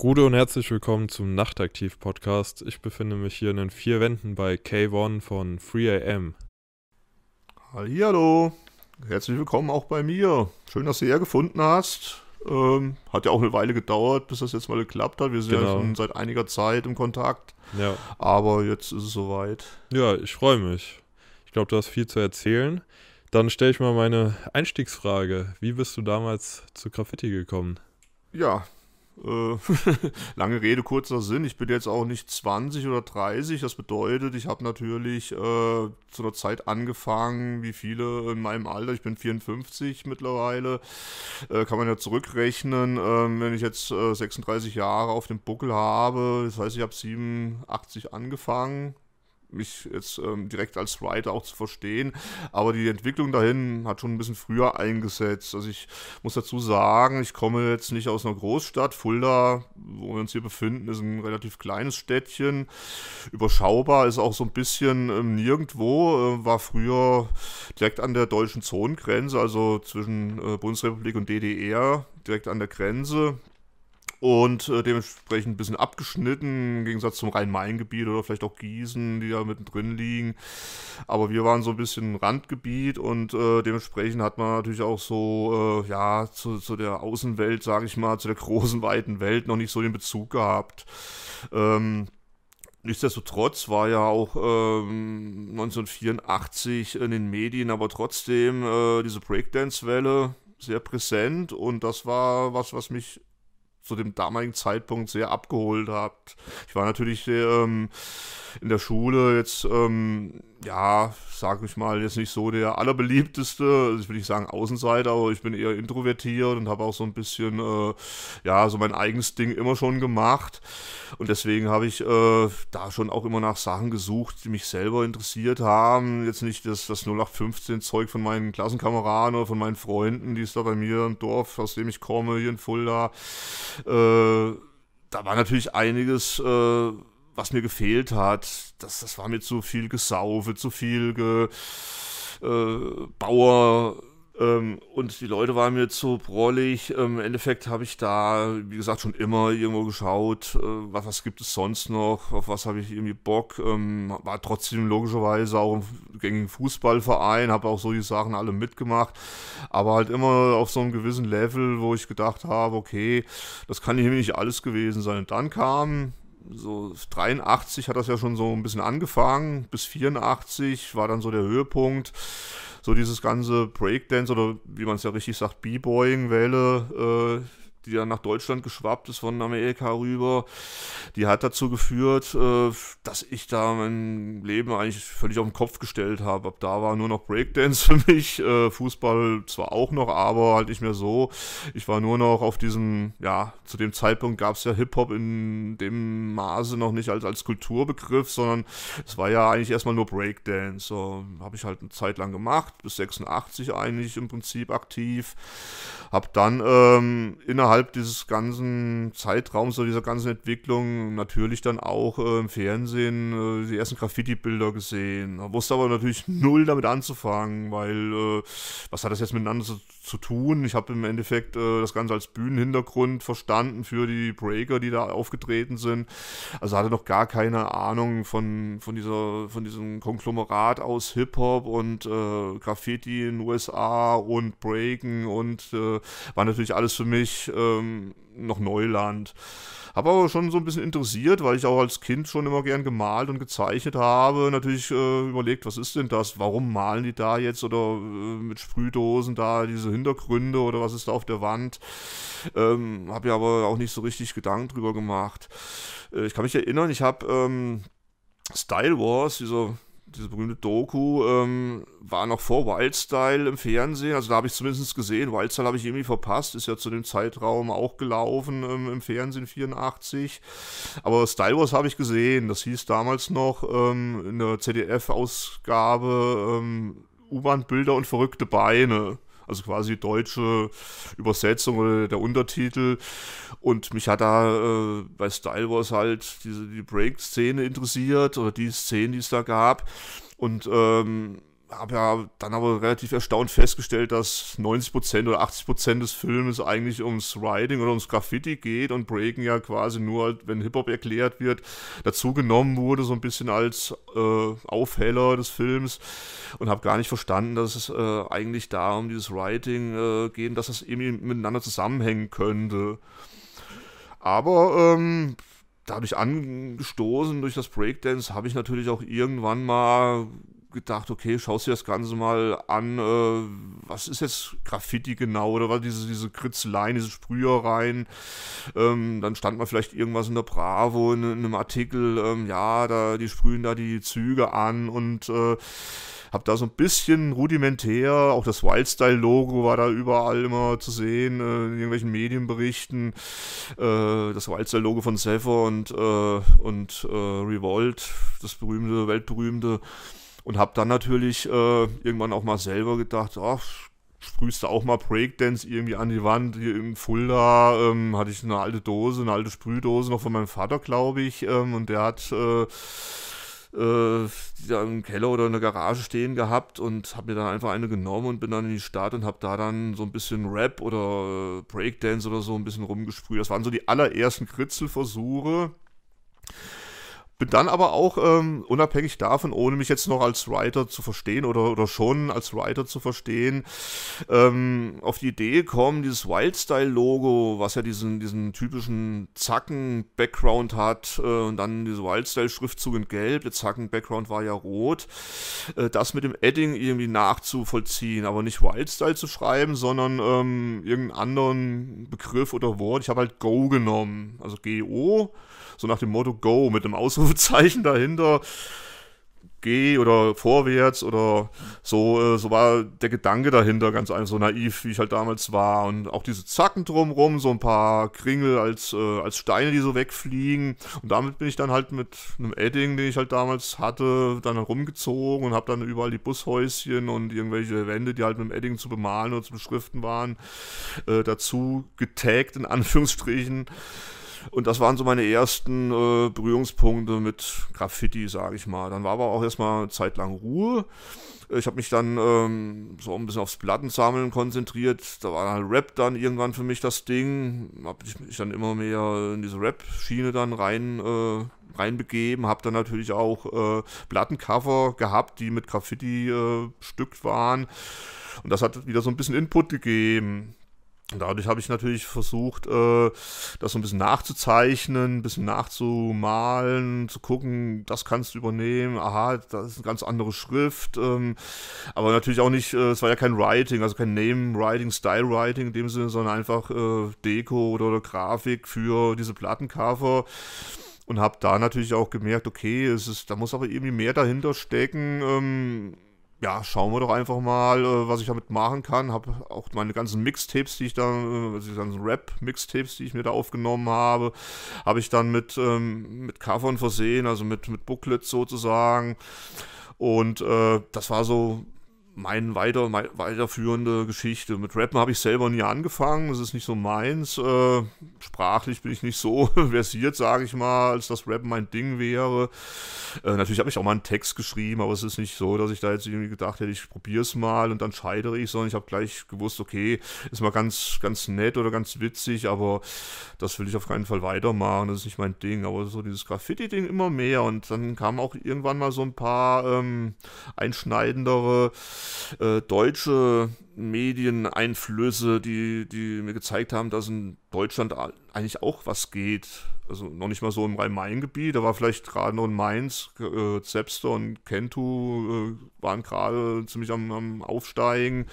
Gute und herzlich willkommen zum Nachtaktiv-Podcast. Ich befinde mich hier in den vier Wänden bei K1 von 3am. Hallo, herzlich willkommen auch bei mir. Schön, dass du her gefunden hast. Ähm, hat ja auch eine Weile gedauert, bis das jetzt mal geklappt hat. Wir sind genau. ja schon seit einiger Zeit im Kontakt. Ja. Aber jetzt ist es soweit. Ja, ich freue mich. Ich glaube, du hast viel zu erzählen. Dann stelle ich mal meine Einstiegsfrage. Wie bist du damals zu Graffiti gekommen? Ja, äh, lange Rede, kurzer Sinn. Ich bin jetzt auch nicht 20 oder 30. Das bedeutet, ich habe natürlich äh, zu einer Zeit angefangen, wie viele in meinem Alter. Ich bin 54 mittlerweile. Äh, kann man ja zurückrechnen, äh, wenn ich jetzt 36 äh, Jahre auf dem Buckel habe. Das heißt, ich habe 87 angefangen mich jetzt ähm, direkt als Writer auch zu verstehen. Aber die Entwicklung dahin hat schon ein bisschen früher eingesetzt. Also ich muss dazu sagen, ich komme jetzt nicht aus einer Großstadt. Fulda, wo wir uns hier befinden, ist ein relativ kleines Städtchen. Überschaubar ist auch so ein bisschen ähm, nirgendwo. Äh, war früher direkt an der deutschen Zonengrenze, also zwischen äh, Bundesrepublik und DDR, direkt an der Grenze und äh, dementsprechend ein bisschen abgeschnitten, im Gegensatz zum Rhein-Main-Gebiet oder vielleicht auch Gießen, die da mittendrin liegen. Aber wir waren so ein bisschen Randgebiet und äh, dementsprechend hat man natürlich auch so, äh, ja, zu, zu, der Außenwelt, sage ich mal, zu der großen, weiten Welt noch nicht so den Bezug gehabt. Ähm, Nichtsdestotrotz war ja auch ähm, 1984 in den Medien, aber trotzdem äh, diese Breakdance-Welle sehr präsent und das war was, was mich zu dem damaligen Zeitpunkt sehr abgeholt habt. Ich war natürlich ähm, in der Schule jetzt ähm, ja, sag ich mal, jetzt nicht so der allerbeliebteste, also ich will nicht sagen Außenseiter, aber ich bin eher introvertiert und habe auch so ein bisschen, äh, ja, so mein eigenes Ding immer schon gemacht. Und deswegen habe ich äh, da schon auch immer nach Sachen gesucht, die mich selber interessiert haben. Jetzt nicht das, das 0815-Zeug von meinen Klassenkameraden oder von meinen Freunden, die ist da bei mir im Dorf, aus dem ich komme, hier in Fulda. Äh, da war natürlich einiges äh, was mir gefehlt hat. Das, das war mir zu viel Gesaufe, zu viel ge, äh, Bauer. Ähm, und die Leute waren mir zu brollig. Ähm, Im Endeffekt habe ich da, wie gesagt, schon immer irgendwo geschaut, äh, was, was, gibt es sonst noch, auf was habe ich irgendwie Bock. Ähm, war trotzdem logischerweise auch im gängigen Fußballverein, habe auch solche Sachen alle mitgemacht. Aber halt immer auf so einem gewissen Level, wo ich gedacht habe, okay, das kann hier nicht alles gewesen sein. Und dann kam so 83 hat das ja schon so ein bisschen angefangen, bis 84 war dann so der Höhepunkt. So dieses ganze Breakdance oder wie man es ja richtig sagt, B-Boying-Welle äh, die dann nach Deutschland geschwappt ist von Amerika rüber, die hat dazu geführt, äh, dass ich da mein Leben eigentlich völlig auf den Kopf gestellt habe. Ab da war nur noch Breakdance für mich, äh, Fußball zwar auch noch, aber halt nicht mehr so. Ich war nur noch auf diesem, ja, zu dem Zeitpunkt gab es ja Hip-Hop in dem Maße noch nicht als, als Kulturbegriff, sondern es war ja eigentlich erstmal nur Breakdance. So, habe ich halt eine Zeit lang gemacht, bis 86 eigentlich im Prinzip aktiv. Hab dann ähm, innerhalb innerhalb dieses ganzen Zeitraums, oder dieser ganzen Entwicklung, natürlich dann auch äh, im Fernsehen äh, die ersten Graffiti-Bilder gesehen. Ich wusste aber natürlich null damit anzufangen, weil äh, was hat das jetzt miteinander zu, zu tun? Ich habe im Endeffekt äh, das Ganze als Bühnenhintergrund verstanden für die Breaker, die da aufgetreten sind. Also hatte noch gar keine Ahnung von, von, dieser, von diesem Konglomerat aus Hip-Hop und äh, Graffiti in den USA und Breaken und äh, war natürlich alles für mich ähm, noch Neuland. Habe aber schon so ein bisschen interessiert, weil ich auch als Kind schon immer gern gemalt und gezeichnet habe. Natürlich äh, überlegt, was ist denn das? Warum malen die da jetzt oder äh, mit Sprühdosen da diese Hintergründe oder was ist da auf der Wand? Ähm, habe ja aber auch nicht so richtig Gedanken drüber gemacht. Äh, ich kann mich erinnern, ich habe ähm, Style Wars, dieser diese berühmte Doku ähm, war noch vor Wildstyle im Fernsehen. Also da habe ich zumindest gesehen. Wildstyle habe ich irgendwie verpasst. Ist ja zu dem Zeitraum auch gelaufen ähm, im Fernsehen 84. Aber Style Wars habe ich gesehen. Das hieß damals noch ähm, in der ZDF-Ausgabe ähm, U-Bahn-Bilder und verrückte Beine also quasi deutsche Übersetzung oder der Untertitel. Und mich hat da äh, bei Style Wars halt diese, die Break-Szene interessiert oder die Szene, die es da gab. Und ähm, habe ja dann aber relativ erstaunt festgestellt, dass 90% oder 80% des Films eigentlich ums Riding oder ums Graffiti geht und Breaken ja quasi nur, wenn Hip-Hop erklärt wird, dazu genommen wurde, so ein bisschen als äh, Aufheller des Films und habe gar nicht verstanden, dass es äh, eigentlich da um dieses Writing äh, geht, dass das irgendwie miteinander zusammenhängen könnte. Aber ähm, dadurch angestoßen durch das Breakdance habe ich natürlich auch irgendwann mal gedacht, okay, schaust dir das Ganze mal an, äh, was ist jetzt Graffiti genau oder was, diese, diese Kritzeleien, diese Sprühereien. Ähm, dann stand mal vielleicht irgendwas in der Bravo, in, in einem Artikel, ähm, ja, da, die sprühen da die Züge an und äh, hab da so ein bisschen rudimentär, auch das Wildstyle-Logo war da überall immer zu sehen, äh, in irgendwelchen Medienberichten, äh, das Wildstyle-Logo von Sefer und, äh, und äh, Revolt, das berühmte, weltberühmte und habe dann natürlich äh, irgendwann auch mal selber gedacht, ach, sprühst du auch mal Breakdance irgendwie an die Wand. Hier im Fulda ähm, hatte ich eine alte Dose, eine alte Sprühdose noch von meinem Vater, glaube ich. Ähm, und der hat... Äh, äh, im Keller oder in der Garage stehen gehabt und habe mir dann einfach eine genommen und bin dann in die Stadt und habe da dann so ein bisschen Rap oder Breakdance oder so ein bisschen rumgesprüht. Das waren so die allerersten Kritzelversuche. Bin dann aber auch ähm, unabhängig davon, ohne mich jetzt noch als Writer zu verstehen oder, oder schon als Writer zu verstehen, ähm, auf die Idee gekommen, dieses Wildstyle-Logo, was ja diesen, diesen typischen Zacken-Background hat äh, und dann diese Wildstyle-Schriftzug in Gelb, der Zacken-Background war ja rot, äh, das mit dem Edding irgendwie nachzuvollziehen, aber nicht Wildstyle zu schreiben, sondern ähm, irgendeinen anderen Begriff oder Wort. Ich habe halt Go genommen, also G-O so nach dem Motto Go mit einem Ausrufezeichen dahinter. Geh oder vorwärts oder so, äh, so war der Gedanke dahinter ganz einfach, so naiv, wie ich halt damals war. Und auch diese Zacken drumrum, so ein paar Kringel als, äh, als Steine, die so wegfliegen. Und damit bin ich dann halt mit einem Edding, den ich halt damals hatte, dann rumgezogen und habe dann überall die Bushäuschen und irgendwelche Wände, die halt mit dem Edding zu bemalen oder zu beschriften waren, äh, dazu getaggt in Anführungsstrichen. Und das waren so meine ersten äh, Berührungspunkte mit Graffiti, sage ich mal. Dann war aber auch erstmal eine Zeit lang Ruhe. Ich habe mich dann ähm, so ein bisschen aufs Plattensammeln konzentriert. Da war halt Rap dann irgendwann für mich das Ding. Habe ich mich dann immer mehr in diese Rap-Schiene dann rein, äh, reinbegeben. Habe dann natürlich auch äh, Plattencover gehabt, die mit Graffiti äh, bestückt waren. Und das hat wieder so ein bisschen Input gegeben. Und Dadurch habe ich natürlich versucht, äh, das so ein bisschen nachzuzeichnen, ein bisschen nachzumalen, zu gucken, das kannst du übernehmen, aha, das ist eine ganz andere Schrift. Ähm, aber natürlich auch nicht, äh, es war ja kein Writing, also kein Name-Writing, Style-Writing in dem Sinne, sondern einfach äh, Deko oder Grafik für diese Plattencover und habe da natürlich auch gemerkt, okay, es ist, da muss aber irgendwie mehr dahinter stecken. Ähm, ja, schauen wir doch einfach mal, äh, was ich damit machen kann. Habe auch meine ganzen Mixtapes, die ich dann, äh, also die ganzen Rap-Mixtapes, die ich mir da aufgenommen habe, habe ich dann mit, ähm, mit Covern versehen, also mit, mit Booklets sozusagen. Und äh, das war so meine weiter, mein, weiterführende Geschichte. Mit Rappen habe ich selber nie angefangen, das ist nicht so meins. Äh, sprachlich bin ich nicht so versiert, sage ich mal, als dass Rappen mein Ding wäre. Äh, natürlich habe ich auch mal einen Text geschrieben, aber es ist nicht so, dass ich da jetzt irgendwie gedacht hätte, ich probiere es mal und dann scheitere ich, sondern ich habe gleich gewusst, okay, ist mal ganz, ganz nett oder ganz witzig, aber das will ich auf keinen Fall weitermachen, das ist nicht mein Ding. Aber so dieses Graffiti-Ding immer mehr und dann kamen auch irgendwann mal so ein paar ähm, einschneidendere äh, deutsche Medieneinflüsse, die, die mir gezeigt haben, dass in Deutschland eigentlich auch was geht. Also noch nicht mal so im Rhein-Main-Gebiet, da war vielleicht gerade noch in Mainz, äh, Zepster und Kentu äh, waren gerade ziemlich am, am, Aufsteigen.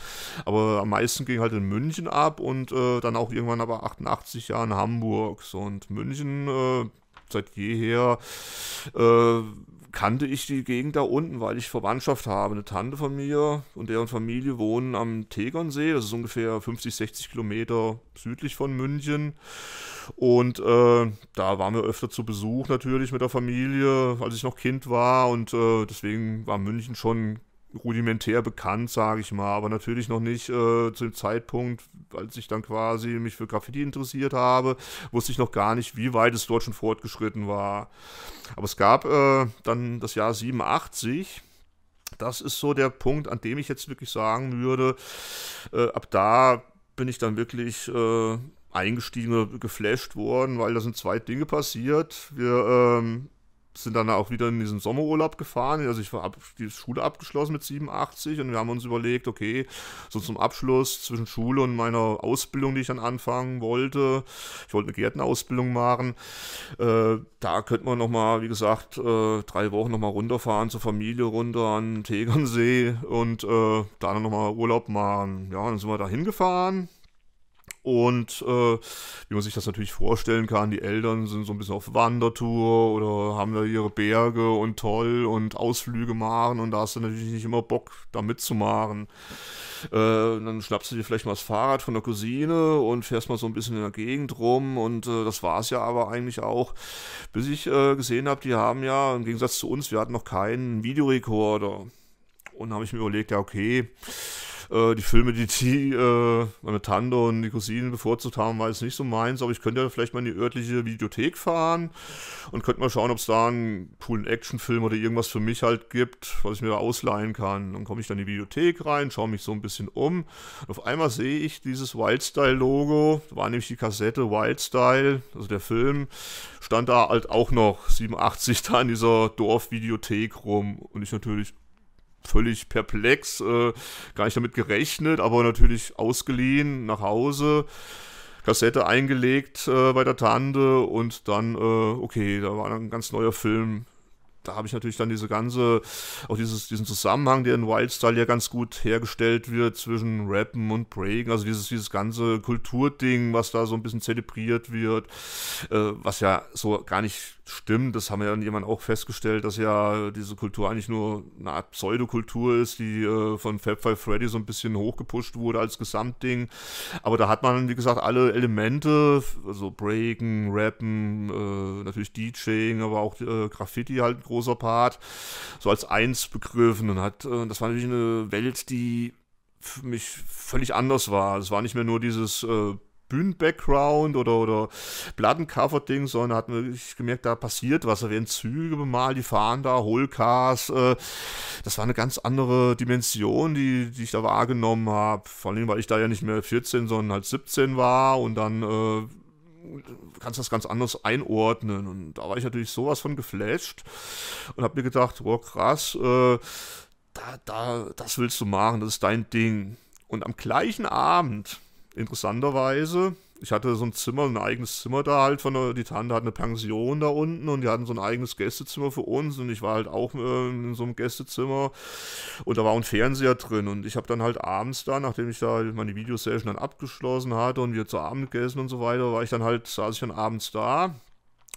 Aber am meisten ging halt in München ab und äh, dann auch irgendwann aber 88 Jahre in Hamburg. So, und München äh, seit jeher äh, kannte ich die Gegend da unten, weil ich Verwandtschaft habe. Eine Tante von mir und deren Familie wohnen am Tegernsee. Das ist ungefähr 50, 60 Kilometer südlich von München. Und äh, da waren wir öfter zu Besuch natürlich mit der Familie, als ich noch Kind war. Und äh, deswegen war München schon rudimentär bekannt, sage ich mal, aber natürlich noch nicht äh, zu dem Zeitpunkt, als ich dann quasi mich für Graffiti interessiert habe, wusste ich noch gar nicht, wie weit es dort schon fortgeschritten war. Aber es gab äh, dann das Jahr 87. Das ist so der Punkt, an dem ich jetzt wirklich sagen würde, äh, ab da bin ich dann wirklich äh, eingestiegen, geflasht worden, weil da sind zwei Dinge passiert. Wir ähm, sind dann auch wieder in diesen Sommerurlaub gefahren. Also ich habe die Schule abgeschlossen mit 87 und wir haben uns überlegt, okay, so zum Abschluss zwischen Schule und meiner Ausbildung, die ich dann anfangen wollte, ich wollte eine Gärtnerausbildung machen, äh, da könnte man nochmal, wie gesagt, äh, drei Wochen nochmal runterfahren zur Familie runter an Tegernsee und äh, da dann nochmal Urlaub machen. Ja, dann sind wir da hingefahren und äh, wie man sich das natürlich vorstellen kann, die Eltern sind so ein bisschen auf Wandertour oder haben da ihre Berge und toll und Ausflüge machen und da hast du natürlich nicht immer Bock, da mitzumachen. Äh, dann schnappst du dir vielleicht mal das Fahrrad von der Cousine und fährst mal so ein bisschen in der Gegend rum und äh, das war es ja aber eigentlich auch, bis ich äh, gesehen habe, die haben ja im Gegensatz zu uns, wir hatten noch keinen Videorekorder. Und habe ich mir überlegt, ja okay, äh, die Filme, die die, äh, meine Tante und die Cousinen bevorzugt haben, war jetzt nicht so meins, aber ich könnte ja vielleicht mal in die örtliche Videothek fahren und könnte mal schauen, ob es da einen coolen Actionfilm oder irgendwas für mich halt gibt, was ich mir da ausleihen kann. Dann komme ich dann in die Videothek rein, schaue mich so ein bisschen um. Und auf einmal sehe ich dieses Wildstyle-Logo, war nämlich die Kassette Wildstyle, also der Film, stand da halt auch noch 87 da in dieser Dorfvideothek rum und ich natürlich, völlig perplex, äh, gar nicht damit gerechnet, aber natürlich ausgeliehen nach Hause. Kassette eingelegt äh, bei der Tante und dann, äh, okay, da war ein ganz neuer Film. Da habe ich natürlich dann diese ganze, auch dieses, diesen Zusammenhang, der in Wildstyle ja ganz gut hergestellt wird zwischen Rappen und Breaken, also dieses, dieses ganze Kulturding, was da so ein bisschen zelebriert wird, äh, was ja so gar nicht Stimmt, das haben ja jemand auch festgestellt, dass ja diese Kultur eigentlich nur eine Art Pseudokultur ist, die äh, von Fab Five Freddy so ein bisschen hochgepusht wurde als Gesamtding. Aber da hat man, wie gesagt, alle Elemente, also Breaken, Rappen, äh, natürlich DJing, aber auch äh, Graffiti halt ein großer Part, so als eins begriffen und hat, äh, das war natürlich eine Welt, die für mich völlig anders war. Es war nicht mehr nur dieses äh, Bühnen-Background oder, oder Plattencover-Ding, sondern hat man wirklich gemerkt, da passiert was. Da werden Züge bemalt, die fahren da, Holcars. Äh, das war eine ganz andere Dimension, die, die ich da wahrgenommen habe. Vor allem, weil ich da ja nicht mehr 14, sondern halt 17 war und dann äh, kannst das ganz anders einordnen. Und da war ich natürlich sowas von geflasht und habe mir gedacht, wow, krass, äh, da, da, das willst du machen, das ist dein Ding. Und am gleichen Abend Interessanterweise, ich hatte so ein Zimmer, ein eigenes Zimmer da halt von der, die Tante hat eine Pension da unten und die hatten so ein eigenes Gästezimmer für uns und ich war halt auch ähm, in so einem Gästezimmer und da war ein Fernseher drin und ich habe dann halt abends da, nachdem ich da meine Videosession dann abgeschlossen hatte und wir zu Abend gegessen und so weiter, war ich dann halt, saß ich dann abends da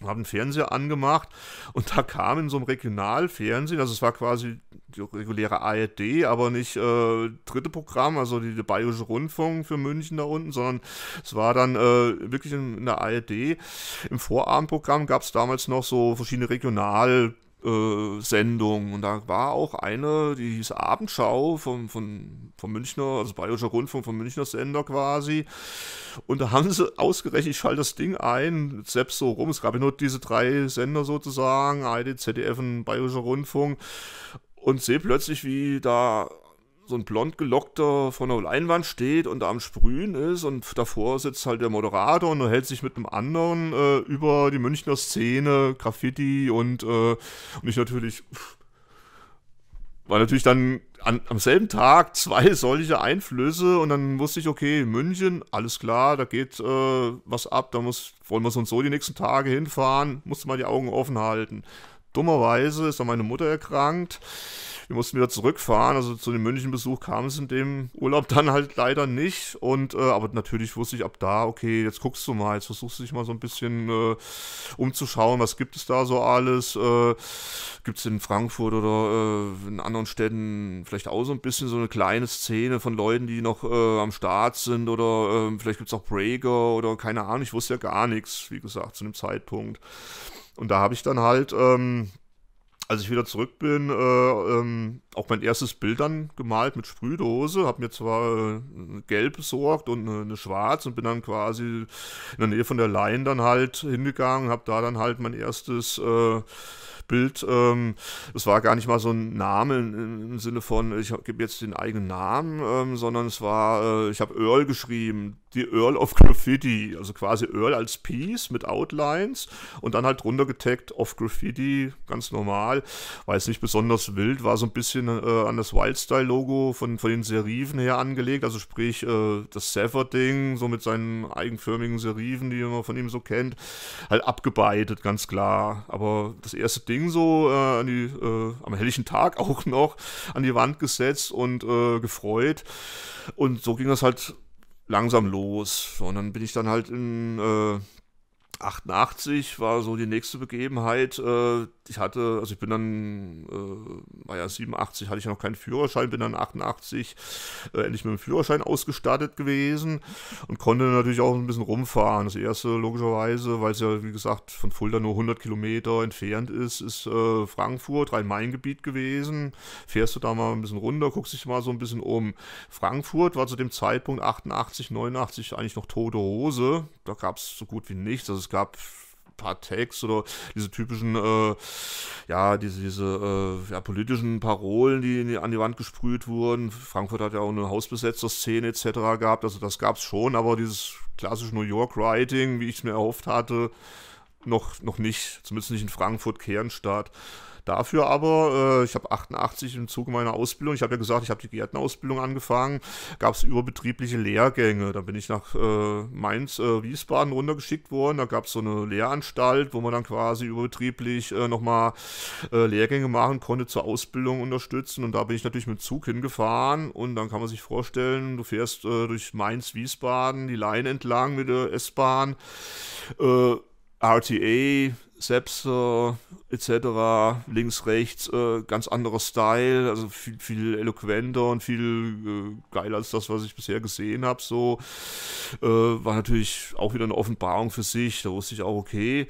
haben den Fernseher angemacht und da kam in so einem Regionalfernsehen, also es war quasi die reguläre ARD, aber nicht äh, dritte Programm, also die, die Bayerische Rundfunk für München da unten, sondern es war dann äh, wirklich in, in, der ARD. Im Vorabendprogramm gab es damals noch so verschiedene Regional- äh, Sendung und da war auch eine, die hieß Abendschau vom, vom, vom Münchner, also Bayerischer Rundfunk vom Münchner Sender quasi. Und da haben sie ausgerechnet, ich schalte das Ding ein, selbst so rum. Es gab ja nur diese drei Sender sozusagen, ARD, ZDF und Bayerischer Rundfunk. Und sehe plötzlich, wie da so ein blond gelockter von der Leinwand steht und am Sprühen ist und davor sitzt halt der Moderator und hält sich mit einem anderen äh, über die Münchner Szene, Graffiti und, äh, und ich natürlich war natürlich dann an, am selben Tag zwei solche Einflüsse und dann wusste ich, okay, München, alles klar, da geht äh, was ab, da muss, wollen wir sonst so die nächsten Tage hinfahren, musste mal die Augen offen halten. Dummerweise ist dann meine Mutter erkrankt. Wir mussten wieder zurückfahren. Also zu dem München-Besuch kam es in dem Urlaub dann halt leider nicht. Und äh, aber natürlich wusste ich ab da, okay, jetzt guckst du mal, jetzt versuchst du dich mal so ein bisschen äh, umzuschauen, was gibt es da so alles. Äh, gibt es in Frankfurt oder äh, in anderen Städten vielleicht auch so ein bisschen so eine kleine Szene von Leuten, die noch äh, am Start sind oder ähm, vielleicht gibt es auch Breaker oder keine Ahnung, ich wusste ja gar nichts, wie gesagt, zu dem Zeitpunkt. Und da habe ich dann halt ähm, als ich wieder zurück bin, äh, ähm, auch mein erstes Bild dann gemalt mit Sprühdose. Habe mir zwar äh, gelb besorgt und eine, eine schwarz und bin dann quasi in der Nähe von der Leyen dann halt hingegangen. Habe da dann halt mein erstes äh, Bild. Ähm, war gar nicht mal so ein Name im, Sinne von, ich gebe jetzt den eigenen Namen, ähm, sondern es war, äh, ich habe Earl geschrieben die Earl of Graffiti, also quasi Earl als Piece mit Outlines und dann halt drunter getaggt of Graffiti, ganz normal. weil es nicht besonders wild, war so ein bisschen äh, an das Wildstyle-Logo von, von den Seriven her angelegt, also sprich äh, das Sever-Ding, so mit seinen eigenförmigen Seriven, die man von ihm so kennt, halt abgebeitet, ganz klar. Aber das erste Ding so äh, die, äh, am helllichen Tag auch noch an die Wand gesetzt und äh, gefreut und so ging das halt langsam los. Und dann bin ich dann halt in, äh, 88 war so die nächste Begebenheit. Äh, ich hatte, also ich bin dann, naja, äh, 87 hatte ich ja noch keinen Führerschein, bin dann 88 äh, endlich mit dem Führerschein ausgestattet gewesen und konnte natürlich auch ein bisschen rumfahren. Das erste, logischerweise, weil es ja, wie gesagt, von Fulda nur 100 Kilometer entfernt ist, ist Frankfurt, Rhein-Main-Gebiet gewesen. Fährst du da mal ein bisschen runter, guckst dich mal so ein bisschen um. Frankfurt war zu dem Zeitpunkt 88, 89 eigentlich noch tote Hose. Da gab es so gut wie nichts. Also es gab ein paar Takes oder diese typischen, äh, ja, diese, diese äh, ja, politischen Parolen, die, die an die Wand gesprüht wurden. Frankfurt hat ja auch eine Hausbesetzer-Szene etc. gehabt, also das gab es schon, aber dieses klassische New York-Writing, wie ich es mir erhofft hatte, noch, noch nicht, zumindest nicht in Frankfurt, Kernstadt. Dafür aber, äh, ich habe 88 im Zuge meiner Ausbildung, ich habe ja gesagt, ich habe die Gärtnerausbildung angefangen, gab es überbetriebliche Lehrgänge. Da bin ich nach äh, Mainz, äh, Wiesbaden runtergeschickt worden. Da gab es so eine Lehranstalt, wo man dann quasi überbetrieblich äh, nochmal äh, Lehrgänge machen konnte, zur Ausbildung unterstützen. Und da bin ich natürlich mit Zug hingefahren. Und dann kann man sich vorstellen, du fährst äh, durch Mainz, Wiesbaden, die Leine entlang mit der S-Bahn. Äh, RTA, Steps äh, etc., links, rechts, äh, ganz anderer Style, also viel, viel eloquenter und viel äh, geiler als das, was ich bisher gesehen habe. So äh, war natürlich auch wieder eine Offenbarung für sich, da wusste ich auch, okay,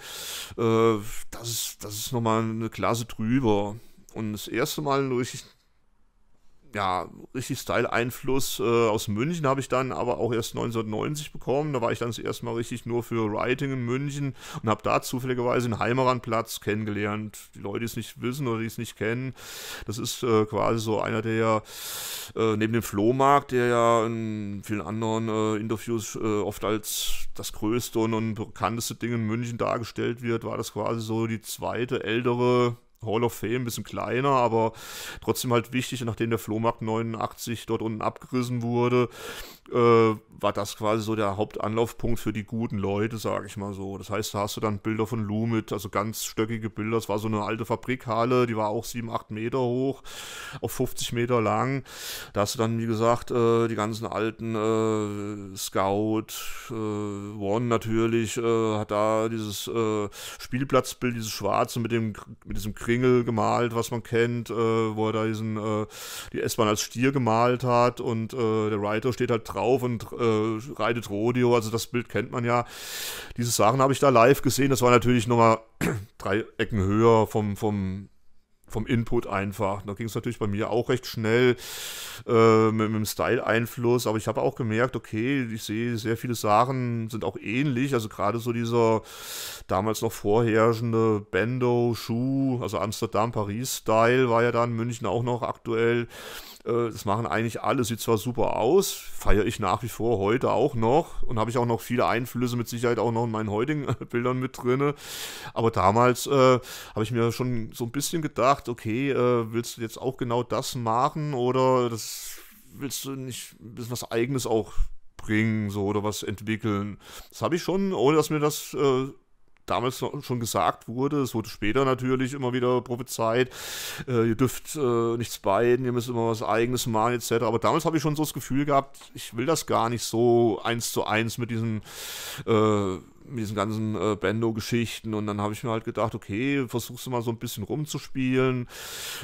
äh, das, ist, das ist nochmal eine Klasse drüber. Und das erste Mal wo ich ja, richtig Style-Einfluss äh, aus München habe ich dann aber auch erst 1990 bekommen. Da war ich dann zuerst mal richtig nur für Writing in München und habe da zufälligerweise den Heimeranplatz kennengelernt. Die Leute, die es nicht wissen oder die es nicht kennen, das ist äh, quasi so einer der, äh, neben dem Flohmarkt, der ja in vielen anderen äh, Interviews äh, oft als das größte und, und bekannteste Ding in München dargestellt wird, war das quasi so die zweite ältere Hall of Fame, ein bisschen kleiner, aber trotzdem halt wichtig. nachdem der Flohmarkt 89 dort unten abgerissen wurde, äh, war das quasi so der Hauptanlaufpunkt für die guten Leute, sage ich mal so. Das heißt, da hast du dann Bilder von Lumit, also ganz stöckige Bilder. Das war so eine alte Fabrikhalle, die war auch 7, 8 Meter hoch, auf 50 Meter lang. Da hast du dann, wie gesagt, äh, die ganzen alten äh, Scout, äh, One natürlich, äh, hat da dieses äh, Spielplatzbild, dieses Schwarze mit, dem, mit diesem Kringel gemalt, was man kennt, äh, wo er da diesen, die S-Bahn als Stier gemalt hat und der Writer steht halt dran drauf und äh, reitet Rodeo. Also das Bild kennt man ja. Diese Sachen habe ich da live gesehen. Das war natürlich nochmal drei Ecken höher vom, vom vom Input einfach. Da ging es natürlich bei mir auch recht schnell äh, mit, mit dem Style-Einfluss, aber ich habe auch gemerkt, okay, ich sehe sehr viele Sachen sind auch ähnlich, also gerade so dieser damals noch vorherrschende Bendo, Schuh, also Amsterdam-Paris-Style war ja dann in München auch noch aktuell äh, das machen eigentlich alle, sieht zwar super aus, feiere ich nach wie vor heute auch noch und habe ich auch noch viele Einflüsse mit Sicherheit auch noch in meinen heutigen Bildern mit drin. Aber damals äh, habe ich mir schon so ein bisschen gedacht, okay, äh, willst du jetzt auch genau das machen oder das willst du nicht ein bisschen was eigenes auch bringen so oder was entwickeln. Das habe ich schon, ohne dass mir das äh, damals schon gesagt wurde. Es wurde später natürlich immer wieder prophezeit, äh, ihr dürft äh, nichts beiden, ihr müsst immer was Eigenes machen, etc. Aber damals habe ich schon so das Gefühl gehabt, ich will das gar nicht so eins zu eins mit diesem äh, mit diesen ganzen äh, Bendo-Geschichten und dann habe ich mir halt gedacht, okay, versuchst du mal so ein bisschen rumzuspielen.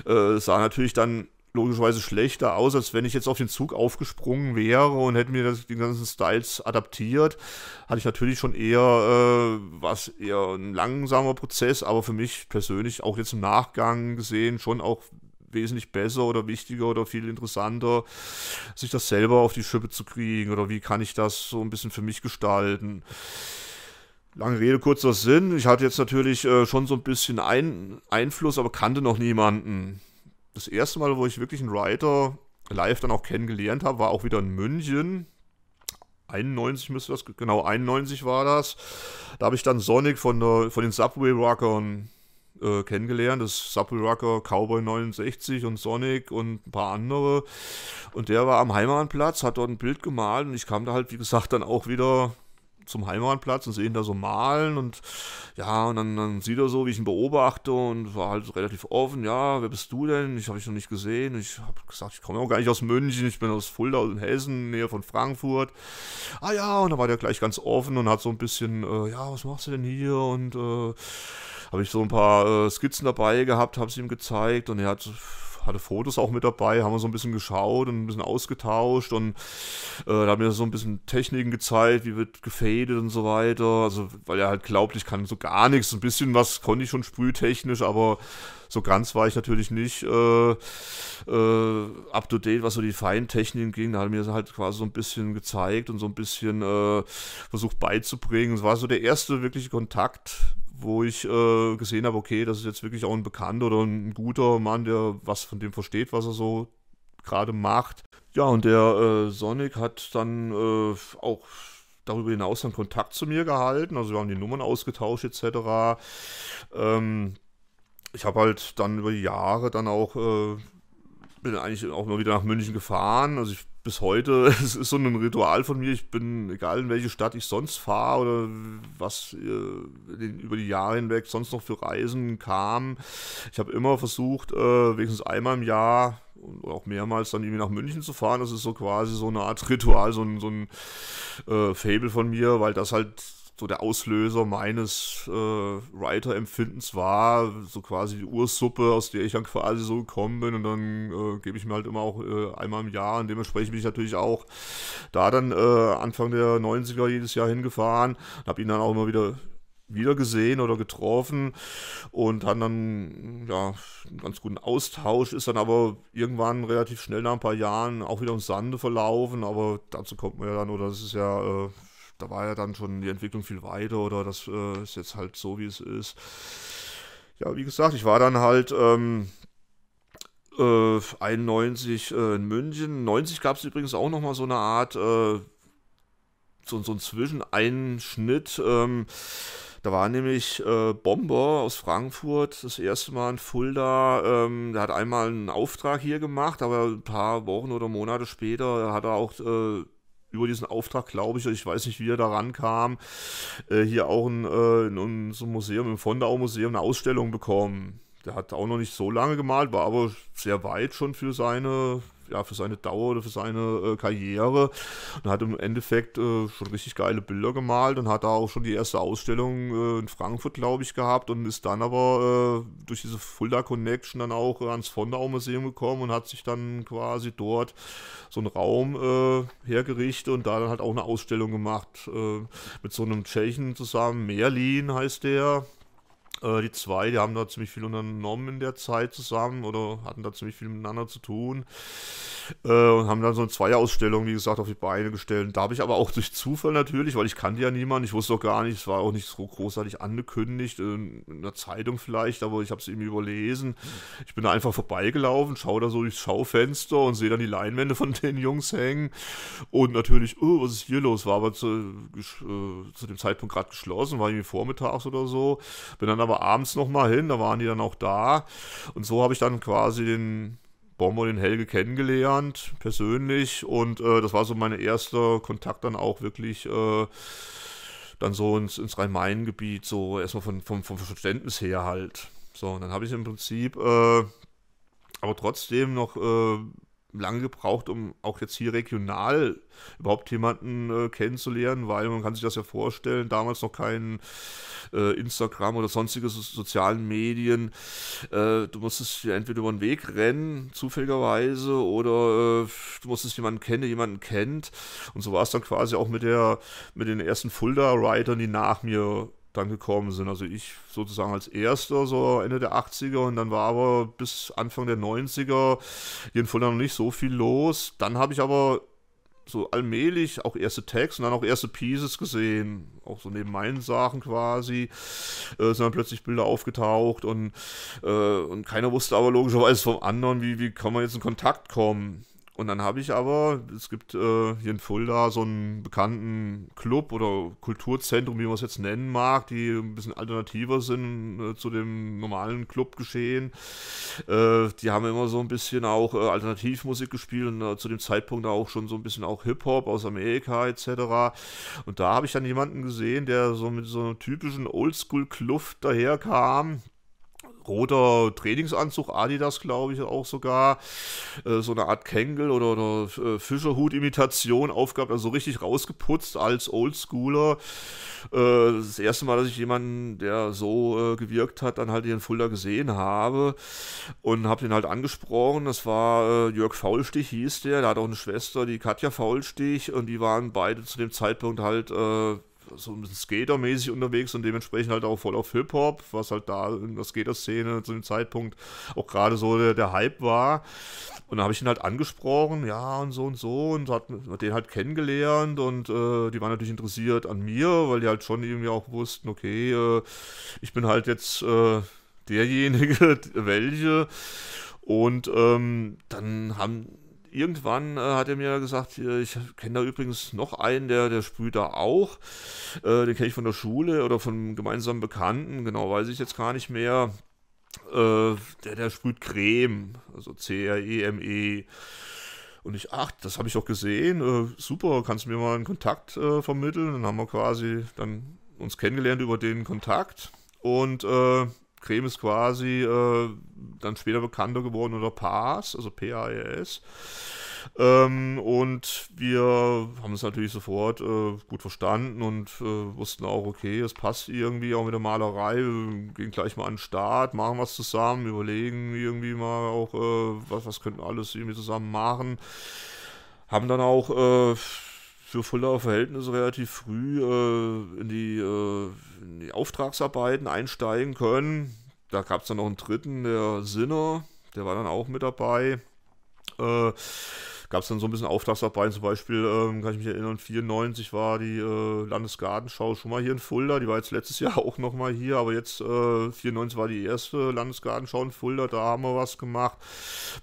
Äh, sah natürlich dann logischerweise schlechter aus, als wenn ich jetzt auf den Zug aufgesprungen wäre und hätte mir das, die ganzen Styles adaptiert. Hatte ich natürlich schon eher, äh, was eher ein langsamer Prozess, aber für mich persönlich auch jetzt im Nachgang gesehen schon auch wesentlich besser oder wichtiger oder viel interessanter, sich das selber auf die Schippe zu kriegen oder wie kann ich das so ein bisschen für mich gestalten. Lange Rede, kurzer Sinn. Ich hatte jetzt natürlich äh, schon so ein bisschen ein Einfluss, aber kannte noch niemanden das erste Mal, wo ich wirklich einen Writer live dann auch kennengelernt habe, war auch wieder in München. 91 müsste das, genau, 91 war das. Da habe ich dann Sonic von, der, von den Subway Rockern äh, kennengelernt. Das Subway Rocker Cowboy 69 und Sonic und ein paar andere. Und der war am Heimatplatz, hat dort ein Bild gemalt und ich kam da halt, wie gesagt, dann auch wieder zum Heimatplatz und sehe ihn da so malen und ja, und dann, dann sieht er so, wie ich ihn beobachte und war halt relativ offen, ja, wer bist du denn? Ich habe dich noch nicht gesehen. Ich habe gesagt, ich komme auch gar nicht aus München, ich bin aus Fulda in Hessen, näher von Frankfurt. Ah ja, und dann war der gleich ganz offen und hat so ein bisschen, äh, ja, was machst du denn hier? Und äh, habe ich so ein paar äh, Skizzen dabei gehabt, habe sie ihm gezeigt und er hat hatte Fotos auch mit dabei, haben wir so ein bisschen geschaut und ein bisschen ausgetauscht und äh, da hat mir so ein bisschen Techniken gezeigt, wie wird gefadet und so weiter. Also, weil er halt glaubt, ich kann so gar nichts. Ein bisschen was konnte ich schon sprühtechnisch, aber so ganz war ich natürlich nicht äh, äh, up to date, was so die Feintechniken ging. Da hat er mir halt quasi so ein bisschen gezeigt und so ein bisschen äh, versucht beizubringen. Es war so der erste wirkliche Kontakt, wo ich äh, gesehen habe, okay, das ist jetzt wirklich auch ein bekannter oder ein guter Mann, der was von dem versteht, was er so gerade macht. Ja, und der äh, Sonic hat dann äh, auch darüber hinaus dann Kontakt zu mir gehalten. Also wir haben die Nummern ausgetauscht etc. Ähm, ich habe halt dann über die Jahre dann auch, äh, bin eigentlich auch mal wieder nach München gefahren. Also ich bis heute, es ist so ein Ritual von mir. Ich bin, egal in welche Stadt ich sonst fahre oder was äh, über die Jahre hinweg sonst noch für Reisen kam, ich habe immer versucht, äh, wenigstens einmal im Jahr oder auch mehrmals dann irgendwie nach München zu fahren. Das ist so quasi so eine Art Ritual, so ein, so ein äh, Fable von mir, weil das halt so der Auslöser meines äh, Writer-Empfindens war, so quasi die Ursuppe, aus der ich dann quasi so gekommen bin. Und dann äh, gebe ich mir halt immer auch äh, einmal im Jahr. Und dementsprechend bin ich natürlich auch da dann äh, Anfang der 90er jedes Jahr hingefahren. Habe ihn dann auch immer wieder wieder gesehen oder getroffen und hatten dann ja, einen ganz guten Austausch, ist dann aber irgendwann relativ schnell nach ein paar Jahren auch wieder ums Sande verlaufen, aber dazu kommt man ja dann, oder das ist ja äh, da war ja dann schon die Entwicklung viel weiter oder das äh, ist jetzt halt so, wie es ist. Ja, wie gesagt, ich war dann halt ähm, äh, 91 äh, in München. 90 gab es übrigens auch nochmal so eine Art, äh, so, so ein Zwischeneinschnitt. Ähm, da war nämlich äh, Bomber aus Frankfurt das erste Mal in Fulda. Ähm, der hat einmal einen Auftrag hier gemacht, aber ein paar Wochen oder Monate später hat er auch äh, über diesen Auftrag, glaube ich, ich weiß nicht, wie er daran kam, äh, hier auch in, äh, in unserem Museum, im Fondau-Museum, eine Ausstellung bekommen. Der hat auch noch nicht so lange gemalt, war aber sehr weit schon für seine ja, für seine Dauer oder für seine äh, Karriere und hat im Endeffekt äh, schon richtig geile Bilder gemalt und hat da auch schon die erste Ausstellung äh, in Frankfurt, glaube ich, gehabt und ist dann aber äh, durch diese Fulda Connection dann auch ans Fondau Museum gekommen und hat sich dann quasi dort so einen Raum äh, hergerichtet und da dann halt auch eine Ausstellung gemacht äh, mit so einem Tschechen zusammen, Merlin heißt der, äh, die zwei, die haben da ziemlich viel unternommen in der Zeit zusammen oder hatten da ziemlich viel miteinander zu tun. Äh, und haben dann so eine Zweierausstellung, wie gesagt, auf die Beine gestellt. Da habe ich aber auch durch Zufall natürlich, weil ich kannte ja niemanden, ich wusste auch gar nicht, es war auch nicht so großartig angekündigt, in, äh, in der Zeitung vielleicht, aber ich habe es irgendwie überlesen. Ich bin da einfach vorbeigelaufen, schaue da so durchs Schaufenster und sehe dann die Leinwände von den Jungs hängen. Und natürlich, oh, was ist hier los? War aber zu, äh, zu dem Zeitpunkt gerade geschlossen, war irgendwie vormittags oder so. Bin dann aber aber abends nochmal hin, da waren die dann auch da. Und so habe ich dann quasi den Bomber den Helge kennengelernt, persönlich. Und äh, das war so mein erster Kontakt dann auch wirklich. Äh, dann so ins, ins Rhein-Main-Gebiet, so erstmal von, vom, vom Verständnis her halt. So, und dann habe ich im Prinzip äh, aber trotzdem noch äh, lange gebraucht, um auch jetzt hier regional überhaupt jemanden äh, kennenzulernen, weil man kann sich das ja vorstellen, damals noch kein äh, Instagram oder sonstige so sozialen Medien. Äh, du musstest ja entweder über den Weg rennen, zufälligerweise, oder äh, du musstest jemanden kennen, der jemanden kennt. Und so war es dann quasi auch mit der, mit den ersten Fulda-Writern, die nach mir dann gekommen sind. Also ich sozusagen als erster, so Ende der 80er und dann war aber bis Anfang der 90er jedenfalls noch nicht so viel los. Dann habe ich aber so allmählich auch erste Tags und dann auch erste Pieces gesehen, auch so neben meinen Sachen quasi, äh, sind dann plötzlich Bilder aufgetaucht und, äh, und keiner wusste aber logischerweise vom anderen, wie, wie kann man jetzt in Kontakt kommen. Und dann habe ich aber, es gibt äh, hier in Fulda so einen bekannten Club oder Kulturzentrum, wie man es jetzt nennen mag, die ein bisschen alternativer sind äh, zu dem normalen Clubgeschehen. Äh, die haben immer so ein bisschen auch äh, Alternativmusik gespielt und äh, zu dem Zeitpunkt auch schon so ein bisschen auch Hip-Hop aus Amerika etc. Und da habe ich dann jemanden gesehen, der so mit so einer typischen Oldschool-Kluft daherkam roter Trainingsanzug, Adidas, glaube ich, auch sogar, äh, so eine Art Kängel oder, oder äh, Fischerhut-Imitation aufgehabt, also richtig rausgeputzt als Oldschooler. Äh, das erste Mal, dass ich jemanden, der so äh, gewirkt hat, dann halt hier in Fulda gesehen habe und habe den halt angesprochen. Das war äh, Jörg Faulstich, hieß der, der hat auch eine Schwester, die Katja Faulstich, und die waren beide zu dem Zeitpunkt halt äh, so ein bisschen Skater-mäßig unterwegs und dementsprechend halt auch voll auf Hip-Hop, was halt da in der Skater-Szene zu dem Zeitpunkt auch gerade so der, der, Hype war. Und da habe ich ihn halt angesprochen, ja, und so und so, und hat, hat den halt kennengelernt und äh, die waren natürlich interessiert an mir, weil die halt schon irgendwie auch wussten, okay, äh, ich bin halt jetzt äh, derjenige, welche. Und ähm, dann haben irgendwann äh, hat er mir gesagt, äh, ich kenne da übrigens noch einen, der, der sprüht da auch. Äh, den kenne ich von der Schule oder von gemeinsamen Bekannten, genau weiß ich jetzt gar nicht mehr. Äh, der, der sprüht Creme, also C-R-E-M-E. E. Und ich, ach, das habe ich doch gesehen, äh, super, kannst du mir mal einen Kontakt äh, vermitteln? Dann haben wir quasi dann uns kennengelernt über den Kontakt. Und Creme ist quasi äh, dann später bekannter geworden unter PAS, also p a PAES. Ähm, und wir haben es natürlich sofort äh, gut verstanden und äh, wussten auch, okay, es passt irgendwie auch mit der Malerei. Wir gehen gleich mal an den Start, machen was zusammen, überlegen irgendwie mal auch, äh, was, was könnten alles irgendwie zusammen machen. Haben dann auch äh, für Fuldaer Verhältnisse relativ früh äh, in, die, äh, in, die, Auftragsarbeiten einsteigen können. Da gab es dann noch einen dritten, der Sinner, der war dann auch mit dabei. Äh, gab es dann so ein bisschen Auftragsarbeiten. Zum Beispiel, ähm, kann ich mich erinnern, 94 war die äh, Landesgartenschau schon mal hier in Fulda. Die war jetzt letztes Jahr auch nochmal hier, aber jetzt äh, 94 war die erste Landesgartenschau in Fulda. Da haben wir was gemacht.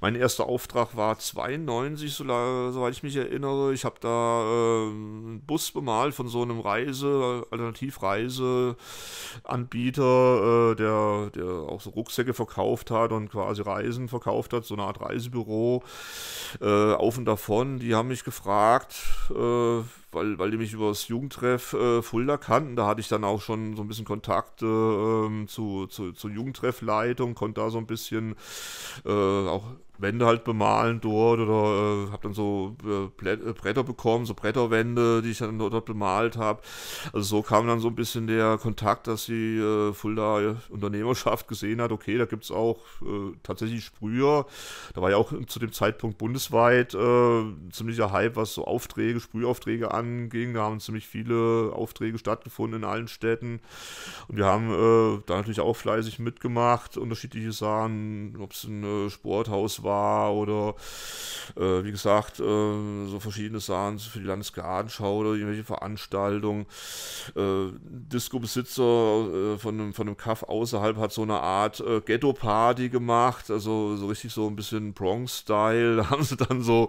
Mein erster Auftrag war 92, so, soweit ich mich erinnere. Ich habe da äh, einen Bus bemalt von so einem Reise, Alternativreiseanbieter, äh, der, der auch so Rucksäcke verkauft hat und quasi Reisen verkauft hat, so eine Art Reisebüro. Äh, auf davon, die haben mich gefragt, äh, weil, weil die mich über das Jugendtreff äh, Fulda kannten. Da hatte ich dann auch schon so ein bisschen Kontakt ähm, zu, zu, zur Jugendtreffleitung, konnte da so ein bisschen äh, auch Wände halt bemalen dort oder äh, habe dann so äh, äh, Bretter bekommen, so Bretterwände, die ich dann dort bemalt habe. Also so kam dann so ein bisschen der Kontakt, dass die äh, Fulda Unternehmerschaft gesehen hat, okay, da gibt es auch äh, tatsächlich Sprüher. Da war ja auch zu dem Zeitpunkt bundesweit äh, ziemlicher Hype, was so Aufträge, Sprühaufträge angeht anging. Da haben ziemlich viele Aufträge stattgefunden in allen Städten. Und wir haben äh, da natürlich auch fleißig mitgemacht, unterschiedliche Sachen, ob es ein äh, Sporthaus war oder äh, wie gesagt, äh, so verschiedene Sachen für die Landesgartenschau oder irgendwelche Veranstaltungen. Äh, Disco-Besitzer äh, von einem, von einem Kaff außerhalb hat so eine Art Ghetto-Party gemacht, also so richtig so ein bisschen Bronx-Style. Da haben sie dann so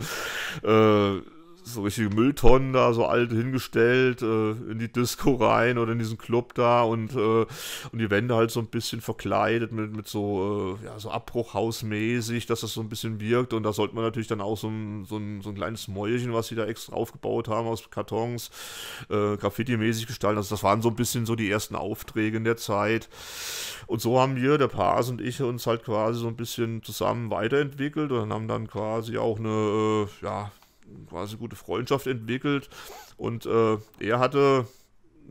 so richtige Mülltonnen da so alt hingestellt, äh, in die Disco rein oder in diesen Club da und, äh, und die Wände halt so ein bisschen verkleidet mit, mit so, äh, ja, so Abbruchhausmäßig, dass das so ein bisschen wirkt. Und da sollte man natürlich dann auch so ein, so ein, so ein kleines Mäulchen, was sie da extra aufgebaut haben aus Kartons, äh, Graffiti-mäßig gestalten. Also das waren so ein bisschen so die ersten Aufträge in der Zeit. Und so haben wir, der Paas und ich, uns halt quasi so ein bisschen zusammen weiterentwickelt und haben dann quasi auch eine, äh, ja, quasi gute Freundschaft entwickelt. Und äh, er hatte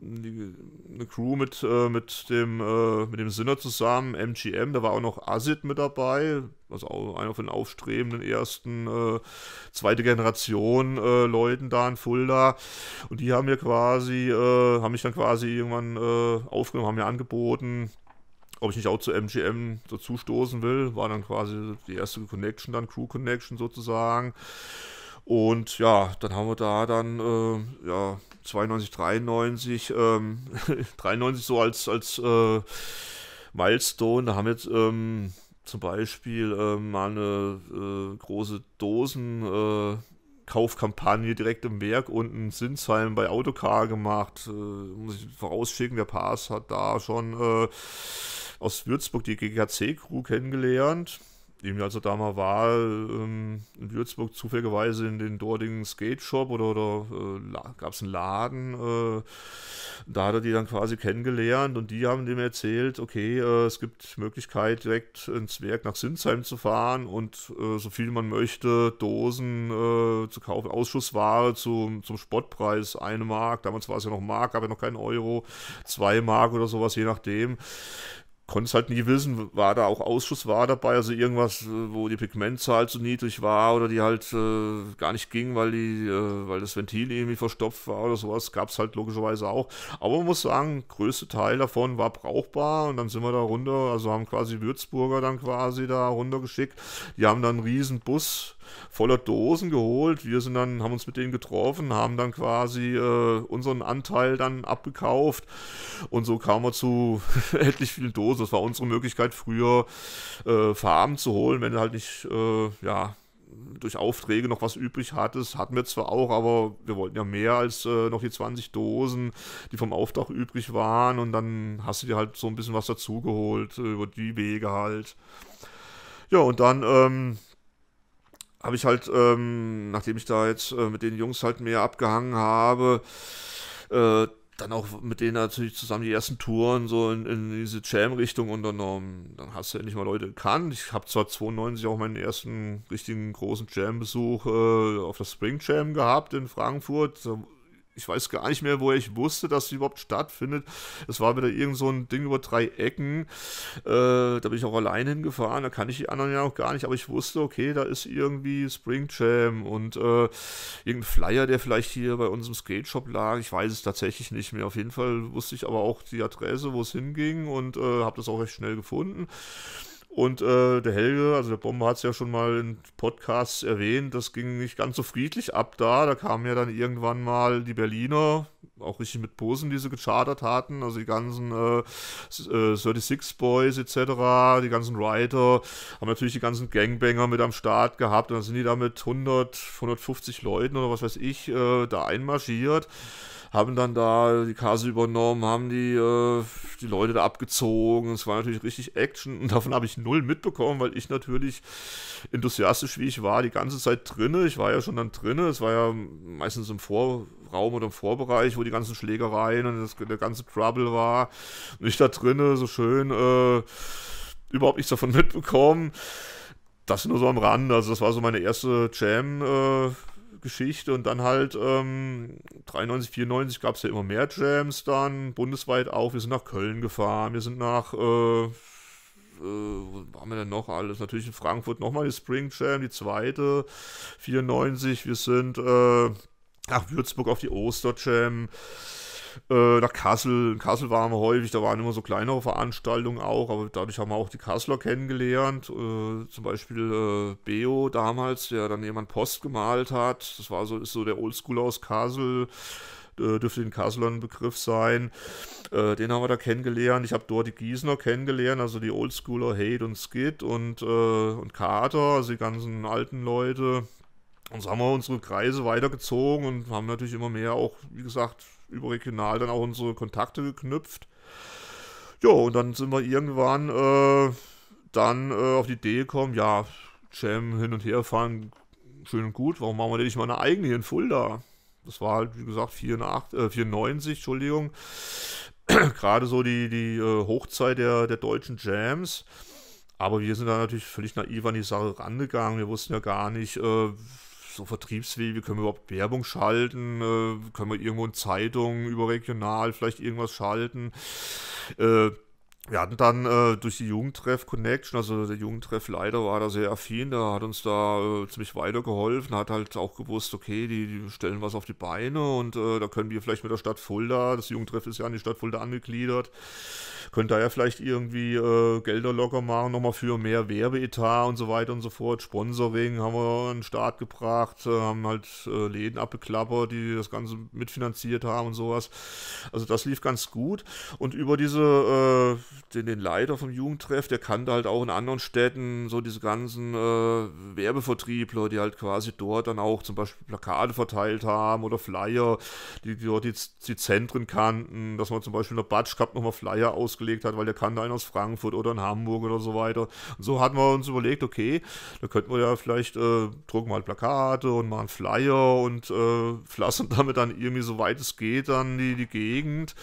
die, eine Crew mit, äh, mit dem, äh, dem Sinner zusammen, MGM, da war auch noch Asid mit dabei, also auch einer von den aufstrebenden ersten, äh, zweite Generation äh, Leuten da in Fulda. Und die haben mir quasi, äh, haben mich dann quasi irgendwann äh, aufgenommen, haben mir angeboten, ob ich nicht auch zu MGM dazu stoßen will. War dann quasi die erste Connection, dann Crew Connection sozusagen. Und ja, dann haben wir da dann äh, ja, 92, 93, ähm, 93 so als, als äh, Milestone. Da haben wir jetzt ähm, zum Beispiel äh, mal eine äh, große Dosen. Äh, Kaufkampagne direkt im Werk unten in Sinsheim bei Autocar gemacht. Äh, muss ich vorausschicken, der Paas hat da schon äh, aus Würzburg die GKC-Crew kennengelernt eben als er da mal war, ähm, in Würzburg zufälligerweise in den dortigen Skate Shop oder, oder äh, gab es einen Laden, äh, da hat er die dann quasi kennengelernt und die haben dem erzählt, okay, äh, es gibt Möglichkeit, direkt ins Werk nach Sinsheim zu fahren und äh, so viel man möchte, Dosen äh, zu kaufen, Ausschussware zum, zum Spottpreis, eine Mark, damals war es ja noch Mark, gab ja noch keinen Euro, zwei Mark oder sowas, je nachdem konnte es halt nie wissen, war da auch Ausschuss war dabei, also irgendwas, äh, wo die Pigmentzahl zu niedrig war oder die halt äh, gar nicht ging, weil, die, äh, weil das Ventil irgendwie verstopft war oder sowas, gab es halt logischerweise auch. Aber man muss sagen, größte Teil davon war brauchbar und dann sind wir da runter, also haben quasi Würzburger dann quasi da runtergeschickt. Die haben dann einen riesen Bus voller Dosen geholt. Wir sind dann, haben uns mit denen getroffen, haben dann quasi äh, unseren Anteil dann abgekauft und so kamen wir zu etlich vielen Dosen. Das war unsere Möglichkeit, früher äh, Farben zu holen, wenn halt nicht, äh, ja, durch Aufträge noch was übrig hattest. Hatten wir zwar auch, aber wir wollten ja mehr als äh, noch die 20 Dosen, die vom Auftrag übrig waren. Und dann hast du dir halt so ein bisschen was dazugeholt, äh, über die Wege halt. Ja, und dann ähm, habe ich halt, ähm, nachdem ich da jetzt äh, mit den Jungs halt mehr abgehangen habe, äh, dann auch mit denen natürlich zusammen die ersten Touren so in, in diese Jam-Richtung unternommen. Ähm, dann hast du endlich mal Leute gekannt. Ich habe zwar 92 auch meinen ersten richtigen großen Jam-Besuch äh, auf das Spring Jam gehabt in Frankfurt ich weiß gar nicht mehr, woher ich wusste, dass sie überhaupt stattfindet. Es war wieder irgend so ein Ding über drei Ecken. Äh, da bin ich auch allein hingefahren, da kann ich die anderen ja auch gar nicht, aber ich wusste, okay, da ist irgendwie Spring Jam und äh, irgendein Flyer, der vielleicht hier bei uns im Skate Shop lag. Ich weiß es tatsächlich nicht mehr. Auf jeden Fall wusste ich aber auch die Adresse, wo es hinging und äh, habe das auch recht schnell gefunden. Und äh, der Helge, also der Bomber hat es ja schon mal in Podcasts erwähnt, das ging nicht ganz so friedlich ab da. Da kamen ja dann irgendwann mal die Berliner, auch richtig mit Posen, die sie gechartert hatten. Also die ganzen äh, 36 äh, Boys etc., die ganzen Writer, haben natürlich die ganzen Gangbanger mit am Start gehabt. Und dann sind die da mit 100, 150 Leuten oder was weiß ich äh, da einmarschiert haben dann da die Kase übernommen, haben die, äh, die Leute da abgezogen. Es war natürlich richtig Action und davon habe ich null mitbekommen, weil ich natürlich enthusiastisch wie ich war, die ganze Zeit drinne. Ich war ja schon dann drinne. Es war ja meistens im Vorraum oder im Vorbereich, wo die ganzen Schlägereien und das, der ganze Trouble war. Und ich da drinne so schön äh, überhaupt nichts davon mitbekommen. Das nur so am Rand. Also das war so meine erste Jam. Äh, Geschichte und dann halt ähm, 93, 94 gab es ja immer mehr Jams dann, bundesweit auch. Wir sind nach Köln gefahren, wir sind nach, äh, äh, wo waren wir denn noch alles? Natürlich in Frankfurt nochmal die Spring Jam, die zweite, 94. Wir sind äh, nach Würzburg auf die Oster Jam äh, nach Kassel. In Kassel waren wir häufig, da waren immer so kleinere Veranstaltungen auch, aber dadurch haben wir auch die Kassler kennengelernt. Äh, zum Beispiel äh, Beo damals, der dann jemand Post gemalt hat. Das war so, ist so der Oldschool aus Kassel äh, dürfte in Kassel ein Begriff sein. Äh, den haben wir da kennengelernt. Ich habe dort die Gießner kennengelernt, also die Oldschooler Hate und Skid und, äh, und Carter, also die ganzen alten Leute. Und so haben wir unsere Kreise weitergezogen und haben natürlich immer mehr auch, wie gesagt, überregional dann auch unsere Kontakte geknüpft. Ja, und dann sind wir irgendwann äh, dann äh, auf die Idee gekommen, ja, Jam hin und her fahren, schön und gut, warum machen wir denn nicht mal eine eigene hier in Fulda? Das war halt, wie gesagt, 84, äh, 94, Entschuldigung, gerade so die, die äh, Hochzeit der, der deutschen Jams. Aber wir sind da natürlich völlig naiv an die Sache rangegangen. Wir wussten ja gar nicht, äh, so Vertriebswege, können wir überhaupt Werbung schalten, äh, können wir irgendwo in Zeitungen überregional vielleicht irgendwas schalten. Äh, wir hatten dann äh, durch die Jugendtreff Connection, also der Jugendtreff leider war da sehr affin, der hat uns da äh, ziemlich weitergeholfen, hat halt auch gewusst, okay, die, die stellen was auf die Beine und äh, da können wir vielleicht mit der Stadt Fulda, das Jugendtreff ist ja an die Stadt Fulda angegliedert, Könnt da ja vielleicht irgendwie äh, Gelder locker machen, nochmal für mehr Werbeetat und so weiter und so fort. Sponsoring haben wir an den Start gebracht, äh, haben halt äh, Läden abgeklappert, die das Ganze mitfinanziert haben und sowas. Also das lief ganz gut. Und über diese, äh, den, den, Leiter vom Jugendtreff, der kannte halt auch in anderen Städten so diese ganzen äh, Werbevertriebler, die halt quasi dort dann auch zum Beispiel Plakate verteilt haben oder Flyer, die, dort die, die Zentren kannten, dass man zum Beispiel in der Batsch Cup nochmal Flyer ausgeschrieben losgelegt hat, weil der kannte einen aus Frankfurt oder in Hamburg oder so weiter. Und so hatten wir uns überlegt, okay, da könnten wir ja vielleicht äh, drucken mal halt Plakate und machen Flyer und äh, pflastern damit dann irgendwie so weit es geht dann die, die Gegend.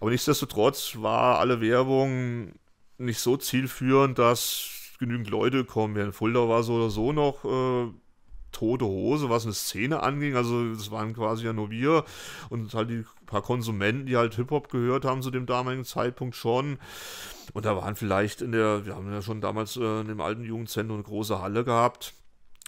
Aber nichtsdestotrotz war alle Werbung nicht so zielführend, dass genügend Leute kommen. Ja, in Fulda war so oder so noch äh, tote Hose, was eine Szene anging. Also es waren quasi ja nur wir und halt die paar Konsumenten, die halt Hip-Hop gehört haben zu dem damaligen Zeitpunkt schon. Und da waren vielleicht in der, wir haben ja schon damals äh, in dem alten Jugendzentrum eine große Halle gehabt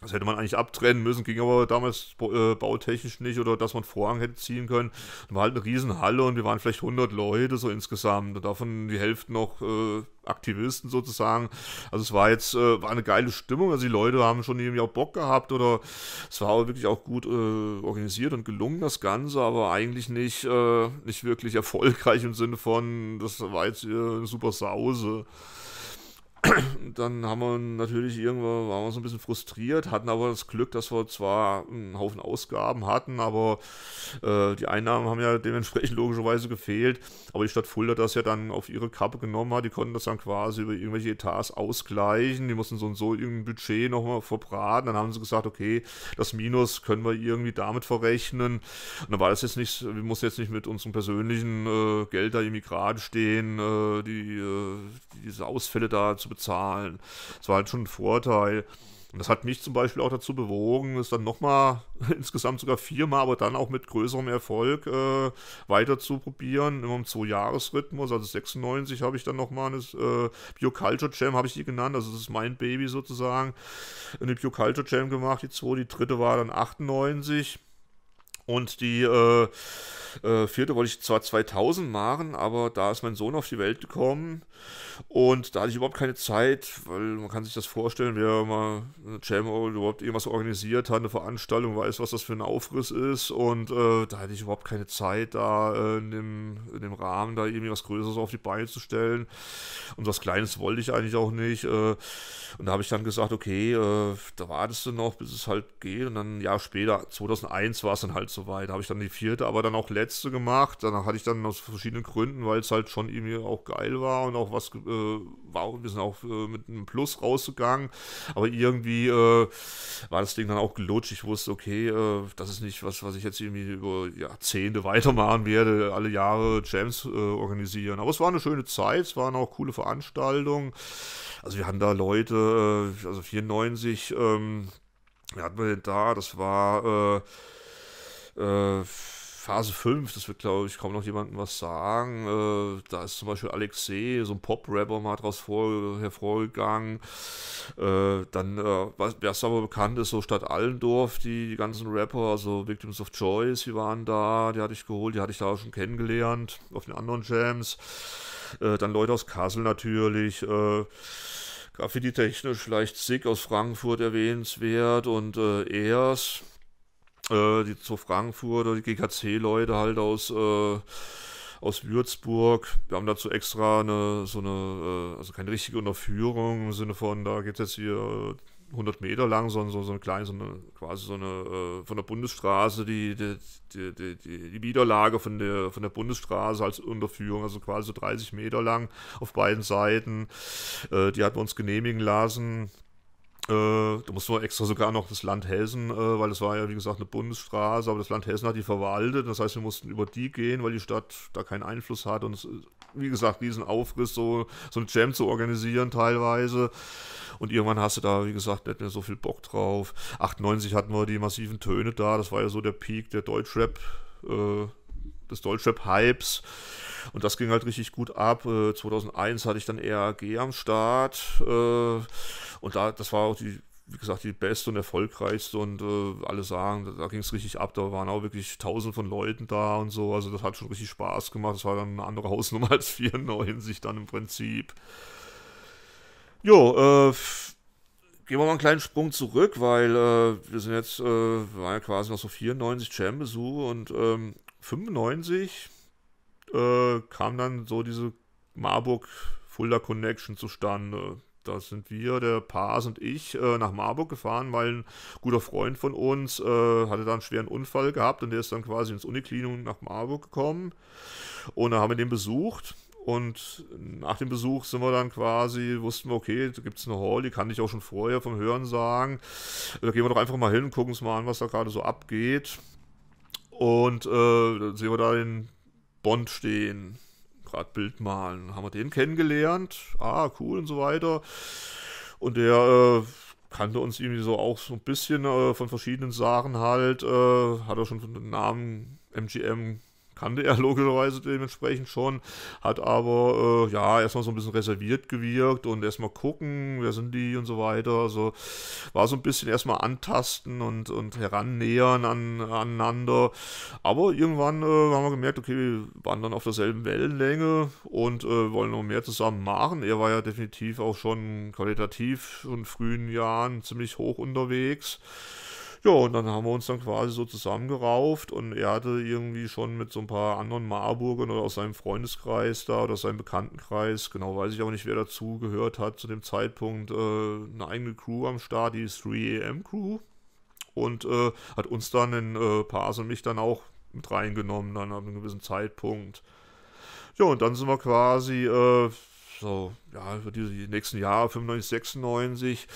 das hätte man eigentlich abtrennen müssen, ging aber damals äh, bautechnisch nicht oder dass man Vorhang hätte ziehen können. Das war halt eine Riesenhalle und wir waren vielleicht 100 Leute so insgesamt und davon die Hälfte noch äh, Aktivisten sozusagen. Also es war jetzt äh, war eine geile Stimmung, also die Leute haben schon irgendwie auch Bock gehabt oder es war wirklich auch gut äh, organisiert und gelungen das Ganze, aber eigentlich nicht, äh, nicht wirklich erfolgreich im Sinne von, das war jetzt eine super Sause dann haben wir natürlich irgendwann waren wir so ein bisschen frustriert, hatten aber das Glück, dass wir zwar einen Haufen Ausgaben hatten, aber äh, die Einnahmen haben ja dementsprechend logischerweise gefehlt. Aber die Stadt Fulda das ja dann auf ihre Kappe genommen hat, die konnten das dann quasi über irgendwelche Etats ausgleichen, die mussten so und so irgendein Budget nochmal verbraten. Dann haben sie gesagt, okay, das Minus können wir irgendwie damit verrechnen. Und dann war das jetzt nicht, wir mussten jetzt nicht mit unserem persönlichen äh, Geld da irgendwie gerade stehen, äh, die, die, äh, diese Ausfälle da zu betreiben bezahlen. Das war halt schon ein Vorteil. Und das hat mich zum Beispiel auch dazu bewogen, es dann nochmal, insgesamt sogar viermal, aber dann auch mit größerem Erfolg äh, weiter zu probieren, immer im Zwei-Jahres-Rhythmus. Also 96 habe ich dann nochmal eine äh, Bioculture Jam, habe ich die genannt, also das ist mein Baby sozusagen, eine Bioculture Jam gemacht, die zwei, die dritte war dann 98. Und die äh, äh, vierte wollte ich zwar 2000 machen, aber da ist mein Sohn auf die Welt gekommen und da hatte ich überhaupt keine Zeit, weil man kann sich das vorstellen, wer mal eine Jam überhaupt irgendwas organisiert hat, eine Veranstaltung, weiß, was das für ein Aufriss ist und äh, da hatte ich überhaupt keine Zeit, da äh, in dem, in, dem, Rahmen da irgendwie was Größeres auf die Beine zu stellen und was Kleines wollte ich eigentlich auch nicht äh. und da habe ich dann gesagt, okay, äh, da wartest du noch, bis es halt geht und dann ein Jahr später, 2001 war es dann halt so weiter. Habe ich dann die vierte, aber dann auch letzte gemacht. Danach hatte ich dann aus verschiedenen Gründen, weil es halt schon irgendwie auch geil war und auch was äh, war Wir sind auch äh, mit einem Plus rausgegangen. Aber irgendwie äh, war das Ding dann auch gelutscht. Ich wusste, okay, äh, das ist nicht was, was ich jetzt irgendwie über Jahrzehnte weitermachen werde, alle Jahre Jams äh, organisieren. Aber es war eine schöne Zeit, es waren auch coole Veranstaltungen. Also wir hatten da Leute, äh, also 94, ähm, wir hatten wir denn da? Das war äh, äh, Phase 5, das wird, glaube ich, kaum noch jemandem was sagen. Äh, da ist zum Beispiel Alexei, so ein Pop-Rapper, mal daraus vor, hervorgegangen. Äh, dann, äh, was, aber bekannt ist, so Stadt Allendorf, die, die ganzen Rapper, also Victims of Choice, die waren da, die hatte ich geholt, die hatte ich da auch schon kennengelernt, auf den anderen Jams. Äh, dann Leute aus Kassel natürlich. Äh, Graffiti-technisch vielleicht Sick aus Frankfurt erwähnenswert und äh, Eers äh, die zur Frankfurter, die GKC-Leute halt aus, äh, aus Würzburg. Wir haben dazu extra eine, so eine, äh, also keine richtige Unterführung im Sinne von, da geht es jetzt hier 100 äh, Meter lang, sondern so, so eine kleine, so eine, quasi so eine, äh, von der Bundesstraße, die, die, die, die, die Widerlage von der, von der Bundesstraße als Unterführung, also quasi so 30 Meter lang auf beiden Seiten. Äh, die hat man uns genehmigen lassen. Äh, da musste man extra sogar noch das Land Hessen, äh, weil das war ja wie gesagt eine Bundesstraße, aber das Land Hessen hat die verwaltet. Das heißt, wir mussten über die gehen, weil die Stadt da keinen Einfluss hat. Und es, wie gesagt, diesen Aufriss, so, so ein Jam zu organisieren teilweise. Und irgendwann hast du da, wie gesagt, nicht mehr so viel Bock drauf. 98 hatten wir die massiven Töne da. Das war ja so der Peak der Deutschrap, äh, des Deutschrap-Hypes. Und das ging halt richtig gut ab. 2001 äh, hatte ich dann ERG am Start. Äh, und da, das war auch die wie gesagt, die beste und erfolgreichste und äh, alle sagen, da, da ging es richtig ab, da waren auch wirklich tausend von Leuten da und so, also das hat schon richtig Spaß gemacht, das war dann eine andere Hausnummer als 94 dann im Prinzip. Jo, äh, gehen wir mal einen kleinen Sprung zurück, weil äh, wir sind jetzt, äh, wir waren ja quasi noch so 94 Champ-Besuche und ähm, 95 äh, kam dann so diese Marburg-Fulda Connection zustande. Da sind wir, der Paas und ich, äh, nach Marburg gefahren, weil ein guter Freund von uns äh, hatte da einen schweren Unfall gehabt und der ist dann quasi ins Uniklinikum nach Marburg gekommen. Und da haben wir den besucht. Und nach dem Besuch sind wir dann quasi, wussten wir, okay, da gibt es eine Hall, die kann ich auch schon vorher vom Hören sagen. Da gehen wir doch einfach mal hin und gucken uns mal an, was da gerade so abgeht. Und äh, dann sehen wir da den Bond stehen, gerade Bild malen. Haben wir den kennengelernt, ah, cool und so weiter. Und der äh, kannte uns irgendwie so auch so ein bisschen äh, von verschiedenen Sachen halt, äh, hat er schon von den Namen MGM kannte er logischerweise dementsprechend schon, hat aber äh, ja erstmal so ein bisschen reserviert gewirkt und erstmal gucken, wer sind die und so weiter. Also war so ein bisschen erstmal antasten und, und herannähern an, aneinander. Aber irgendwann äh, haben wir gemerkt, okay, wir waren dann auf derselben Wellenlänge und äh, wollen noch mehr zusammen machen. Er war ja definitiv auch schon qualitativ in frühen Jahren ziemlich hoch unterwegs. Ja, und dann haben wir uns dann quasi so zusammengerauft und er hatte irgendwie schon mit so ein paar anderen Marburgern oder aus seinem Freundeskreis da oder aus seinem Bekanntenkreis, genau weiß ich auch nicht, wer dazu gehört hat zu dem Zeitpunkt, äh, eine eigene Crew am Start, die 3 am Crew. Und äh, hat uns dann, in äh, Pars und mich dann auch mit reingenommen, dann ab einem gewissen Zeitpunkt. Ja, und dann sind wir quasi äh, so, ja, über die, die nächsten Jahre, 95, 96,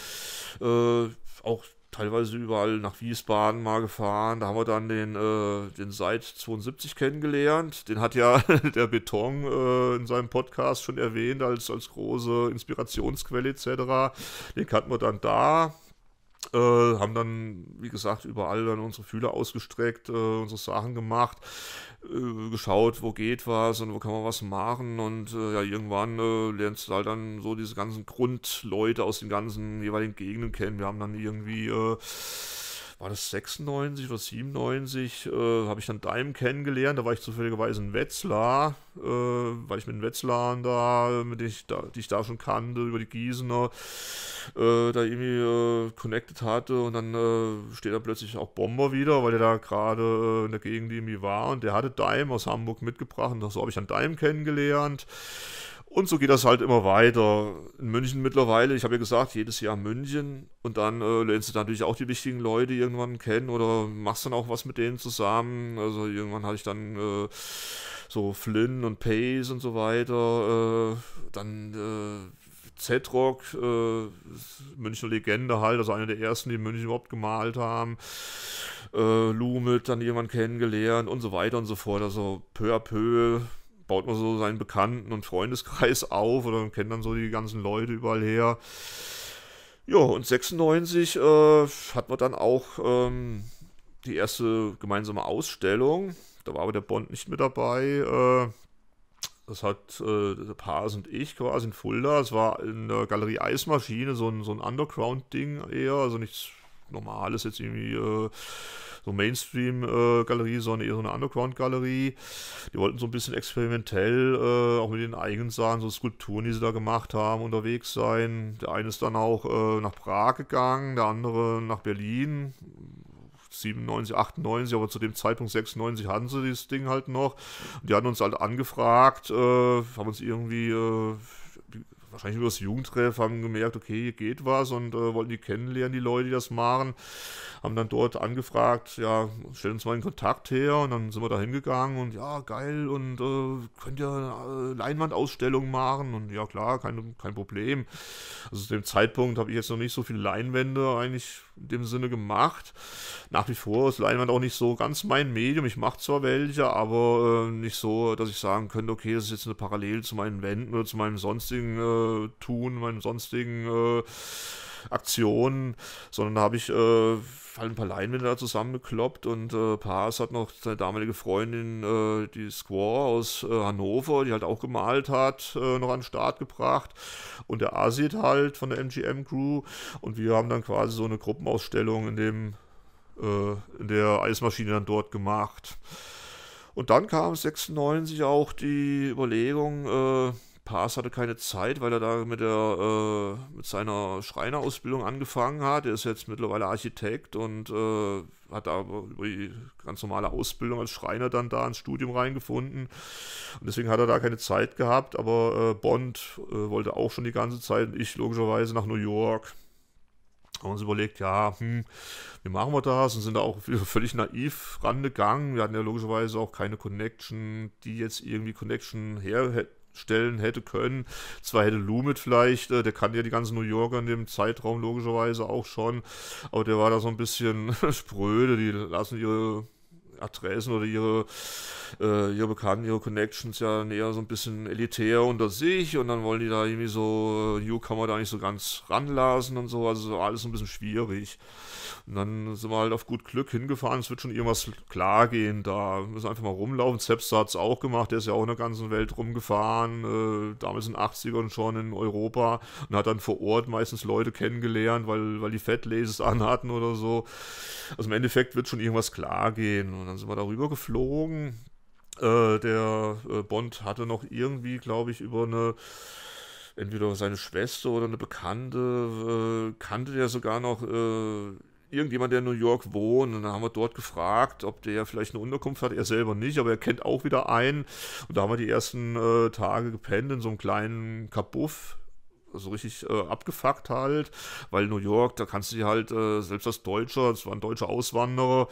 äh, auch teilweise überall nach Wiesbaden mal gefahren. Da haben wir dann den, äh, den Seit 72 kennengelernt. Den hat ja der Beton äh, in seinem Podcast schon erwähnt als, als große Inspirationsquelle etc. Den kannten wir dann da äh, haben dann, wie gesagt, überall dann unsere Fühler ausgestreckt, äh, unsere Sachen gemacht, äh, geschaut, wo geht was und wo kann man was machen. Und äh, ja, irgendwann äh, lernst du halt dann so diese ganzen Grundleute aus den ganzen jeweiligen Gegenden kennen. Wir haben dann irgendwie äh, war das 96 oder 97, äh, habe ich dann Daim kennengelernt. Da war ich zufälligerweise in Wetzlar, äh, weil ich mit den Wetzlaren da, mit denen ich da, die ich da schon kannte, über die Gießener äh, da irgendwie äh, connected hatte und dann äh, steht da plötzlich auch Bomber wieder, weil der da gerade äh, in der Gegend irgendwie war und der hatte Dime aus Hamburg mitgebracht und so habe ich dann Dime kennengelernt. Und so geht das halt immer weiter. In München mittlerweile, ich habe ja gesagt, jedes Jahr München. Und dann äh, lernst du natürlich auch die wichtigen Leute irgendwann kennen oder machst dann auch was mit denen zusammen. Also irgendwann hatte ich dann äh, so Flynn und Pace und so weiter. Äh, dann äh, Z-Rock, äh, Münchner Legende halt, also einer der ersten, die in München überhaupt gemalt haben. Äh, Lumit, dann jemand kennengelernt und so weiter und so fort. Also peu à peu baut man so seinen Bekannten- und Freundeskreis auf oder kennt dann so die ganzen Leute überall her. Ja, und 96 äh, hat man dann auch ähm, die erste gemeinsame Ausstellung. Da war aber der Bond nicht mit dabei. Äh, das hat äh, der Paas und ich quasi in Fulda. Es war in der Galerie Eismaschine, so ein, so ein Underground-Ding eher, also nichts Normales, jetzt irgendwie äh, so Mainstream-Galerie, äh, sondern eher so eine Underground-Galerie. Die wollten so ein bisschen experimentell äh, auch mit den eigenen Sachen, so Skulpturen, die sie da gemacht haben, unterwegs sein. Der eine ist dann auch äh, nach Prag gegangen, der andere nach Berlin 97, 98, aber zu dem Zeitpunkt 96 hatten sie dieses Ding halt noch. Und die hatten uns halt angefragt, äh, haben uns irgendwie, äh, wahrscheinlich über das Jugendtreff, haben gemerkt, okay, hier geht was und äh, wollten die kennenlernen, die Leute, die das machen. Haben dann dort angefragt, ja, stellen uns mal in Kontakt her und dann sind wir da hingegangen und ja, geil und äh, könnt ihr eine äh, Leinwandausstellung machen und ja, klar, kein, kein Problem. Also zu dem Zeitpunkt habe ich jetzt noch nicht so viele Leinwände eigentlich in dem Sinne gemacht. Nach wie vor ist Leinwand auch nicht so ganz mein Medium. Ich mache zwar welche, aber äh, nicht so, dass ich sagen könnte, okay, das ist jetzt eine Parallele zu meinen Wänden oder zu meinem sonstigen äh, Tun, meinem sonstigen äh, Aktionen, sondern da habe ich äh, halt ein paar Leinwände da zusammengekloppt und äh, Paas hat noch seine damalige Freundin, äh, die Squaw aus äh, Hannover, die halt auch gemalt hat, äh, noch an den Start gebracht und der Asit halt von der MGM-Crew und wir haben dann quasi so eine Gruppenausstellung in dem äh, in der Eismaschine dann dort gemacht. Und dann kam 96 auch die Überlegung, Paas hatte keine Zeit, weil er da mit, der, äh, mit seiner Schreinerausbildung angefangen hat. Er ist jetzt mittlerweile Architekt und äh, hat da über die ganz normale Ausbildung als Schreiner dann da ins Studium reingefunden. Und deswegen hat er da keine Zeit gehabt. Aber äh, Bond äh, wollte auch schon die ganze Zeit und ich logischerweise nach New York haben uns überlegt, ja, hm, wie machen wir das? Und sind da auch völlig naiv rangegangen. Wir hatten ja logischerweise auch keine Connection, die jetzt irgendwie Connection her hätten stellen hätte können. Zwar hätte Lumet vielleicht, äh, der kannte ja die ganzen New Yorker in dem Zeitraum logischerweise auch schon, aber der war da so ein bisschen spröde, die lassen ihre Adressen oder ihre, äh, ihre Bekannten, ihre Connections ja eher so ein bisschen elitär unter sich und dann wollen die da irgendwie so äh, Newcomer da nicht so ganz ranlassen und so, also alles ein bisschen schwierig. Und dann sind wir halt auf gut Glück hingefahren, es wird schon irgendwas klar gehen, da müssen einfach mal rumlaufen. Zepster hat es auch gemacht, der ist ja auch in der ganzen Welt rumgefahren, äh, damals in den 80ern schon in Europa und hat dann vor Ort meistens Leute kennengelernt, weil, weil die Fettlases anhatten oder so. Also im Endeffekt wird schon irgendwas klar gehen und dann sind wir darüber geflogen. Äh, der äh, Bond hatte noch irgendwie, glaube ich, über eine entweder seine Schwester oder eine Bekannte, äh, kannte der sogar noch äh, irgendjemand, der in New York wohnt. Und dann haben wir dort gefragt, ob der vielleicht eine Unterkunft hat. Er selber nicht, aber er kennt auch wieder einen. Und da haben wir die ersten äh, Tage gepennt in so einem kleinen Kabuff so richtig äh, abgefuckt halt, weil New York, da kannst du dir halt, äh, selbst als Deutscher, das waren deutsche Auswanderer,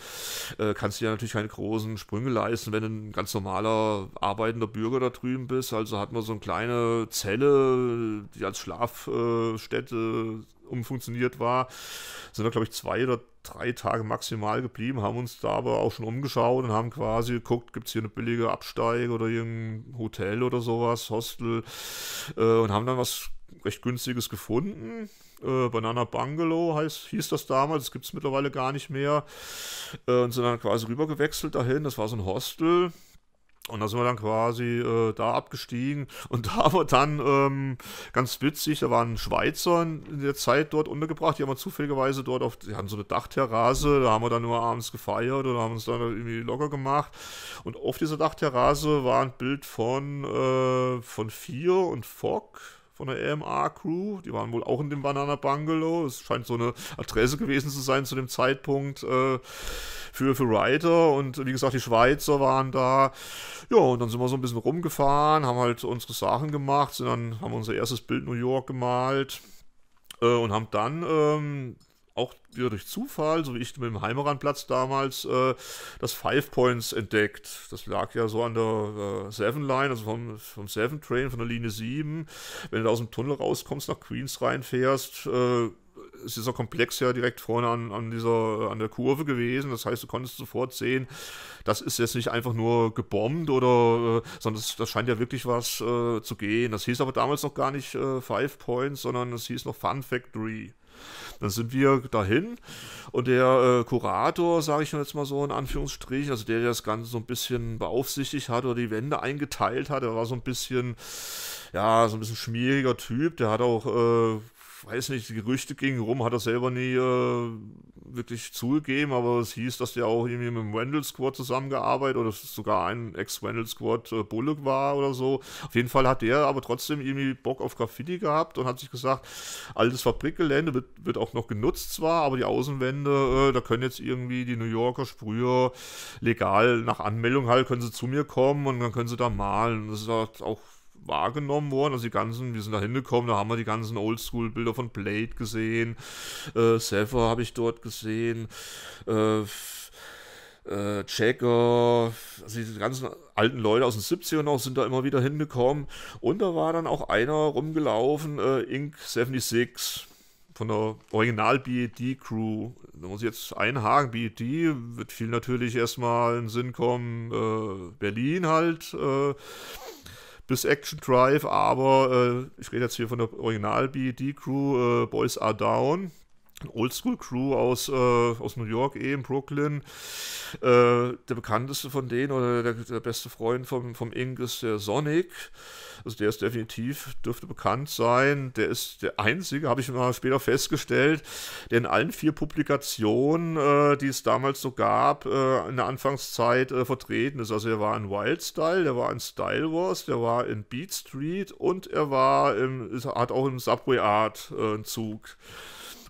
äh, kannst du ja natürlich keine großen Sprünge leisten, wenn du ein ganz normaler arbeitender Bürger da drüben bist. Also hat man so eine kleine Zelle, die als Schlafstätte umfunktioniert war, sind wir, glaube ich, zwei oder drei Tage maximal geblieben, haben uns da aber auch schon umgeschaut und haben quasi geguckt, gibt es hier eine billige Absteige oder irgendein Hotel oder sowas, Hostel äh, und haben dann was recht günstiges gefunden. Äh, Banana Bungalow heißt, hieß das damals, das gibt es mittlerweile gar nicht mehr. Äh, und sind dann quasi rübergewechselt dahin. Das war so ein Hostel. Und da sind wir dann quasi äh, da abgestiegen. Und da war dann ähm, ganz witzig, da waren Schweizer in der Zeit dort untergebracht. Die haben wir zufälligerweise dort auf, die hatten so eine Dachterrasse, da haben wir dann nur abends gefeiert oder haben uns dann irgendwie locker gemacht. Und auf dieser Dachterrasse war ein Bild von, äh, von Vier und Fock von der AMR-Crew. Die waren wohl auch in dem Banana Bungalow. Es scheint so eine Adresse gewesen zu sein zu dem Zeitpunkt äh, für, für Rider. Und wie gesagt, die Schweizer waren da. Ja, und dann sind wir so ein bisschen rumgefahren, haben halt unsere Sachen gemacht, sind dann, haben unser erstes Bild New York gemalt äh, und haben dann ähm, auch wieder durch Zufall, so wie ich mit dem Heimeranplatz damals, äh, das Five Points entdeckt. Das lag ja so an der äh, Seven Line, also vom, vom Seven Train, von der Linie 7. Wenn du da aus dem Tunnel rauskommst, nach Queens reinfährst, äh, ist dieser Komplex ja direkt vorne an, an, dieser, äh, an der Kurve gewesen. Das heißt, du konntest sofort sehen, das ist jetzt nicht einfach nur gebombt oder, äh, sondern das, das, scheint ja wirklich was äh, zu gehen. Das hieß aber damals noch gar nicht äh, Five Points, sondern es hieß noch Fun Factory. Dann sind wir dahin und der äh, Kurator, sage ich jetzt mal so in Anführungsstrichen, also der, der das Ganze so ein bisschen beaufsichtigt hat oder die Wände eingeteilt hat, der war so ein bisschen, ja, so ein bisschen schmieriger Typ. Der hat auch äh, weiß nicht, die Gerüchte gingen rum, hat er selber nie äh, wirklich zugegeben, aber es hieß, dass der auch irgendwie mit dem Wendell Squad zusammengearbeitet oder sogar ein Ex-Wendell Squad äh, Bullock war oder so. Auf jeden Fall hat der aber trotzdem irgendwie Bock auf Graffiti gehabt und hat sich gesagt, altes Fabrikgelände wird, wird auch noch genutzt zwar, aber die Außenwände, äh, da können jetzt irgendwie die New Yorker Sprüher legal nach Anmeldung halt, können sie zu mir kommen und dann können sie da malen. Das ist halt auch wahrgenommen worden. Also die ganzen, wir sind da hingekommen, da haben wir die ganzen Oldschool-Bilder von Blade gesehen, äh, Sever habe ich dort gesehen, äh, äh, Checker, also die ganzen alten Leute aus den 70ern noch sind da immer wieder hingekommen. Und da war dann auch einer rumgelaufen, äh, Inc. 76 von der Original BED Crew. Da muss ich jetzt einhaken, BED wird viel natürlich erstmal in den Sinn kommen, äh, Berlin halt, äh, bis Action Drive, aber äh, ich rede jetzt hier von der Original BD Crew, äh, Boys Are Down. Oldschool-Crew aus, äh, aus New York, eben Brooklyn. Äh, der bekannteste von denen oder der, der, beste Freund vom, vom Ink ist der Sonic. Also der ist definitiv, dürfte bekannt sein. Der ist der einzige, habe ich mal später festgestellt, der in allen vier Publikationen, äh, die es damals so gab, äh, in der Anfangszeit äh, vertreten ist. Also er war in Wildstyle, Style, der war in Style Wars, der war in Beat Street und er war im, hat auch im Subway Art äh, einen Zug.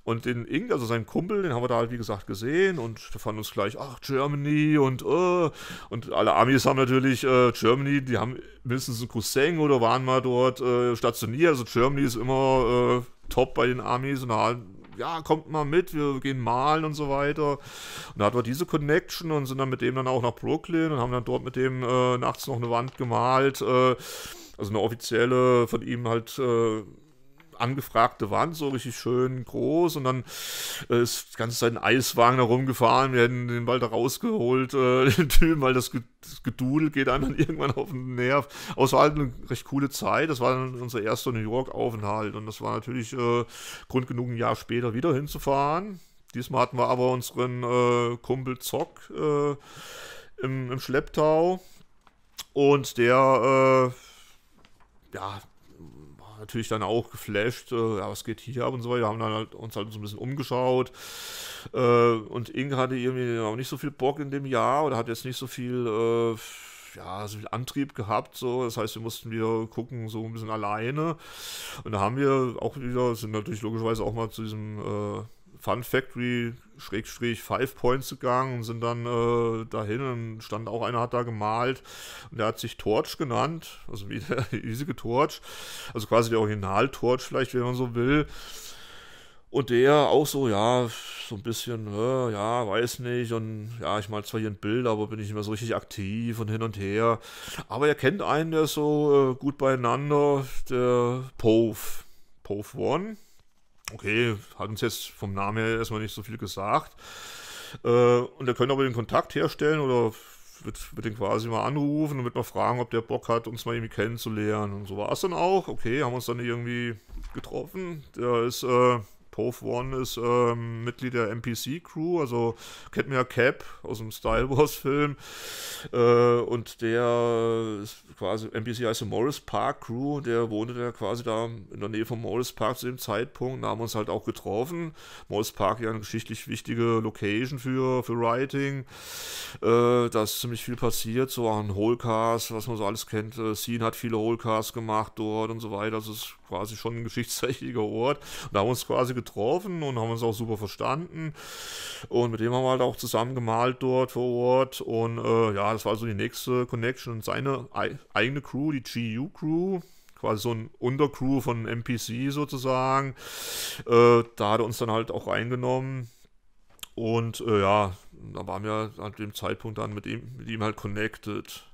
Und den Ing, also seinen Kumpel, den haben wir da halt, wie gesagt, gesehen und da fanden uns gleich, ach, Germany und, äh, und alle Amis haben natürlich äh, Germany, die haben mindestens einen Cousin oder waren mal dort äh, stationiert. Also Germany ist immer äh, top bei den Amis und da halt, ja, kommt mal mit, wir gehen malen und so weiter. Und da hatten wir diese Connection und sind dann mit dem dann auch nach Brooklyn und haben dann dort mit dem äh, nachts noch eine Wand gemalt. Äh, also eine offizielle von ihm halt äh, angefragte Wand, so richtig schön groß. Und dann äh, ist die ganze Zeit ein Eiswagen herumgefahren. Wir hätten den bald da rausgeholt, äh, den Typen, weil das, das Gedudel geht einem dann irgendwann auf den Nerv. Aber es war halt eine recht coole Zeit. Das war dann unser erster New York-Aufenthalt. Und das war natürlich äh, Grund genug, ein Jahr später wieder hinzufahren. Diesmal hatten wir aber unseren äh, Kumpel Zock äh, im, im, Schlepptau. Und der, äh, ja, natürlich dann auch geflasht, äh, ja, was geht hier ab und so weiter. Wir haben dann halt uns halt so ein bisschen umgeschaut. Äh, und Inge hatte irgendwie auch nicht so viel Bock in dem Jahr oder hat jetzt nicht so viel, äh, ja, so viel Antrieb gehabt. So. Das heißt, wir mussten wieder gucken, so ein bisschen alleine. Und da haben wir auch wieder, sind natürlich logischerweise auch mal zu diesem äh, Fun Factory Schrägstrich Five Points gegangen und sind dann äh, dahin und stand auch einer hat da gemalt und der hat sich Torch genannt, also wie der riesige Torch, also quasi der Original Torch vielleicht, wenn man so will. Und der auch so, ja, so ein bisschen, äh, ja, weiß nicht. Und ja, ich mal zwar hier ein Bild, aber bin ich nicht mehr so richtig aktiv und hin und her. Aber er kennt einen, der ist so äh, gut beieinander, der Pove. Pove One okay, hat uns jetzt vom Namen her erstmal nicht so viel gesagt. Äh, und da können aber den Kontakt herstellen oder wird, wird den quasi mal anrufen und wird mal fragen, ob der Bock hat, uns mal irgendwie kennenzulernen. Und so war es dann auch. Okay, haben uns dann irgendwie getroffen. Der ist äh, Poe One ist ähm, Mitglied der NPC-Crew, also kennt man ja Cap aus dem Style Wars-Film. Äh, und der ist quasi, NPC heißt Morris Park Crew, der wohnte ja quasi da in der Nähe von Morris Park zu dem Zeitpunkt. Da haben wir uns halt auch getroffen. Morris Park ja eine geschichtlich wichtige Location für, für Writing. Äh, da ist ziemlich viel passiert, so an Holcast, was man so alles kennt. Äh, Scene hat viele Holcasts gemacht dort und so weiter. Das also ist quasi schon ein geschichtsträchtiger Ort. Und da haben wir uns quasi getroffen getroffen und haben uns auch super verstanden. Und mit dem haben wir halt auch zusammen gemalt dort vor Ort. Und äh, ja, das war so die nächste Connection. Und seine eigene Crew, die GU Crew, quasi so ein Untercrew von NPC sozusagen, äh, da hat er uns dann halt auch eingenommen. Und äh, ja, da waren wir an halt dem Zeitpunkt dann mit ihm, mit ihm halt connected.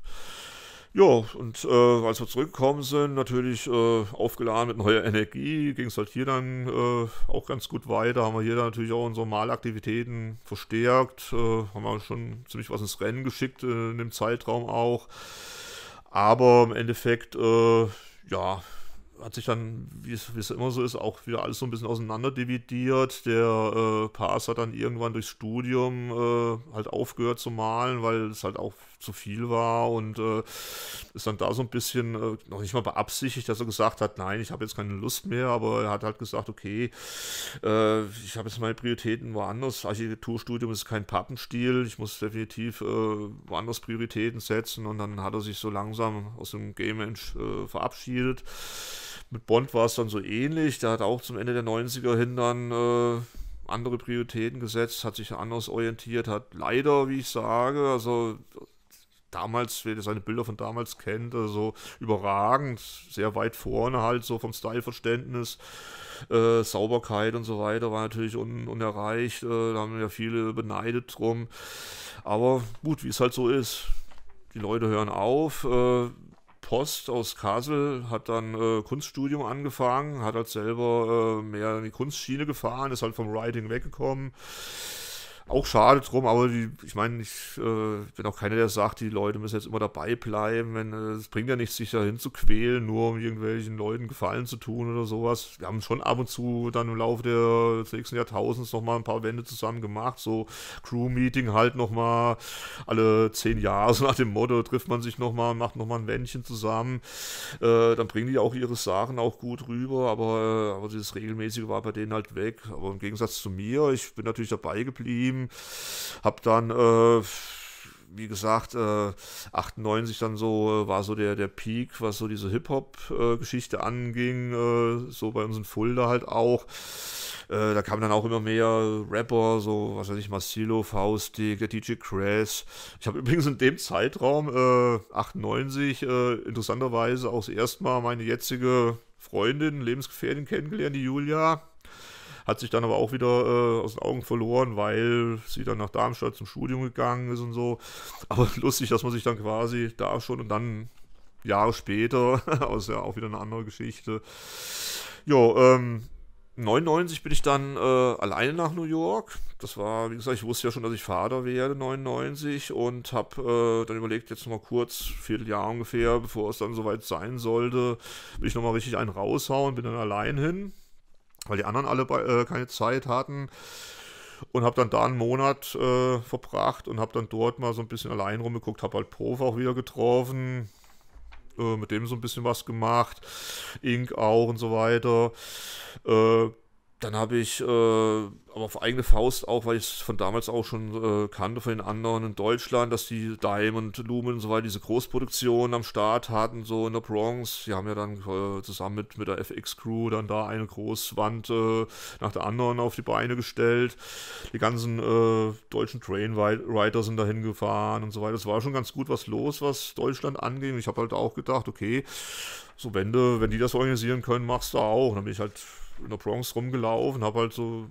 Ja, und äh, als wir zurückgekommen sind, natürlich äh, aufgeladen mit neuer Energie, ging es halt hier dann äh, auch ganz gut weiter. Haben wir hier dann natürlich auch unsere Malaktivitäten verstärkt, äh, haben wir schon ziemlich was ins Rennen geschickt in dem Zeitraum auch. Aber im Endeffekt, äh, ja, hat sich dann, wie es immer so ist, auch wieder alles so ein bisschen auseinanderdividiert. Der äh, Paas hat dann irgendwann durchs Studium äh, halt aufgehört zu malen, weil es halt auch zu viel war und äh, ist dann da so ein bisschen äh, noch nicht mal beabsichtigt, dass er gesagt hat, nein, ich habe jetzt keine Lust mehr, aber er hat halt gesagt, okay, äh, ich habe jetzt meine Prioritäten woanders. Architekturstudium ist kein Pappenstil, ich muss definitiv äh, woanders Prioritäten setzen und dann hat er sich so langsam aus dem Game Mensch äh, verabschiedet. Mit Bond war es dann so ähnlich, der hat auch zum Ende der 90er hin dann äh, andere Prioritäten gesetzt, hat sich anders orientiert, hat leider, wie ich sage, also damals, wer seine Bilder von damals kennt, also überragend, sehr weit vorne halt so vom Styleverständnis, äh, Sauberkeit und so weiter war natürlich un unerreicht, äh, da haben ja viele beneidet drum, aber gut, wie es halt so ist, die Leute hören auf, äh, Post aus Kassel hat dann äh, Kunststudium angefangen, hat halt selber äh, mehr in die Kunstschiene gefahren, ist halt vom Writing weggekommen auch schade drum, aber die, ich meine, ich äh, bin auch keiner, der sagt, die Leute müssen jetzt immer dabei bleiben. Äh, es bringt ja nichts, sich dahin zu quälen, nur um irgendwelchen Leuten Gefallen zu tun oder sowas. Wir haben schon ab und zu dann im Laufe der, des nächsten Jahrtausends nochmal ein paar Wände zusammen gemacht, so Crew-Meeting halt nochmal alle zehn Jahre, so nach dem Motto, trifft man sich nochmal, macht nochmal ein Wändchen zusammen. Äh, dann bringen die auch ihre Sachen auch gut rüber, aber, äh, aber dieses Regelmäßige war bei denen halt weg. Aber im Gegensatz zu mir, ich bin natürlich dabei geblieben geschrieben, habe dann, äh, wie gesagt, äh, 98 dann so, äh, war so der, der Peak, was so diese Hip-Hop-Geschichte äh, anging, äh, so bei uns in Fulda halt auch. da kamen dann auch immer mehr Rapper, so was weiß ich, Marcelo, Faustik, der DJ Crash. Ich habe übrigens in dem Zeitraum, 98, interessanterweise auch das erste Mal meine jetzige Freundin, Lebensgefährtin kennengelernt, die Julia. Hat sich dann aber auch wieder äh, aus den Augen verloren, weil sie dann nach Darmstadt zum Studium gegangen ist und so. Aber lustig, dass man sich dann quasi da schon und dann Jahre später, aus ja auch wieder eine andere Geschichte. Jo, ähm, 99 bin ich dann äh, alleine nach New York. Das war, wie gesagt, ich wusste ja schon, dass ich Vater werde, 99, und habe äh, dann überlegt, jetzt nochmal kurz, Vierteljahr ungefähr, bevor es dann soweit sein sollte, will ich nochmal richtig einen raushauen, bin dann allein hin, weil die anderen alle bei, äh, keine Zeit hatten. Und habe dann da einen Monat äh, verbracht und habe dann dort mal so ein bisschen allein rumgeguckt, habe halt Prof auch wieder getroffen, äh, mit dem so ein bisschen was gemacht, Ink auch und so weiter. Äh, dann habe ich äh, aber auf eigene Faust auch, weil ich es von damals auch schon äh, kannte, von den anderen in Deutschland, dass die Diamond, Lumen und so weiter diese Großproduktionen am Start hatten, so in der Bronx. Die haben ja dann äh, zusammen mit, mit der FX-Crew dann da eine Großwand äh, nach der anderen auf die Beine gestellt. Die ganzen äh, deutschen Trainrider sind dahin gefahren und so weiter. Es war schon ganz gut was los, was Deutschland anging. Ich habe halt auch gedacht, okay, so Wände, wenn die das organisieren können, machst du auch. Und dann bin ich halt in der Bronx rumgelaufen, habe halt so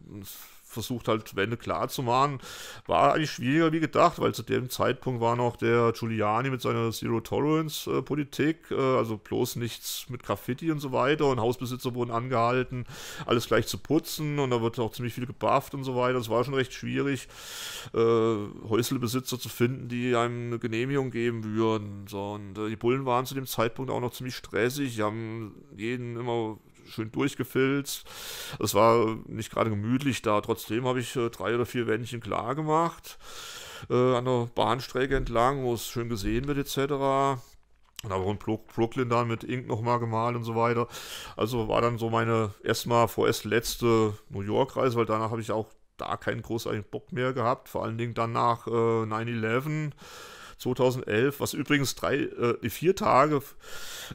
versucht halt Wände klar zu machen. War eigentlich schwieriger wie gedacht, weil zu dem Zeitpunkt war noch der Giuliani mit seiner Zero-Tolerance-Politik, äh, also bloß nichts mit Graffiti und so weiter und Hausbesitzer wurden angehalten, alles gleich zu putzen und da wird auch ziemlich viel gebufft und so weiter. Es war schon recht schwierig, äh, Häuslebesitzer zu finden, die einem eine Genehmigung geben würden. und äh, die Bullen waren zu dem Zeitpunkt auch noch ziemlich stressig, die haben jeden immer schön durchgefilzt. Es war nicht gerade gemütlich da. Trotzdem habe ich äh, drei oder vier Wändchen klar gemacht. Äh, an der Bahnstrecke entlang, wo es schön gesehen wird, etc. Und habe auch in Brooklyn dann mit Ink nochmal gemalt und so weiter. Also war dann so meine erstmal vorerst letzte New York-Reise, weil danach habe ich auch da keinen großartigen Bock mehr gehabt. Vor allen Dingen dann nach äh, 9-11. 2011, was übrigens drei, äh, vier Tage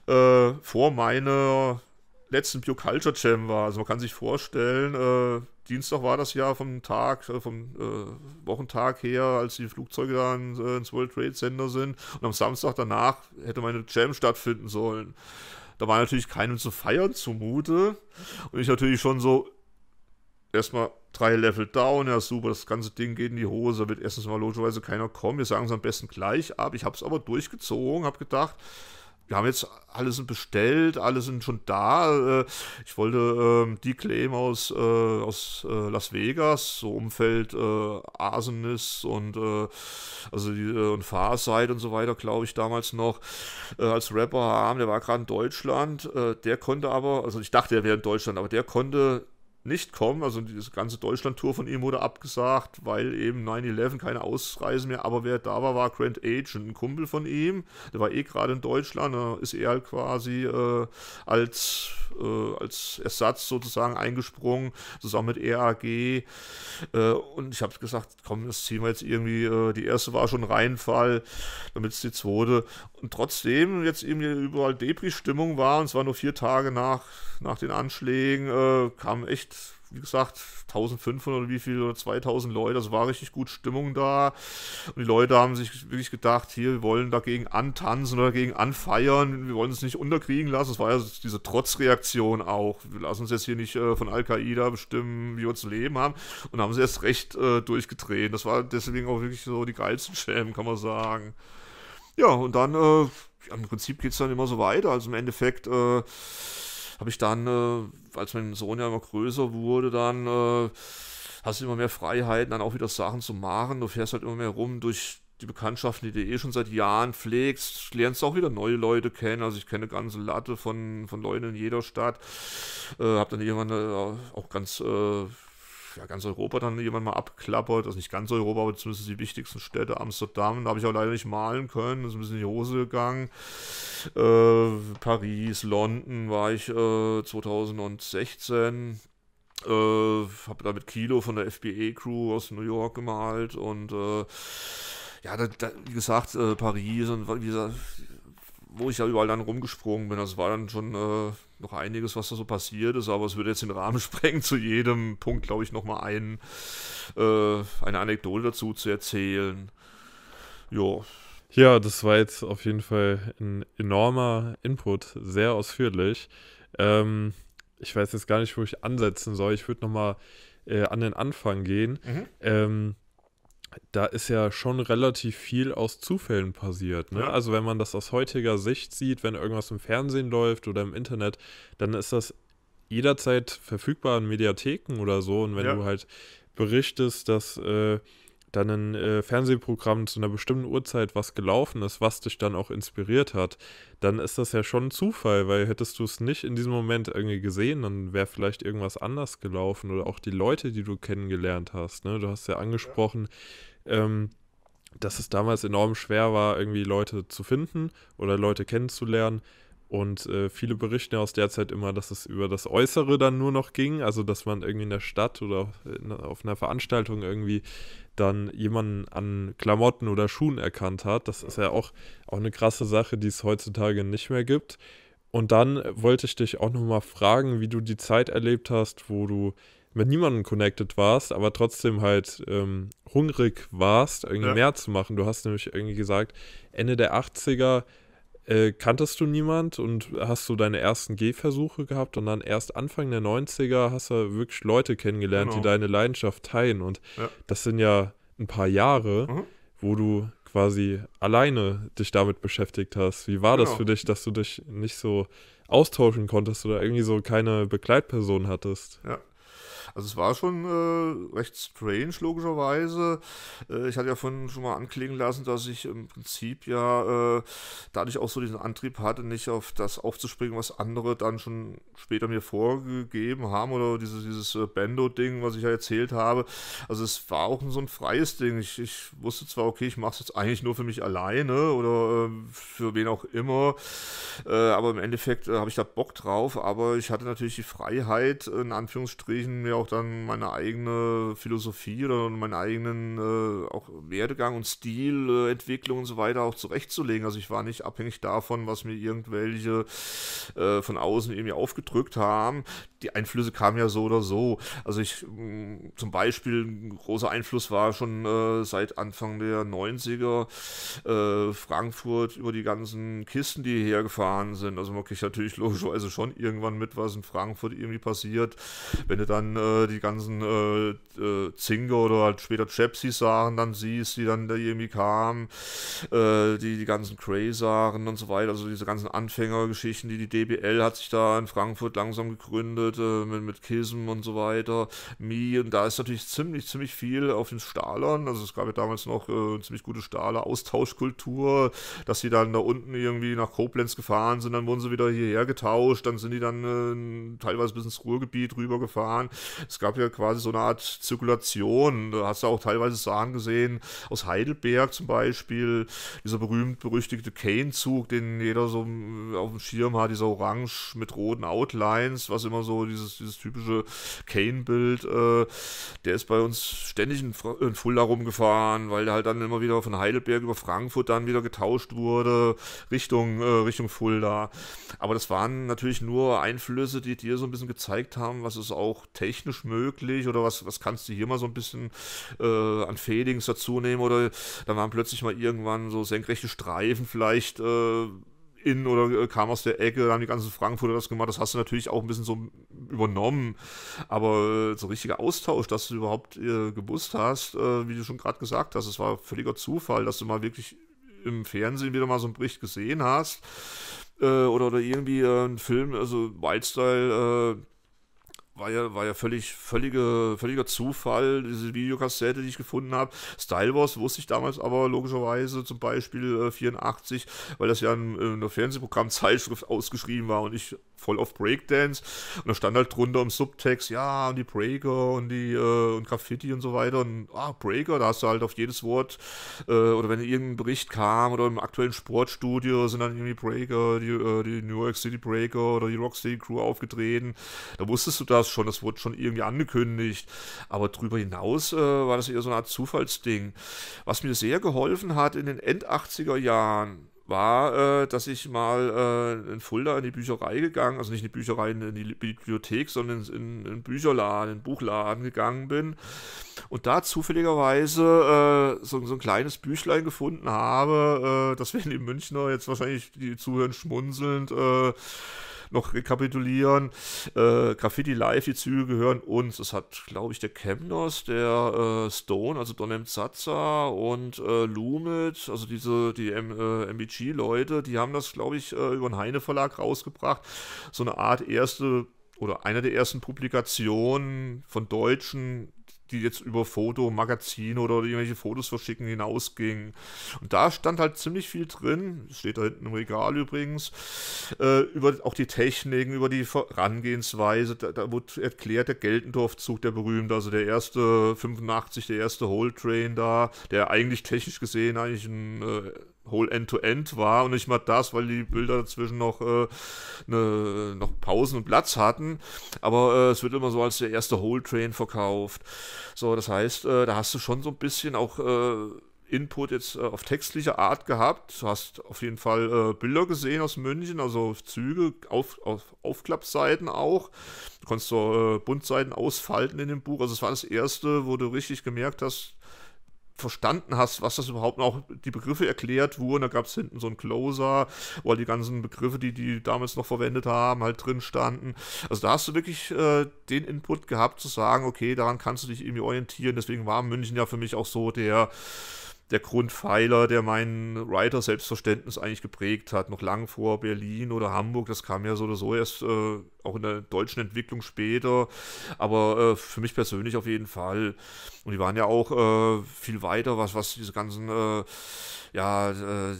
äh, vor meiner letzten Pure Culture Jam war. Also man kann sich vorstellen, äh, Dienstag war das ja vom Tag, äh, vom äh, Wochentag her, als die Flugzeuge dann äh, ins World Trade Center sind. Und am Samstag danach hätte meine Jam stattfinden sollen. Da war natürlich keinem zu feiern zumute. Und ich natürlich schon so, erstmal drei Level down, ja super, das ganze Ding geht in die Hose, wird erstens mal logischerweise keiner kommen, wir sagen es am besten gleich ab. Ich habe es aber durchgezogen, habe gedacht, wir haben jetzt alle sind bestellt, alle sind schon da. Äh, ich wollte ähm, die Claim aus, äh, aus äh, Las Vegas, so Umfeld äh, Arsenis und äh, also die, äh, und Farside und so weiter, glaube ich, damals noch äh, als Rapper haben. Der war gerade in Deutschland. der konnte aber, also ich dachte, er wäre in Deutschland, aber der konnte nicht kommen. Also diese ganze Deutschland-Tour von ihm wurde abgesagt, weil eben 9-11 keine Ausreise mehr. Aber wer da war, war Grant Agent, ein Kumpel von ihm. Der war eh gerade in Deutschland. Da ist er halt quasi äh, als, äh, als Ersatz sozusagen eingesprungen, zusammen mit RAG. Äh, und ich habe gesagt, komm, das ziehen wir jetzt irgendwie. Äh, die erste war schon Reinfall, damit es die zweite. Und trotzdem jetzt eben überall Depri-Stimmung war, und zwar nur vier Tage nach, nach den Anschlägen, äh, kamen echt, wie gesagt, 1500 oder wie viel, oder 2000 Leute, also war richtig gut Stimmung da. Und die Leute haben sich wirklich gedacht, hier, wir wollen dagegen antanzen oder dagegen anfeiern, wir wollen es nicht unterkriegen lassen. Es war ja diese Trotzreaktion auch. Wir lassen uns jetzt hier nicht äh, von Al-Qaida bestimmen, wie wir uns leben haben. Und haben sie erst recht äh, durchgedreht. Das war deswegen auch wirklich so die geilsten Schämen, kann man sagen. Ja, und dann, äh, im Prinzip geht es dann immer so weiter. Also im Endeffekt äh, habe ich dann, äh, als mein Sohn ja immer größer wurde, dann äh, hast du immer mehr Freiheiten, dann auch wieder Sachen zu machen. Du fährst halt immer mehr rum durch die Bekanntschaften, die du eh schon seit Jahren pflegst, lernst auch wieder neue Leute kennen. Also ich kenne eine ganze Latte von, von Leuten in jeder Stadt. Äh, hab dann irgendwann äh, auch ganz äh, ja, ganz Europa dann jemand mal abklappert. Also nicht ganz Europa, aber zumindest die wichtigsten Städte. Amsterdam, da habe ich auch leider nicht malen können. Das ist ein bisschen in die Hose gegangen. Äh, Paris, London war ich äh, 2016. Äh, habe da mit Kilo von der FBA-Crew e aus New York gemalt und äh, ja, da, da, wie gesagt, äh, Paris und wie gesagt, wo ich ja überall dann rumgesprungen bin. Das war dann schon äh, noch einiges, was da so passiert ist, aber es würde jetzt den Rahmen sprengen, zu jedem Punkt, glaube ich, nochmal ein, äh, eine Anekdote dazu zu erzählen. Jo. Ja, das war jetzt auf jeden Fall ein enormer Input, sehr ausführlich. Ähm, ich weiß jetzt gar nicht, wo ich ansetzen soll. Ich würde nochmal äh, an den Anfang gehen. Mhm. Ähm, da ist ja schon relativ viel aus Zufällen passiert. Ne? Ja. Also wenn man das aus heutiger Sicht sieht, wenn irgendwas im Fernsehen läuft oder im Internet, dann ist das jederzeit verfügbar in Mediatheken oder so. Und wenn ja. du halt berichtest, dass äh, dann ein äh, Fernsehprogramm zu einer bestimmten Uhrzeit was gelaufen ist, was dich dann auch inspiriert hat, dann ist das ja schon Zufall, weil hättest du es nicht in diesem Moment irgendwie gesehen, dann wäre vielleicht irgendwas anders gelaufen oder auch die Leute, die du kennengelernt hast. Ne? Du hast ja angesprochen, ja ähm, dass es damals enorm schwer war, irgendwie Leute zu finden oder Leute kennenzulernen. Und äh, viele berichten ja aus der Zeit immer, dass es über das Äußere dann nur noch ging, also dass man irgendwie in der Stadt oder auf einer Veranstaltung irgendwie dann jemanden an Klamotten oder Schuhen erkannt hat. Das ist ja auch, auch eine krasse Sache, die es heutzutage nicht mehr gibt. Und dann wollte ich dich auch nochmal fragen, wie du die Zeit erlebt hast, wo du mit niemandem connected warst, aber trotzdem halt ähm, hungrig warst, irgendwie ja. mehr zu machen. Du hast nämlich irgendwie gesagt, Ende der 80er äh, kanntest du niemand und hast du deine ersten Gehversuche gehabt und dann erst Anfang der 90er hast du wirklich Leute kennengelernt, genau. die deine Leidenschaft teilen. Und ja. das sind ja ein paar Jahre, mhm. wo du quasi alleine dich damit beschäftigt hast. Wie war genau. das für dich, dass du dich nicht so austauschen konntest oder irgendwie so keine Begleitperson hattest? Ja, also es war schon äh, recht strange, logischerweise. Äh, ich hatte ja vorhin schon mal anklingen lassen, dass ich im Prinzip ja äh, dadurch auch so diesen Antrieb hatte, nicht auf das aufzuspringen, was andere dann schon später mir vorgegeben haben oder dieses, dieses äh, Bando-Ding, was ich ja erzählt habe. Also es war auch so ein freies Ding. Ich, ich wusste zwar, okay, ich mache es jetzt eigentlich nur für mich alleine oder ähm, für wen auch immer, äh, aber im Endeffekt äh, habe ich da Bock drauf, aber ich hatte natürlich die Freiheit, in Anführungsstrichen mir auch dann meine eigene Philosophie oder meinen eigenen äh, auch Werdegang und Stilentwicklung äh, und so weiter auch zurechtzulegen. Also ich war nicht abhängig davon, was mir irgendwelche äh, von außen irgendwie aufgedrückt haben. Die Einflüsse kamen ja so oder so. Also ich mh, mm, zum Beispiel ein großer Einfluss war schon äh, seit Anfang der 90er äh, Frankfurt über die ganzen Kisten, die hierher gefahren sind. Also man kriegt natürlich logischerweise schon irgendwann mit, was in Frankfurt irgendwie passiert. Wenn du dann äh, die ganzen äh, äh, Zinke oder halt später chapsi sachen dann siehst, die dann da irgendwie kamen, äh, die, die ganzen Cray-Sachen und so weiter, also diese ganzen Anfängergeschichten, die die DBL hat sich da in Frankfurt langsam gegründet, äh, mit, mit Kism und so weiter, Mi, und da ist natürlich ziemlich, ziemlich viel auf den Stahlern, also es gab ja damals noch äh, ziemlich gute Stahler, Austauschkultur, dass sie dann da unten irgendwie nach Koblenz gefahren sind, dann wurden sie wieder hierher getauscht, dann sind die dann äh, teilweise bis ins Ruhrgebiet rübergefahren, es gab ja quasi so eine Art Zirkulation. Da hast du auch teilweise Sachen gesehen, aus Heidelberg zum Beispiel, dieser berühmt-berüchtigte Kane-Zug, den jeder so auf dem Schirm hat, dieser Orange mit roten Outlines, was immer so dieses, dieses typische Kane-Bild, äh, der ist bei uns ständig in, in Fulda rumgefahren, weil der halt dann immer wieder von Heidelberg über Frankfurt dann wieder getauscht wurde, Richtung, äh, Richtung Fulda. Aber das waren natürlich nur Einflüsse, die dir so ein bisschen gezeigt haben, was es auch technisch technisch möglich oder was, was kannst du hier mal so ein bisschen äh, an Fadings dazu nehmen oder dann waren plötzlich mal irgendwann so senkrechte Streifen vielleicht äh, in oder äh, kam aus der Ecke, haben die ganzen Frankfurter das gemacht. Das hast du natürlich auch ein bisschen so übernommen. Aber äh, so richtiger Austausch, dass du überhaupt äh, gewusst hast, äh, wie du schon gerade gesagt hast, es war völliger Zufall, dass du mal wirklich im Fernsehen wieder mal so einen Bericht gesehen hast. Äh, oder, oder irgendwie äh, einen Film, also Wildstyle, war ja, war ja völlig, völlige, völliger Zufall, diese Videokassette, die ich gefunden habe. Style Wars wusste ich damals aber logischerweise zum Beispiel äh, 84, weil das ja in, in einer Fernsehprogrammzeitschrift ausgeschrieben war und ich voll auf Breakdance. Und da stand halt drunter im Subtext, ja, und die Breaker und die äh, und Graffiti und so weiter. Und ah, Breaker, da hast du halt auf jedes Wort, äh, oder wenn irgendein Bericht kam oder im aktuellen Sportstudio sind dann irgendwie Breaker, die, äh, die New York City Breaker oder die Rock City Crew aufgetreten. Da wusstest du das sowas schon, das wurde schon irgendwie angekündigt. Aber darüber hinaus äh, war das eher so eine Art Zufallsding. Was mir sehr geholfen hat in den End-80er Jahren, war, äh, dass ich mal äh, in Fulda in die Bücherei gegangen, also nicht in die Bücherei, in die Bibliothek, sondern in, in, Bücherladen, in Buchladen gegangen bin und da zufälligerweise äh, so, so, ein kleines Büchlein gefunden habe, äh, das werden die Münchner jetzt wahrscheinlich die zuhören schmunzelnd äh, noch rekapitulieren. Äh, Graffiti Live, die Züge gehören uns. Das hat, glaube ich, der Chemnos, der äh, Stone, also Don M. Zaza und äh, Lumit, also diese, die MBG-Leute, äh, die haben das, glaube ich, äh, über den Heine Verlag rausgebracht. So eine Art erste oder einer der ersten Publikationen von deutschen die jetzt über Fotomagazine oder irgendwelche Fotos verschicken hinausgingen. Und da stand halt ziemlich viel drin, steht da hinten im Regal übrigens, äh, über auch die Techniken, über die Herangehensweise. Da, da wurde erklärt, der Geltendorfzug, der berühmte, also der erste 85, der erste Hole Train da, der eigentlich technisch gesehen eigentlich ein. Äh, whole End-to-End -End war und nicht mal das, weil die Bilder dazwischen noch, äh, ne, noch Pausen und Platz hatten. Aber äh, es wird immer so als der erste Whole Train verkauft. So, das heißt, äh, da hast du schon so ein bisschen auch äh, Input jetzt äh, auf textliche Art gehabt. Du hast auf jeden Fall äh, Bilder gesehen aus München, also Züge, auf, auf Aufklappseiten auch. Du konntest so Buntseiten ausfalten in dem Buch. Also es war das erste, wo du richtig gemerkt hast, verstanden hast, was das überhaupt noch, die Begriffe erklärt wurden. Da gab es hinten so ein Closer, wo halt die ganzen Begriffe, die die damals noch verwendet haben, halt drin standen. Also da hast du wirklich äh, den Input gehabt, zu sagen, okay, daran kannst du dich irgendwie orientieren. Deswegen war München ja für mich auch so der der Grundpfeiler, der mein Writer-Selbstverständnis eigentlich geprägt hat, noch lang vor Berlin oder Hamburg, das kam ja so oder so erst äh, auch in der deutschen Entwicklung später, aber äh, für mich persönlich auf jeden Fall. Und die waren ja auch äh, viel weiter, was, was diese ganzen, äh, ja, äh,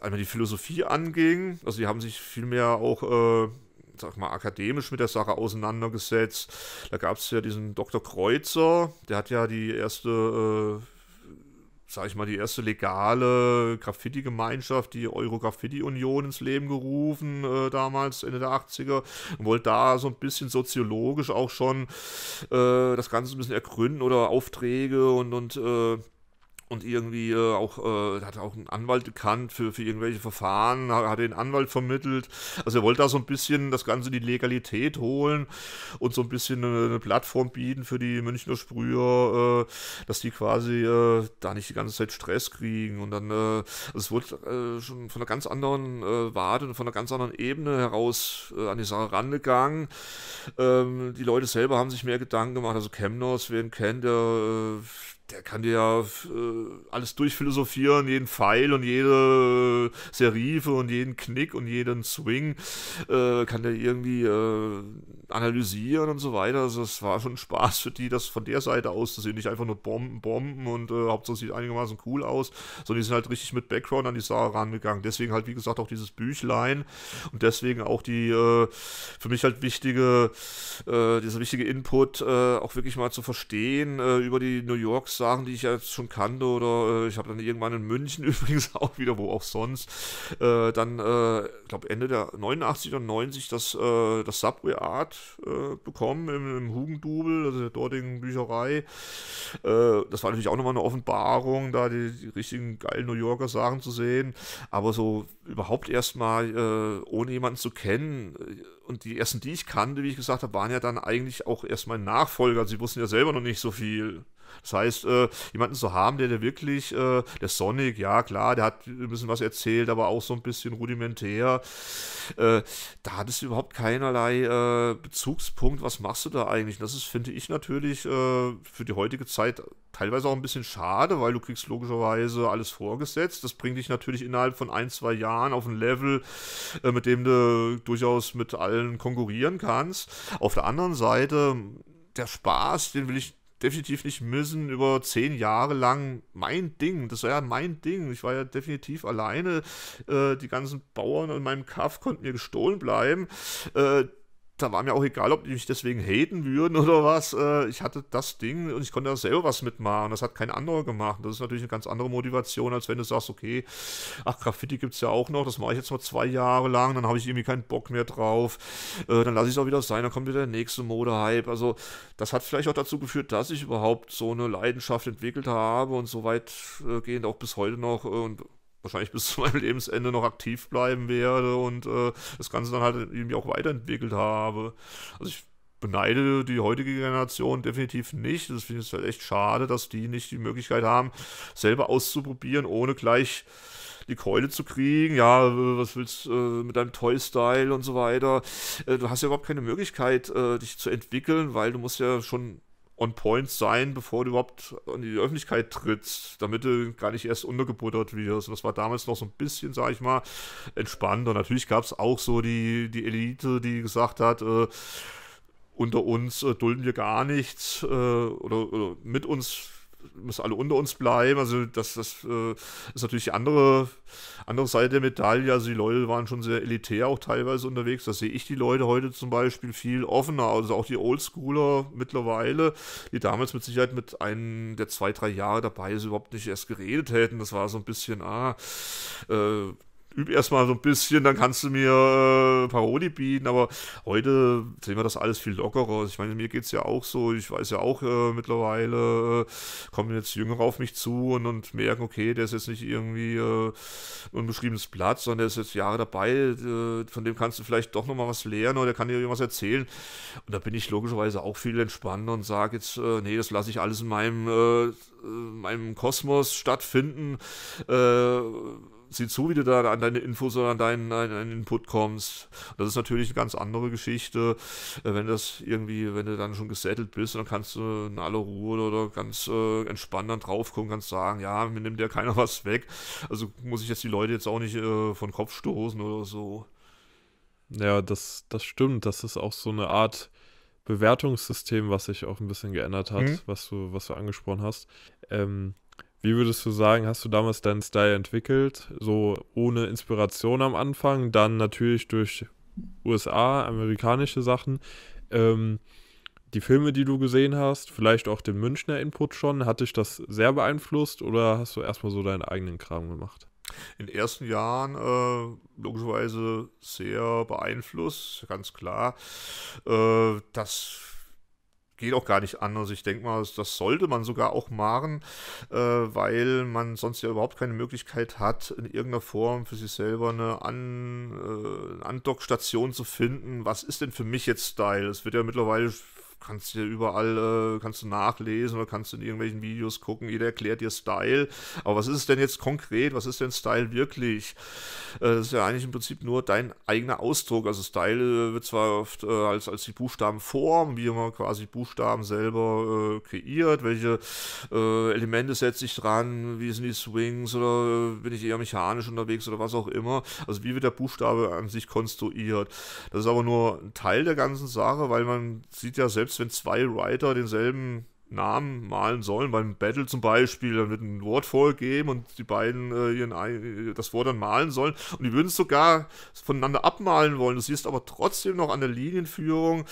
einmal die Philosophie anging, also die haben sich viel mehr auch äh, sag mal, akademisch mit der Sache auseinandergesetzt. Da gab es ja diesen Dr. Kreuzer, der hat ja die erste sag ich mal, die erste legale Graffiti-Gemeinschaft, die Euro-Graffiti-Union ins Leben gerufen, äh, damals Ende der 80er, und wollte da so ein bisschen soziologisch auch schon äh, das Ganze ein bisschen ergründen oder Aufträge und, und äh, und irgendwie äh, auch, äh, hat auch einen Anwalt gekannt für, für irgendwelche Verfahren, hat, hat den Anwalt vermittelt. Also er wollte da so ein bisschen das Ganze in die Legalität holen und so ein bisschen eine, eine Plattform bieten für die Münchner Sprüher, äh, dass die quasi äh, da nicht die ganze Zeit Stress kriegen. Und dann, äh, also es wurde äh, schon von einer ganz anderen äh, Warte und von einer ganz anderen Ebene heraus äh, an die Sache rangegangen. Ähm, die Leute selber haben sich mehr Gedanken gemacht. Also Chemnos, wer ihn kennt, der Äh, der kann dir ja äh, alles durchphilosophieren, jeden Pfeil und jede Serife und jeden Knick und jeden Swing äh, kann der irgendwie äh, analysieren und so weiter. Also es war schon Spaß für die, das von der Seite aus zu sehen. Nicht einfach nur Bomben, Bomben und äh, Hauptsache sieht einigermaßen cool aus, sondern die sind halt richtig mit Background an die Sache rangegangen. Deswegen halt, wie gesagt, auch dieses Büchlein und deswegen auch die äh, für mich halt wichtige, äh, dieser wichtige Input äh, auch wirklich mal zu verstehen äh, über die New York Sachen, die ich ja jetzt schon kannte oder äh, ich habe dann irgendwann in München übrigens auch wieder, wo auch sonst, äh, dann, ich glaube Ende der 89 oder 90 das, das Subway Art äh, bekommen im, im Hugendubel, also der dortigen Bücherei. Äh, das war natürlich auch nochmal eine Offenbarung, da die, die richtigen geilen New Yorker Sachen zu sehen. Aber so überhaupt erstmal, äh, ohne jemanden zu kennen. Und die ersten, die ich kannte, wie ich gesagt habe, waren ja dann eigentlich auch erstmal Nachfolger. Sie wussten ja selber noch nicht so viel. Das heißt, äh, jemanden zu haben, der, der wirklich, äh, der Sonic, ja klar, der hat ein bisschen was erzählt, aber auch so ein bisschen rudimentär. Äh, da hattest du überhaupt keinerlei äh, Bezugspunkt. Was machst du da eigentlich? das ist, finde ich, natürlich äh, für die heutige Zeit teilweise auch ein bisschen schade, weil du kriegst logischerweise alles vorgesetzt. Das bringt dich natürlich innerhalb von ein, zwei Jahren auf ein Level, äh, mit dem du durchaus mit allen konkurrieren kannst. Auf der anderen Seite, der Spaß, den will ich definitiv nicht missen, über zehn Jahre lang mein Ding. Das war ja mein Ding. Ich war ja definitiv alleine. Äh, die ganzen Bauern an meinem Kaff konnten mir gestohlen bleiben. Äh, da war mir auch egal, ob die mich deswegen haten würden oder was. Äh, ich hatte das Ding und ich konnte da selber was mitmachen. Das hat kein anderer gemacht. Das ist natürlich eine ganz andere Motivation, als wenn du sagst, okay, ach, Graffiti gibt es ja auch noch, das mache ich jetzt mal zwei Jahre lang, dann habe ich irgendwie keinen Bock mehr drauf. Äh, dann lasse ich es auch wieder sein, dann kommt wieder der nächste Modehype. Also, das hat vielleicht auch dazu geführt, dass ich überhaupt so eine Leidenschaft entwickelt habe und so weit äh, gehend auch bis heute noch. Und wahrscheinlich bis zu meinem Lebensende noch aktiv bleiben werde und äh, das Ganze dann halt irgendwie auch weiterentwickelt habe. Also ich beneide die heutige Generation definitiv nicht. Das finde ich halt echt schade, dass die nicht die Möglichkeit haben, selber auszuprobieren, ohne gleich die Keule zu kriegen. Ja, was willst du äh, mit deinem Toy-Style und so weiter? Äh, du hast ja überhaupt keine Möglichkeit, äh, dich zu entwickeln, weil du musst ja schon on point sein, bevor du überhaupt in die Öffentlichkeit trittst, damit du gar nicht erst untergebuttert wirst. Das war damals noch so ein bisschen, sag ich mal, entspannter. Natürlich gab es auch so die, die Elite, die gesagt hat, äh, unter uns äh, dulden wir gar nichts äh, oder, oder mit uns muss alle unter uns bleiben. Also das, das äh, ist natürlich die andere, andere Seite der Medaille. Also die Leute waren schon sehr elitär auch teilweise unterwegs. Da sehe ich die Leute heute zum Beispiel viel offener. Also auch die Oldschooler mittlerweile, die damals mit Sicherheit mit einem der zwei, drei Jahre dabei ist, überhaupt nicht erst geredet hätten. Das war so ein bisschen, ah, äh, übe erstmal so ein bisschen, dann kannst du mir äh, Paroli bieten. Aber heute sehen wir das alles viel lockerer. Ich meine, mir geht es ja auch so. Ich weiß ja auch äh, mittlerweile, äh, kommen jetzt Jüngere auf mich zu und, und merken, okay, der ist jetzt nicht irgendwie äh, unbeschriebenes Blatt, sondern der ist jetzt Jahre dabei. Äh, von dem kannst du vielleicht doch nochmal was lernen oder kann dir irgendwas erzählen. Und da bin ich logischerweise auch viel entspannter und sage jetzt, äh, nee, das lasse ich alles in meinem, äh, meinem Kosmos stattfinden. Äh, sieh zu, wie du da an deine Infos oder an deinen, an deinen Input kommst. Das ist natürlich eine ganz andere Geschichte, äh, wenn das irgendwie, wenn du dann schon gesettelt bist, dann kannst du in aller Ruhe oder ganz äh, entspannt dann drauf gucken, kannst sagen, ja, mir nimmt ja keiner was weg. Also muss ich jetzt die Leute jetzt auch nicht äh, von Kopf stoßen oder so. Ja, das, das stimmt. Das ist auch so eine Art Bewertungssystem, was sich auch ein bisschen geändert hat, mhm. was, du, was du angesprochen hast. Ähm, wie würdest du sagen, hast du damals deinen Style entwickelt? So ohne Inspiration am Anfang, dann natürlich durch USA, amerikanische Sachen. Ähm, die Filme, die du gesehen hast, vielleicht auch den Münchner Input schon, hat dich das sehr beeinflusst oder hast du erstmal so deinen eigenen Kram gemacht? In den ersten Jahren äh, logischerweise sehr beeinflusst, ganz klar. Äh, das geht auch gar nicht anders. Ich denke mal, das sollte man sogar auch machen, äh, weil man sonst ja überhaupt keine Möglichkeit hat, in irgendeiner Form für sich selber eine An äh, Andockstation zu finden. Was ist denn für mich jetzt Style? Es wird ja mittlerweile kannst dir überall, äh, kannst du nachlesen oder kannst du in irgendwelchen Videos gucken, jeder erklärt dir Style. Aber was ist es denn jetzt konkret? Was ist denn Style wirklich? Äh, das ist ja eigentlich im Prinzip nur dein eigener Ausdruck. Also Style äh, wird zwar oft äh, als, als die Buchstabenform, wie man quasi Buchstaben selber äh, kreiert, welche äh, Elemente setze ich dran, wie sind die Swings oder bin ich eher mechanisch unterwegs oder was auch immer. Also wie wird der Buchstabe an sich konstruiert? Das ist aber nur ein Teil der ganzen Sache, weil man sieht ja selbst selbst wenn zwei Writer denselben Namen malen sollen, beim Battle zum Beispiel, dann wird ein Wort vorgegeben und die beiden äh, ihren, das Wort dann malen sollen und die würden es sogar voneinander abmalen wollen. Du siehst aber trotzdem noch an der Linienführung,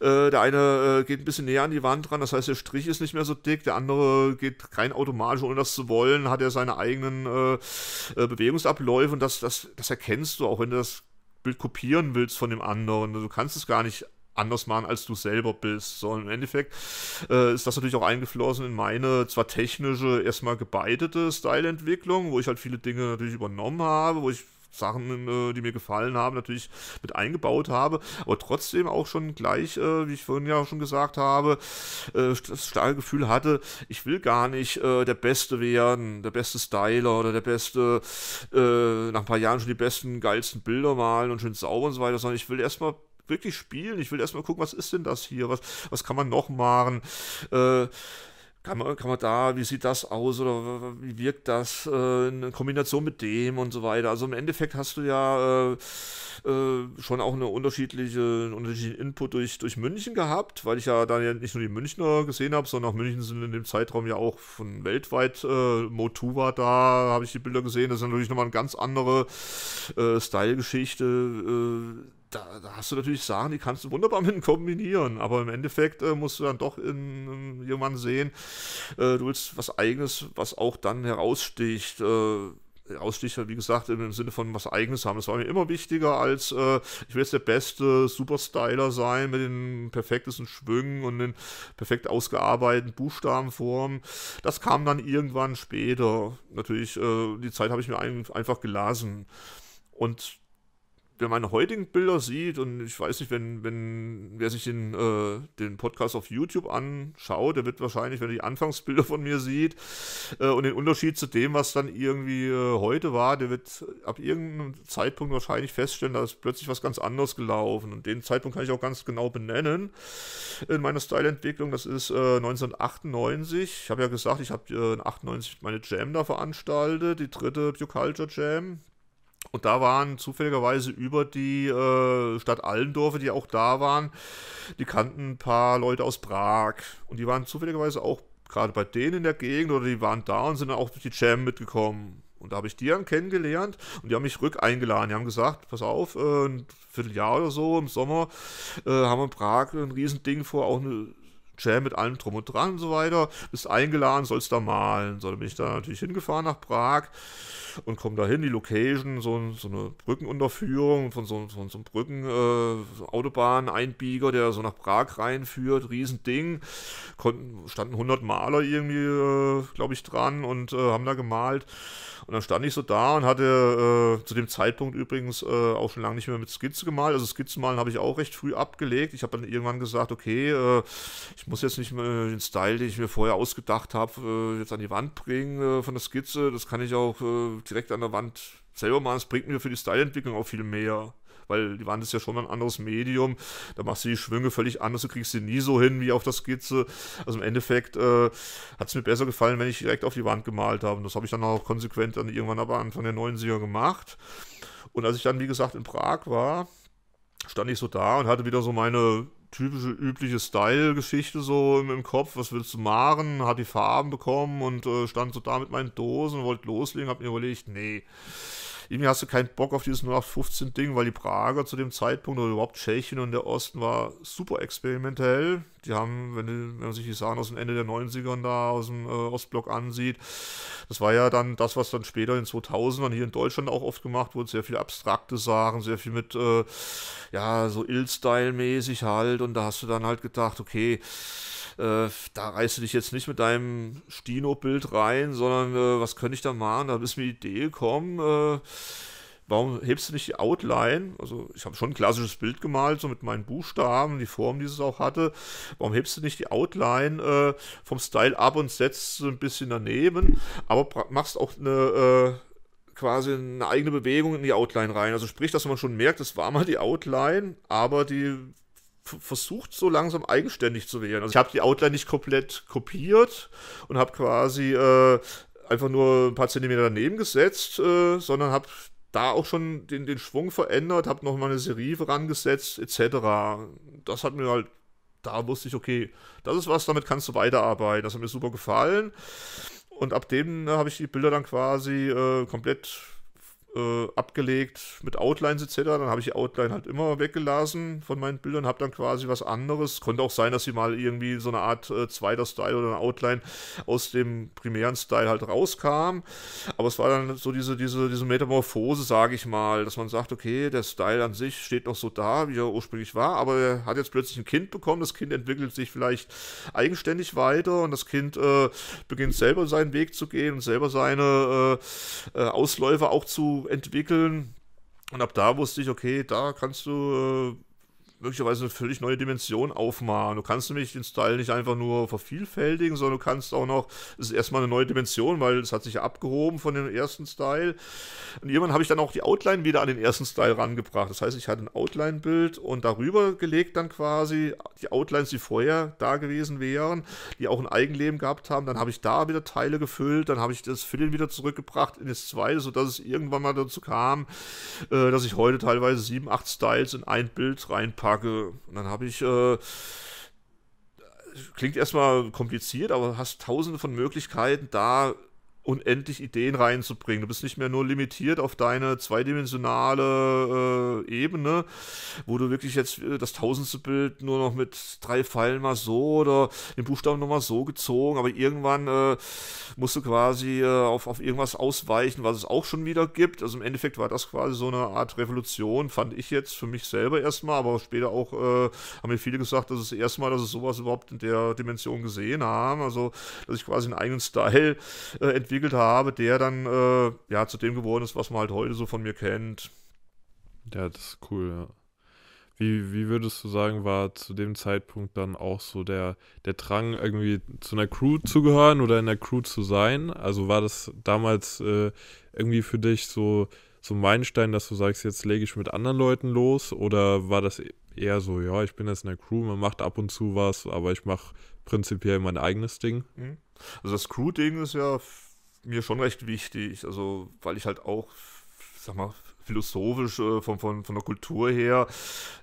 äh, der eine äh, geht ein bisschen näher an die Wand ran, das heißt, der Strich ist nicht mehr so dick, der andere geht rein automatisch, ohne das zu wollen, hat er seine eigenen äh, äh, Bewegungsabläufe und das, das, das erkennst du, auch wenn du das Bild kopieren willst von dem anderen. Du kannst es gar nicht anders machen, als du selber bist. So, im Endeffekt äh, ist das natürlich auch eingeflossen in meine zwar technische, erstmal gebeitete Style-Entwicklung, wo ich halt viele Dinge natürlich übernommen habe, wo ich Sachen, äh, die mir gefallen haben, natürlich mit eingebaut habe, aber trotzdem auch schon gleich, äh, wie ich vorhin ja schon gesagt habe, äh, das starke Gefühl hatte, ich will gar nicht der Beste werden, der beste Styler oder der beste, nach ein paar Jahren schon die besten, geilsten Bilder malen und schön sauber und so weiter, sondern ich will erstmal wirklich spielen. Ich will erstmal gucken, was ist denn das hier? Was, was kann man noch machen? Äh, kann man, kann man da, wie sieht das aus oder wie wirkt das äh, in Kombination mit dem und so weiter. Also im Endeffekt hast du ja äh, äh, schon auch eine unterschiedliche, einen unterschiedlichen Input durch, durch München gehabt, weil ich ja dann ja nicht nur die Münchner gesehen habe, sondern auch München sind in dem Zeitraum ja auch von weltweit. Äh, Motu war da, habe ich die Bilder gesehen. Das ist natürlich nochmal eine ganz andere äh, Style-Geschichte äh, da, da, hast du natürlich Sachen, die kannst du wunderbar mit kombinieren, aber im Endeffekt äh, musst du dann doch in, in ähm, irgendwann sehen, äh, du willst was Eigenes, was auch dann heraussticht. Äh, Aussticher, halt, wie gesagt, im, Sinne von was Eigenes haben. Das war mir immer wichtiger als, äh, ich will jetzt der beste Superstyler sein mit den perfektesten Schwüngen und den perfekt ausgearbeiteten Buchstabenformen. Das kam dann irgendwann später. Natürlich, äh, die Zeit habe ich mir ein, einfach gelassen. Und wer meine heutigen Bilder sieht und ich weiß nicht, wenn, wenn wer sich den, äh, den Podcast auf YouTube anschaut, der wird wahrscheinlich, wenn er die Anfangsbilder von mir sieht äh, und den Unterschied zu dem, was dann irgendwie äh, heute war, der wird ab irgendeinem Zeitpunkt wahrscheinlich feststellen, da ist plötzlich was ganz anderes gelaufen und den Zeitpunkt kann ich auch ganz genau benennen in meiner Styleentwicklung, das ist 1998, äh, ich habe ja gesagt, ich habe äh, 98 meine Jam da veranstaltet, die dritte Pure Culture Jam, und da waren zufälligerweise über die äh, Stadt Allendorfe, die auch da waren, die kannten ein paar Leute aus Prag. Und die waren zufälligerweise auch gerade bei denen in der Gegend oder die waren da und sind dann auch durch die Jam mitgekommen. Und da habe ich die dann kennengelernt und die haben mich rück eingeladen. Die haben gesagt, pass auf, äh, ein Vierteljahr oder so im Sommer äh, haben wir in Prag ein Riesending vor, auch eine Jam mit allem drum und dran und so weiter. Bist eingeladen, sollst da malen. So, dann bin ich da natürlich hingefahren nach Prag und komme da hin, die Location, so, so, eine Brückenunterführung von so, von so einem Brücken-Autobahn-Einbieger, äh, der so nach Prag reinführt, Riesending. Konnten, standen 100 Maler irgendwie, äh, glaube ich, dran und äh, haben da gemalt. Und dann stand ich so da und hatte äh, zu dem Zeitpunkt übrigens äh, auch schon lange nicht mehr mit Skizze gemalt. Also Skizzenmalen habe ich auch recht früh abgelegt. Ich habe dann irgendwann gesagt, okay, ich muss jetzt nicht mehr äh, den Style, den ich mir vorher ausgedacht habe, äh, jetzt an die Wand bringen äh, von der Skizze. Das kann ich auch direkt an der Wand selber machen. Das bringt mir für die Styleentwicklung auch viel mehr. Weil die Wand ist ja schon ein anderes Medium. Da machst du die Schwünge völlig anders. Du kriegst sie nie so hin wie auf der Skizze. Also im Endeffekt äh, hat es mir besser gefallen, wenn ich direkt auf die Wand gemalt habe. Und das habe ich dann auch konsequent dann irgendwann aber Anfang der 90er gemacht. Und als ich dann, wie gesagt, in Prag war, stand ich so da und hatte wieder so meine typische übliche Style-Geschichte so im, im, Kopf, was willst du machen, hat die Farben bekommen und äh, stand so da mit meinen Dosen, wollte loslegen, hab mir überlegt, nee, irgendwie hast du keinen Bock auf dieses 0815-Ding, weil die Prager zu dem Zeitpunkt oder überhaupt Tschechien und der Osten war super experimentell. Die haben, wenn, wenn man sich die Sachen aus dem Ende der 90ern da aus dem äh, Ostblock ansieht, das war ja dann das, was dann später in den 2000ern hier in Deutschland auch oft gemacht wurde. Sehr viel abstrakte Sachen, sehr viel mit, äh, ja, so Ill-Style-mäßig halt. Und da hast du dann halt gedacht, okay, äh, da reißt du dich jetzt nicht mit deinem Stino-Bild rein, sondern äh, was könnte ich da machen? Da ist mir die Idee gekommen, äh, warum hebst du nicht die Outline? Also ich habe schon ein klassisches Bild gemalt, so mit meinen Buchstaben, die Form, die es auch hatte. Warum hebst du nicht die Outline äh, vom Style ab und setzt so ein bisschen daneben, aber machst auch eine äh, quasi eine eigene Bewegung in die Outline rein. Also sprich, dass man schon merkt, es war mal die Outline, aber die versucht so langsam eigenständig zu werden. Also ich habe die Outline nicht komplett kopiert und habe quasi äh, einfach nur ein paar Zentimeter daneben gesetzt, äh, sondern habe da auch schon den, den Schwung verändert, habe nochmal eine Serie rangesetzt, etc. Das hat mir halt, da wusste ich, okay, das ist was, damit kannst du weiterarbeiten. Das hat mir super gefallen. Und ab dem ne, habe ich die Bilder dann quasi äh, komplett äh, abgelegt mit Outlines etc. Dann habe ich die Outline halt immer weggelassen von meinen Bildern, habe dann quasi was anderes. Konnte auch sein, dass sie mal irgendwie so eine Art äh, zweiter Style oder eine Outline aus dem primären Style halt rauskam. Aber es war dann so diese, diese, diese Metamorphose, sage ich mal, dass man sagt, okay, der Style an sich steht noch so da, wie er ursprünglich war, aber er hat jetzt plötzlich ein Kind bekommen. Das Kind entwickelt sich vielleicht eigenständig weiter und das Kind äh, beginnt selber seinen Weg zu gehen und selber seine äh, äh, Ausläufer auch zu entwickeln. Und ab da wusste ich, okay, da kannst du äh, möglicherweise eine völlig neue Dimension aufmachen. Du kannst nämlich den Style nicht einfach nur vervielfältigen, sondern du kannst auch noch, es ist erstmal eine neue Dimension, weil es hat sich ja abgehoben von dem ersten Style. Und irgendwann habe ich dann auch die Outline wieder an den ersten Style rangebracht. Das heißt, ich hatte ein Outline-Bild und darüber gelegt dann quasi die Outlines, die vorher da gewesen wären, die auch ein Eigenleben gehabt haben. Dann habe ich da wieder Teile gefüllt, dann habe ich das Fillen wieder zurückgebracht in das zweite, sodass es irgendwann mal dazu kam, äh, dass ich heute teilweise sieben, acht Styles in ein Bild reinpacke Tage. Und dann habe ich, äh, klingt erstmal kompliziert, aber hast tausende von Möglichkeiten, da unendlich Ideen reinzubringen. Du bist nicht mehr nur limitiert auf deine zweidimensionale äh, Ebene, wo du wirklich jetzt äh, das tausendste Bild nur noch mit drei Pfeilen mal so oder den Buchstaben nochmal so gezogen, aber irgendwann äh, musst du quasi äh, auf, auf irgendwas ausweichen, was es auch schon wieder gibt. Also im Endeffekt war das quasi so eine Art Revolution, fand ich jetzt für mich selber erstmal, aber später auch äh, haben mir viele gesagt, dass es erstmal, dass sie sowas überhaupt in der Dimension gesehen haben. Also, dass ich quasi einen eigenen Style äh, entwickelt entwickelt habe, der dann äh, ja zu dem geworden ist, was man halt heute so von mir kennt. Ja, das ist cool, ja. Wie, wie würdest du sagen, war zu dem Zeitpunkt dann auch so der, der Drang, irgendwie zu einer Crew zu gehören oder in der Crew zu sein? Also war das damals äh, irgendwie für dich so, so ein Meilenstein, dass du sagst, jetzt lege ich mit anderen Leuten los? Oder war das eher so, ja, ich bin jetzt in der Crew, man macht ab und zu was, aber ich mache prinzipiell mein eigenes Ding? Mhm. Also das Crew-Ding ist ja mir schon recht wichtig. Also, weil ich halt auch, sag mal, philosophisch äh, von, von, von der Kultur her,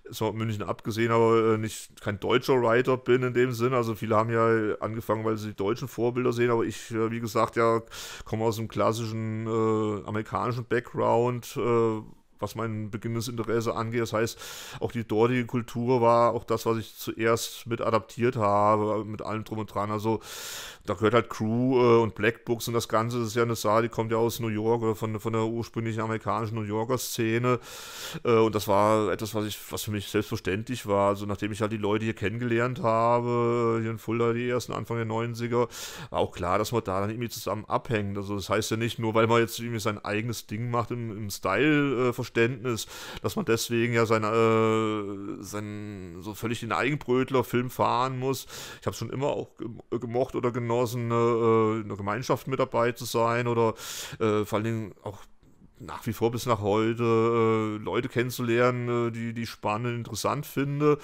so München abgesehen, aber äh, nicht kein deutscher Writer bin in dem Sinn. Also viele haben ja angefangen, weil sie die deutschen Vorbilder sehen, aber ich, äh, wie gesagt, ja, komme aus einem klassischen äh, amerikanischen Background, äh, was mein beginnendes Interesse angeht. Das heißt, auch die dortige Kultur war auch das, was ich zuerst mit adaptiert habe, mit allem drum und dran. Also da gehört halt Crew äh, und Black Books und das Ganze das ist ja eine Sache, die kommt ja aus New York oder von, von der ursprünglichen amerikanischen New Yorker Szene. Äh, und das war etwas, was ich, was für mich selbstverständlich war. Also nachdem ich halt die Leute hier kennengelernt habe, äh, hier in Fulda die ersten Anfang der 90er, war auch klar, dass man da dann irgendwie zusammen abhängt. Also das heißt ja nicht, nur weil man jetzt irgendwie sein eigenes Ding macht im, im Style äh, Verständnis, dass man deswegen ja seine, äh, seinen, so völlig den Eigenbrötler-Film fahren muss. Ich habe schon immer auch gemocht oder genossen, ne, äh, in der Gemeinschaft mit dabei zu sein oder äh, vor allen Dingen auch nach wie vor bis nach heute äh, Leute kennenzulernen, äh, die, die spannend interessant finde,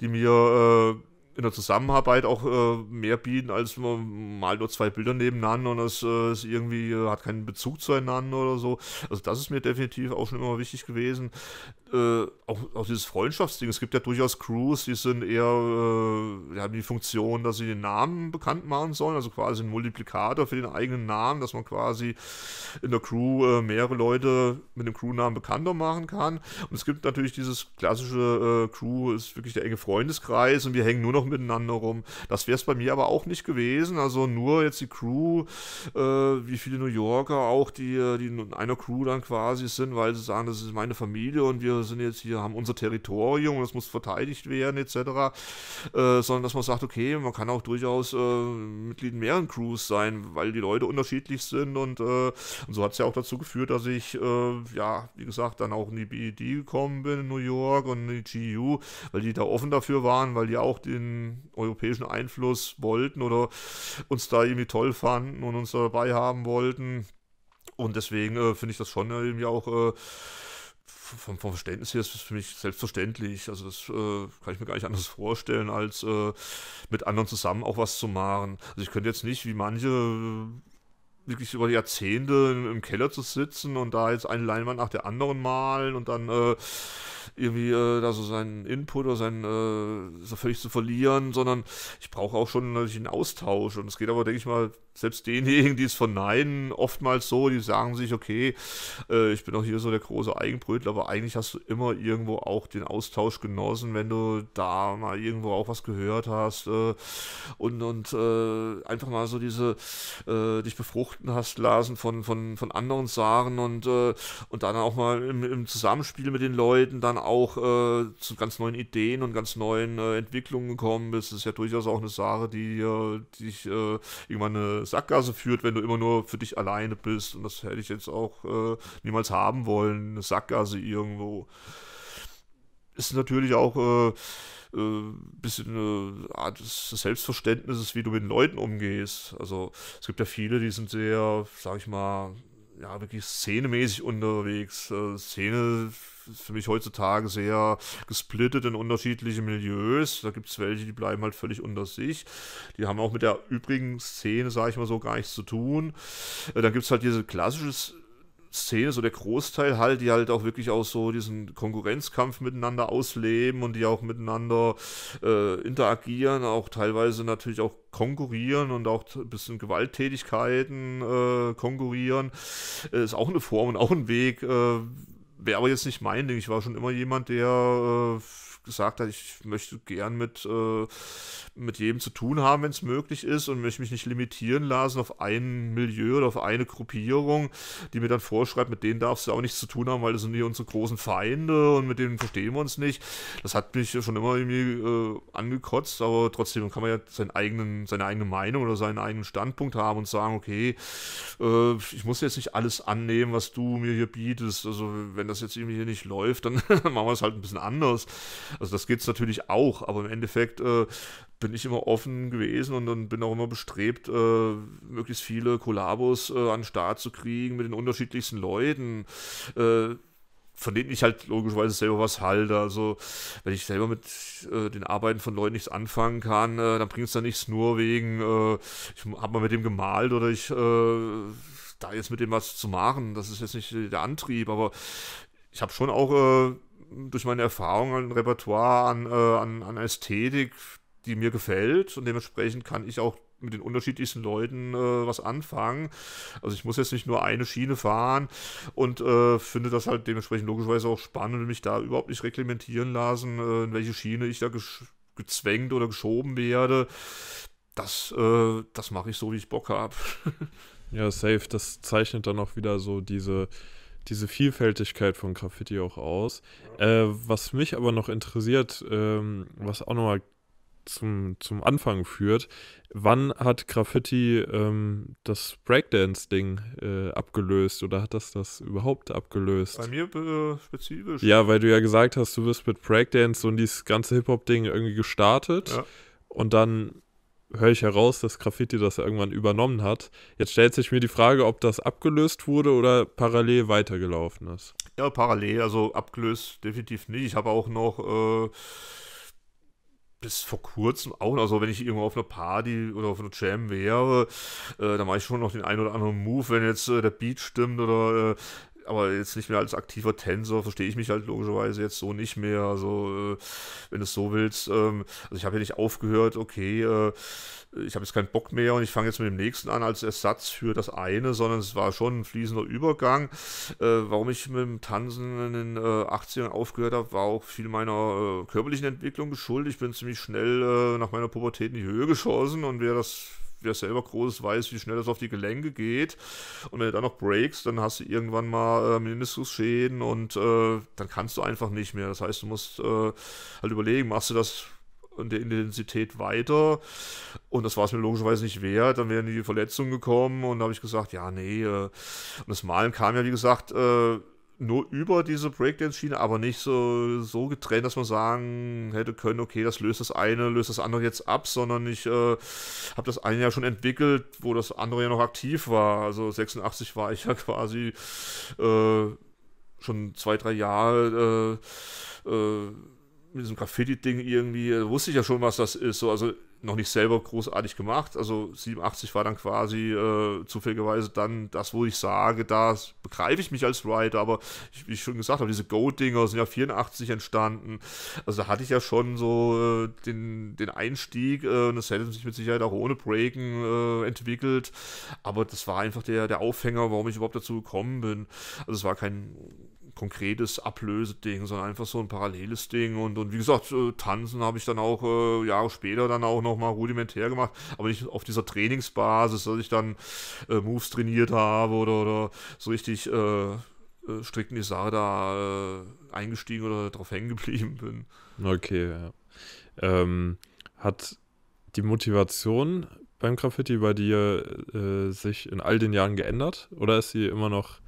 die mir äh, in der Zusammenarbeit auch äh, mehr bieten, als man mal nur zwei Bilder nebeneinander und es äh, ist irgendwie, äh, hat keinen Bezug zueinander oder so. Also das ist mir definitiv auch schon immer wichtig gewesen äh, auch, auch, dieses Freundschaftsding. Es gibt ja durchaus Crews, die sind eher, äh, die haben die Funktion, dass sie den Namen bekannt machen sollen, also quasi ein Multiplikator für den eigenen Namen, dass man quasi in der Crew äh, mehrere Leute mit dem Crewnamen bekannter machen kann. Und es gibt natürlich dieses klassische äh, Crew, ist wirklich der enge Freundeskreis und wir hängen nur noch miteinander rum. Das wäre es bei mir aber auch nicht gewesen. Also nur jetzt die Crew, äh, wie viele New Yorker auch, die, äh, die in einer Crew dann quasi sind, weil sie sagen, das ist meine Familie und wir sind jetzt hier, haben unser Territorium, und das muss verteidigt werden, etc. Äh, sondern dass man sagt, okay, man kann auch durchaus äh, Mitglied mehreren Crews sein, weil die Leute unterschiedlich sind und, äh, und so hat es ja auch dazu geführt, dass ich, äh, ja, wie gesagt, dann auch in die BED gekommen bin in New York und in die GU, weil die da offen dafür waren, weil die auch den europäischen Einfluss wollten oder uns da irgendwie toll fanden und uns dabei haben wollten. Und deswegen äh, finde ich das schon äh, irgendwie auch äh, vom, vom, Verständnis her ist es für mich selbstverständlich. Also das äh, kann ich mir gar nicht anders vorstellen, als äh, mit anderen zusammen auch was zu machen. Also ich könnte jetzt nicht, wie manche äh, wirklich über Jahrzehnte im, Keller zu sitzen und da jetzt eine Leinwand nach der anderen malen und dann äh, irgendwie äh, da so seinen Input oder sein äh, so völlig zu verlieren, sondern ich brauche auch schon natürlich einen Austausch und es geht aber, denke ich mal, selbst denjenigen, die es verneinen, oftmals so, die sagen sich, okay, äh, ich bin auch hier so der große Eigenbrötler, aber eigentlich hast du immer irgendwo auch den Austausch genossen, wenn du da mal irgendwo auch was gehört hast äh, und, und äh, einfach mal so diese äh, dich befruchten hast lassen von, von, von anderen Sachen und, äh, und dann auch mal im, im, Zusammenspiel mit den Leuten dann auch äh, zu ganz neuen Ideen und ganz neuen Entwicklungen gekommen bist. Das ist ja durchaus auch eine Sache, die, die dich irgendwann eine Sackgasse führt, wenn du immer nur für dich alleine bist. Und das hätte ich jetzt auch äh, niemals haben wollen, eine Sackgasse irgendwo. Ist natürlich auch ein äh, äh, bisschen eine Art des Selbstverständnisses, wie du mit Leuten umgehst. Also es gibt ja viele, die sind sehr, sag ich mal, ja, wirklich szenemäßig unterwegs. Äh, Szene für mich heutzutage sehr gesplittet in unterschiedliche Milieus. Da gibt es welche, die bleiben halt völlig unter sich. Die haben auch mit der übrigen Szene, sage ich mal so, gar nichts zu tun. Äh, dann gibt es halt diese klassische Szene, so der Großteil halt, die halt auch wirklich auch so diesen Konkurrenzkampf miteinander ausleben und die auch miteinander äh, interagieren, auch teilweise natürlich auch konkurrieren und auch ein bisschen Gewalttätigkeiten äh, konkurrieren. Äh, ist auch eine Form und auch ein Weg, äh, wäre aber jetzt nicht mein Ding. Ich war schon immer jemand, der äh, gesagt hat, ich möchte gern mit, äh, mit jedem zu tun haben, wenn es möglich ist und möchte mich nicht limitieren lassen auf ein Milieu oder auf eine Gruppierung, die mir dann vorschreibt, mit denen darfst du auch nichts zu tun haben, weil das sind hier unsere großen Feinde und mit denen verstehen wir uns nicht. Das hat mich schon immer irgendwie äh, angekotzt, aber trotzdem kann man ja seinen eigenen, seine eigene Meinung oder seinen eigenen Standpunkt haben und sagen, okay, äh, ich muss jetzt nicht alles annehmen, was du mir hier bietest. Also wenn das jetzt irgendwie hier nicht läuft, dann machen wir es halt ein bisschen anders. Also das geht es natürlich auch, aber im Endeffekt äh, bin ich immer offen gewesen und, und bin auch immer bestrebt, äh, möglichst viele Kollabos äh, an den Start zu kriegen mit den unterschiedlichsten Leuten. Äh, von denen ich halt logischerweise selber was halte. Also, wenn ich selber mit äh, den Arbeiten von Leuten nichts anfangen kann, äh, dann bringt es da nichts nur wegen, äh, ich habe mal mit dem gemalt oder ich äh, da jetzt mit dem was zu machen. Das ist jetzt nicht äh, der Antrieb, aber ich habe schon auch äh, durch meine Erfahrung ein Repertoire an, äh, an, an Ästhetik, die mir gefällt und dementsprechend kann ich auch mit den unterschiedlichsten Leuten äh, was anfangen. Also ich muss jetzt nicht nur eine Schiene fahren und äh, finde das halt dementsprechend logischerweise auch spannend und mich da überhaupt nicht reglementieren lassen, äh, in welche Schiene ich da gezwängt oder geschoben werde. Das, äh, das mache ich so, wie ich Bock habe. ja, safe. Das zeichnet dann auch wieder so diese diese Vielfältigkeit von Graffiti auch aus. Äh, was mich aber noch interessiert, ähm, was auch nochmal zum, zum Anfang führt, wann hat Graffiti ähm, das Breakdance-Ding äh, abgelöst oder hat das das überhaupt abgelöst? Bei mir äh, spezifisch. Ja, weil du ja gesagt hast, du wirst mit Breakdance und dieses ganze Hip-Hop-Ding irgendwie gestartet ja. und dann höre ich heraus, dass Graffiti das irgendwann übernommen hat. Jetzt stellt sich mir die Frage, ob das abgelöst wurde oder parallel weitergelaufen ist. Ja, parallel, also abgelöst definitiv nicht. Ich habe auch noch äh, bis vor kurzem auch, also wenn ich irgendwo auf einer Party oder auf einer Jam wäre, äh, da mache ich schon noch den einen oder anderen Move, wenn jetzt äh, der Beat stimmt oder äh, aber jetzt nicht mehr als aktiver Tensor verstehe ich mich halt logischerweise jetzt so nicht mehr. Also, äh, wenn du es so willst, ähm, also ich habe ja nicht aufgehört, okay, äh, ich habe jetzt keinen Bock mehr und ich fange jetzt mit dem nächsten an als Ersatz für das eine, sondern es war schon ein fließender Übergang. Äh, warum ich mit dem Tanzen in den äh, 80ern aufgehört habe, war auch viel meiner äh, körperlichen Entwicklung geschuldet. Ich bin ziemlich schnell äh, nach meiner Pubertät in die Höhe geschossen und wer das wer selber Großes weiß, wie schnell das auf die Gelenke geht. Und wenn du dann noch breakst, dann hast du irgendwann mal äh, Meniskusschäden und äh, dann kannst du einfach nicht mehr. Das heißt, du musst äh, halt überlegen, machst du das in der Intensität weiter. Und das war es mir logischerweise nicht wert. Dann wären die Verletzungen gekommen und da habe ich gesagt, ja, nee. Äh. Und das Malen kam ja, wie gesagt, äh, nur über diese Breakdance-Schiene, aber nicht so, so getrennt, dass man sagen hätte können, okay, das löst das eine, löst das andere jetzt ab, sondern ich äh, habe das eine ja schon entwickelt, wo das andere ja noch aktiv war. Also 86 war ich ja quasi äh, schon zwei, drei Jahre äh, äh mit diesem Graffiti-Ding irgendwie, äh, wusste ich ja schon, was das ist. So, also noch nicht selber großartig gemacht. Also 87 war dann quasi äh, zufälligerweise dann das, wo ich sage, da begreife ich mich als Writer, aber ich, wie ich schon gesagt habe, diese Go-Dinger sind ja 84 entstanden. Also da hatte ich ja schon so äh, den, den Einstieg äh, und das hätte sich mit Sicherheit auch ohne Breaken äh, entwickelt. Aber das war einfach der, der Aufhänger, warum ich überhaupt dazu gekommen bin. Also es war kein konkretes Ablöseding, sondern einfach so ein paralleles Ding. Und, und wie gesagt, äh, Tanzen habe ich dann auch äh, Jahre später dann auch nochmal rudimentär gemacht, aber nicht auf dieser Trainingsbasis, dass ich dann äh, Moves trainiert habe oder, oder so richtig äh, äh, strikt in die Sache da äh, eingestiegen oder drauf hängen geblieben bin. Okay, ja. Ähm, hat die Motivation beim Graffiti bei dir sich in all den Jahren geändert oder ist sie immer noch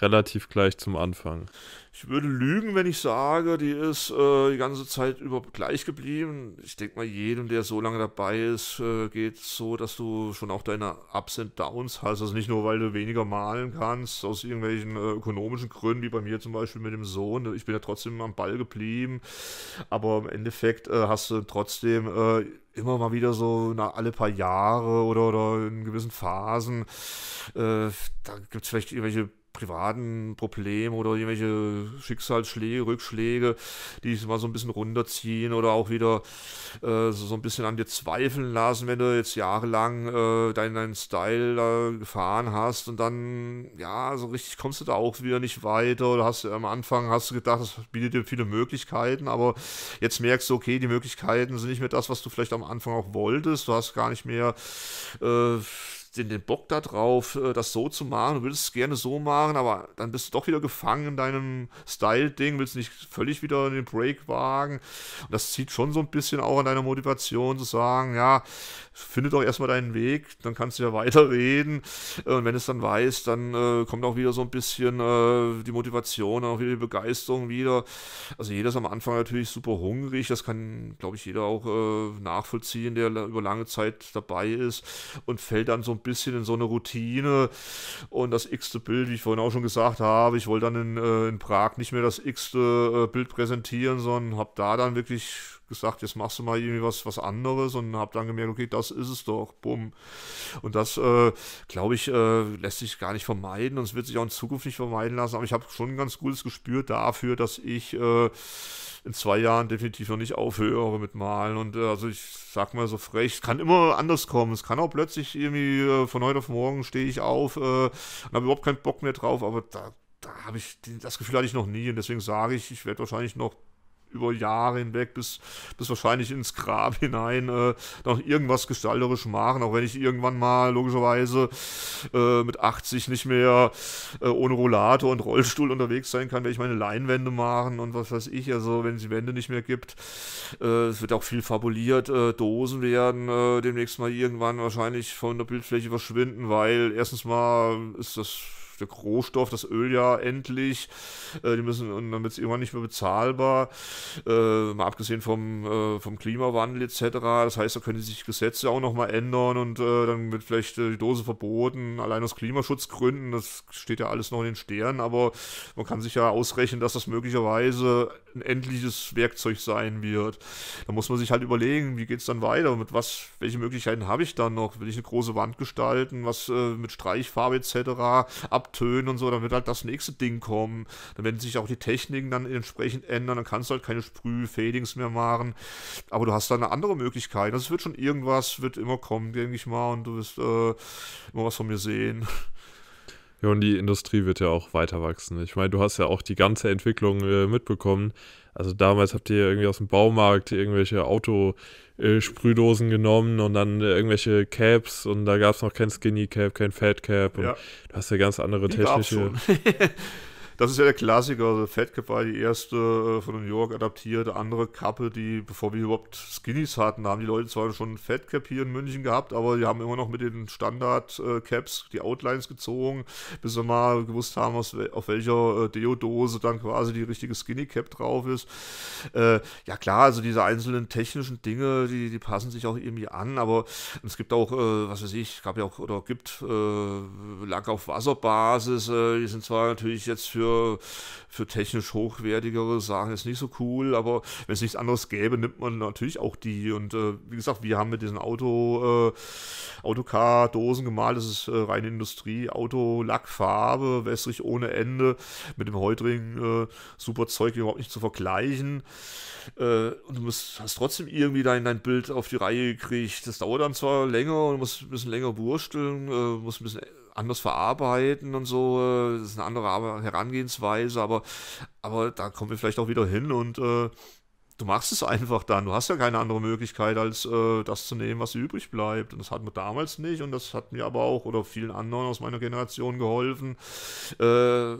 relativ gleich zum Anfang. Ich würde lügen, wenn ich sage, die ist äh, die ganze Zeit über gleich geblieben. Ich denke mal, jedem, der so lange dabei ist, äh, geht so, dass du schon auch deine Ups und Downs hast. Also nicht nur, weil du weniger malen kannst, aus irgendwelchen äh, ökonomischen Gründen, wie bei mir zum Beispiel mit dem Sohn. Ich bin ja trotzdem am Ball geblieben. Aber im Endeffekt äh, hast du trotzdem äh, immer mal wieder so na, alle paar Jahre oder, oder in gewissen Phasen, äh, da gibt es vielleicht irgendwelche privaten Probleme oder irgendwelche Schicksalsschläge, Rückschläge, die dich mal so ein bisschen runterziehen oder auch wieder äh, so, ein bisschen an dir zweifeln lassen, wenn du jetzt jahrelang äh, deinen, deinen Style äh, gefahren hast und dann, ja, so richtig kommst du da auch wieder nicht weiter oder hast am Anfang hast du gedacht, das bietet dir viele Möglichkeiten, aber jetzt merkst du, okay, die Möglichkeiten sind nicht mehr das, was du vielleicht am Anfang auch wolltest, du hast gar nicht mehr äh, den, den Bock darauf, äh, das so zu machen, du würdest es gerne so machen, aber dann bist du doch wieder gefangen in deinem Style-Ding, willst nicht völlig wieder den Break wagen. Und das zieht schon so ein bisschen auch an deiner Motivation zu sagen, ja, finde doch erstmal deinen Weg, dann kannst du ja weiterreden. Äh, und wenn es dann weiß, dann äh, kommt auch wieder so ein bisschen äh, die Motivation, auch wieder die Begeisterung wieder. Also jeder ist am Anfang natürlich super hungrig, das kann, glaube ich, jeder auch äh, nachvollziehen, der über lange Zeit dabei ist und fällt dann so ein bisschen in so eine Routine. Und das x-te Bild, wie ich vorhin auch schon gesagt habe, ich wollte dann in, äh, in Prag nicht mehr das x-te äh, Bild präsentieren, sondern habe da dann wirklich gesagt, jetzt machst du mal irgendwie was, was anderes und habe dann gemerkt, okay, das ist es doch, bumm. Und das, äh, glaube ich, äh, lässt sich gar nicht vermeiden und es wird sich auch in Zukunft nicht vermeiden lassen, aber ich habe schon ein ganz gutes Gespür dafür, dass ich äh, in zwei Jahren definitiv noch nicht aufhöre mit Malen. Und äh, also ich sag mal so frech, es kann immer anders kommen. Es kann auch plötzlich irgendwie äh, von heute auf morgen stehe ich auf äh, und habe überhaupt keinen Bock mehr drauf, aber da, da habe ich, das Gefühl hatte ich noch nie und deswegen sage ich, ich werde wahrscheinlich noch über Jahre hinweg bis, bis wahrscheinlich ins Grab hinein äh, noch irgendwas gestalterisch machen, auch wenn ich irgendwann mal logischerweise äh, mit 80 nicht mehr äh, ohne Rollator und Rollstuhl unterwegs sein kann, werde ich meine Leinwände machen und was weiß ich, also wenn es die Wände nicht mehr gibt. äh, es wird auch viel fabuliert, äh, Dosen werden äh, demnächst mal irgendwann wahrscheinlich von der Bildfläche verschwinden, weil erstens mal ist das der Rohstoff, das Öl ja endlich. Äh, die müssen, und dann wird es irgendwann nicht mehr bezahlbar. Äh, mal abgesehen vom, äh, vom Klimawandel etc. Das heißt, da können sich Gesetze auch nochmal ändern und äh, dann wird vielleicht äh, die Dose verboten, allein aus Klimaschutzgründen. Das steht ja alles noch in den Sternen, aber man kann sich ja ausrechnen, dass das möglicherweise ein endliches Werkzeug sein wird. Da muss man sich halt überlegen, wie geht es dann weiter? Mit was, welche Möglichkeiten habe ich dann noch? Will ich eine große Wand gestalten? Was äh, mit Streichfarbe etc. ab Abtönen und so, dann wird halt das nächste Ding kommen. Dann werden sich auch die Techniken dann entsprechend ändern. Dann kannst du halt keine Sprühfadings mehr machen. Aber du hast da eine andere Möglichkeit. Also es wird schon irgendwas, wird immer kommen, denke ich mal. Und du wirst äh, immer was von mir sehen. Ja, und die Industrie wird ja auch weiter wachsen. Ich meine, du hast ja auch die ganze Entwicklung äh, mitbekommen also damals habt ihr irgendwie aus dem Baumarkt irgendwelche Autosprühdosen genommen und dann irgendwelche Caps und da gab es noch kein Skinny Cap, kein Fat Cap und ja. du hast ja ganz andere Die technische. das ist ja der Klassiker. Also Cap war die erste äh, von New York adaptierte andere Kappe, die, bevor wir überhaupt Skinnies hatten, da haben die Leute zwar schon Fat Cap hier in München gehabt, aber die haben immer noch mit den Standard-Caps äh, die Outlines gezogen, bis sie mal gewusst haben, auf welcher äh, Deodose dann quasi die richtige Skinny-Cap drauf ist. ja klar, also diese einzelnen technischen Dinge, die, die passen sich auch irgendwie an, aber es gibt auch, was weiß ich, gab ja auch, oder gibt Lack auf Wasserbasis, die sind zwar natürlich jetzt für für, für technisch hochwertigere Sachen ist nicht so cool, aber wenn es nichts anderes gäbe, nimmt man natürlich auch die. Und äh, wie gesagt, wir haben mit diesen Auto, äh, Autocar-Dosen gemalt, das ist äh, reine Industrie, Auto, Lackfarbe, wässrig ohne Ende, mit dem heutigen äh, super Zeug überhaupt nicht zu vergleichen. Äh, und du musst, hast trotzdem irgendwie dein, dein Bild auf die Reihe gekriegt. Das dauert dann zwar länger und du musst ein bisschen länger wursteln, äh, musst ein bisschen anders verarbeiten und so. Äh, das ist eine andere Herangehensweise, aber, aber da kommen wir vielleicht auch wieder hin und äh, du machst es einfach dann. Du hast ja keine andere Möglichkeit, als äh, das zu nehmen, was übrig bleibt. Und das hatten wir damals nicht und das hat mir aber auch oder vielen anderen aus meiner Generation geholfen. Äh,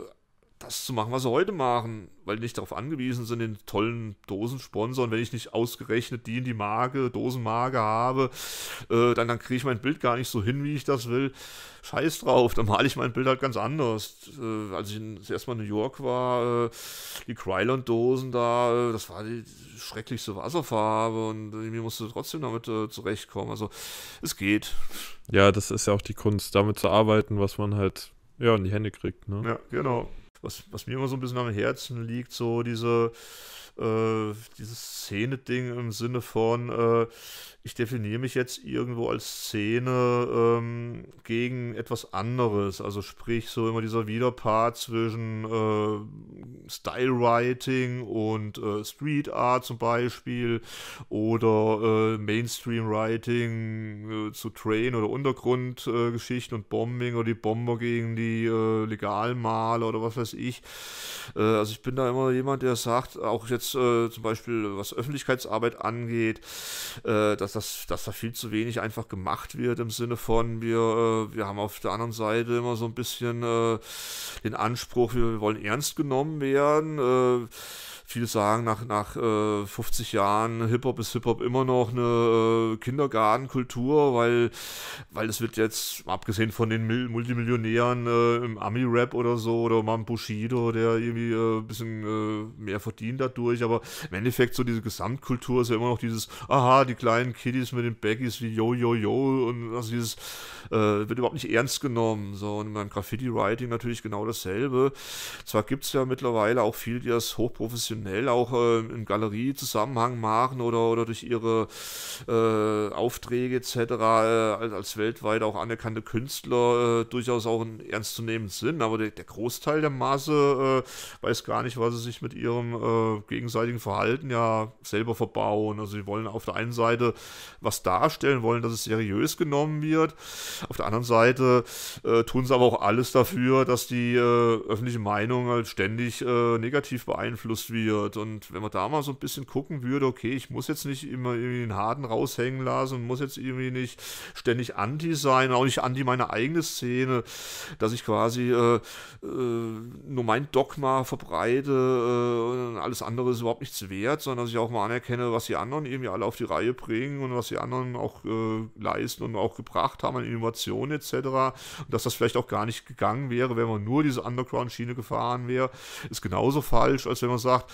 das zu machen, was sie heute machen, weil die nicht darauf angewiesen sind, den tollen Dosensponsor. Und wenn ich nicht ausgerechnet die in die Marke, Dosenmarke habe, äh, dann, dann kriege ich mein Bild gar nicht so hin, wie ich das will. Scheiß drauf, dann male ich mein Bild halt ganz anders. Äh, als ich in, das erste Mal in New York war, äh, die Krylon-Dosen da, äh, das war die schrecklichste Wasserfarbe und mir musste trotzdem damit äh, zurechtkommen. Also es geht. Ja, das ist ja auch die Kunst, damit zu arbeiten, was man halt ja, in die Hände kriegt. Ne? Ja, genau was, was mir immer so ein bisschen am Herzen liegt, so diese, äh, dieses Szene-Ding im Sinne von, äh, ich definiere mich jetzt irgendwo als Szene ähm, gegen etwas anderes. Also sprich, so immer dieser Widerpart zwischen äh, Writing und äh, Street Art zum Beispiel oder äh, Mainstream Writing äh, zu Train oder Untergrundgeschichten und Bombing oder die Bomber gegen die äh, Legalmaler oder was weiß ich. Äh, also ich bin da immer jemand, der sagt, auch jetzt zum Beispiel was Öffentlichkeitsarbeit angeht, dass das, dass da viel zu wenig einfach gemacht wird im Sinne von, wir, äh, wir haben auf der anderen Seite immer so ein bisschen äh, den Anspruch, wir, wir wollen ernst genommen werden. Äh, viele sagen, nach, nach äh, 50 Jahren Hip-Hop ist Hip-Hop immer noch eine äh, Kindergartenkultur, weil, weil es wird jetzt, abgesehen von den Mil Multimillionären äh, im Ami-Rap oder so, oder Mam Bushido, der irgendwie ein äh, bisschen äh, mehr verdient dadurch, aber im Endeffekt so diese Gesamtkultur ist ja immer noch dieses, aha, die kleinen Kiddies mit den Baggies wie yo, yo, yo, und also dieses, äh, wird überhaupt nicht ernst genommen, so, und beim Graffiti-Writing natürlich genau dasselbe. Zwar gibt es ja mittlerweile auch viele, die das hochprofessionell originell auch äh, im Galeriezusammenhang machen oder, oder durch ihre äh, Aufträge etc. Äh, als, weltweit auch anerkannte Künstler äh, durchaus auch ernst zu nehmen sind. Aber der, der, Großteil der Masse äh, weiß gar nicht, was sie sich mit ihrem äh, gegenseitigen Verhalten ja selber verbauen. Also sie wollen auf der einen Seite was darstellen, wollen, dass es seriös genommen wird. Auf der anderen Seite tun sie aber auch alles dafür, dass die öffentliche Meinung halt ständig negativ beeinflusst wird ausprobiert. Und wenn man da mal so ein bisschen gucken würde, okay, ich muss jetzt nicht immer irgendwie den Harden raushängen lassen und muss jetzt irgendwie nicht ständig anti sein, auch nicht anti meine eigene Szene, dass ich quasi äh, äh, nur mein Dogma verbreite äh, und alles andere ist überhaupt nichts wert, sondern dass ich auch mal anerkenne, was die anderen irgendwie alle auf die Reihe bringen und was die anderen auch äh, leisten und auch gebracht haben an Innovationen etc. Und dass das vielleicht auch gar nicht gegangen wäre, wenn man nur diese Underground-Schiene gefahren wäre, ist genauso falsch, als wenn man sagt,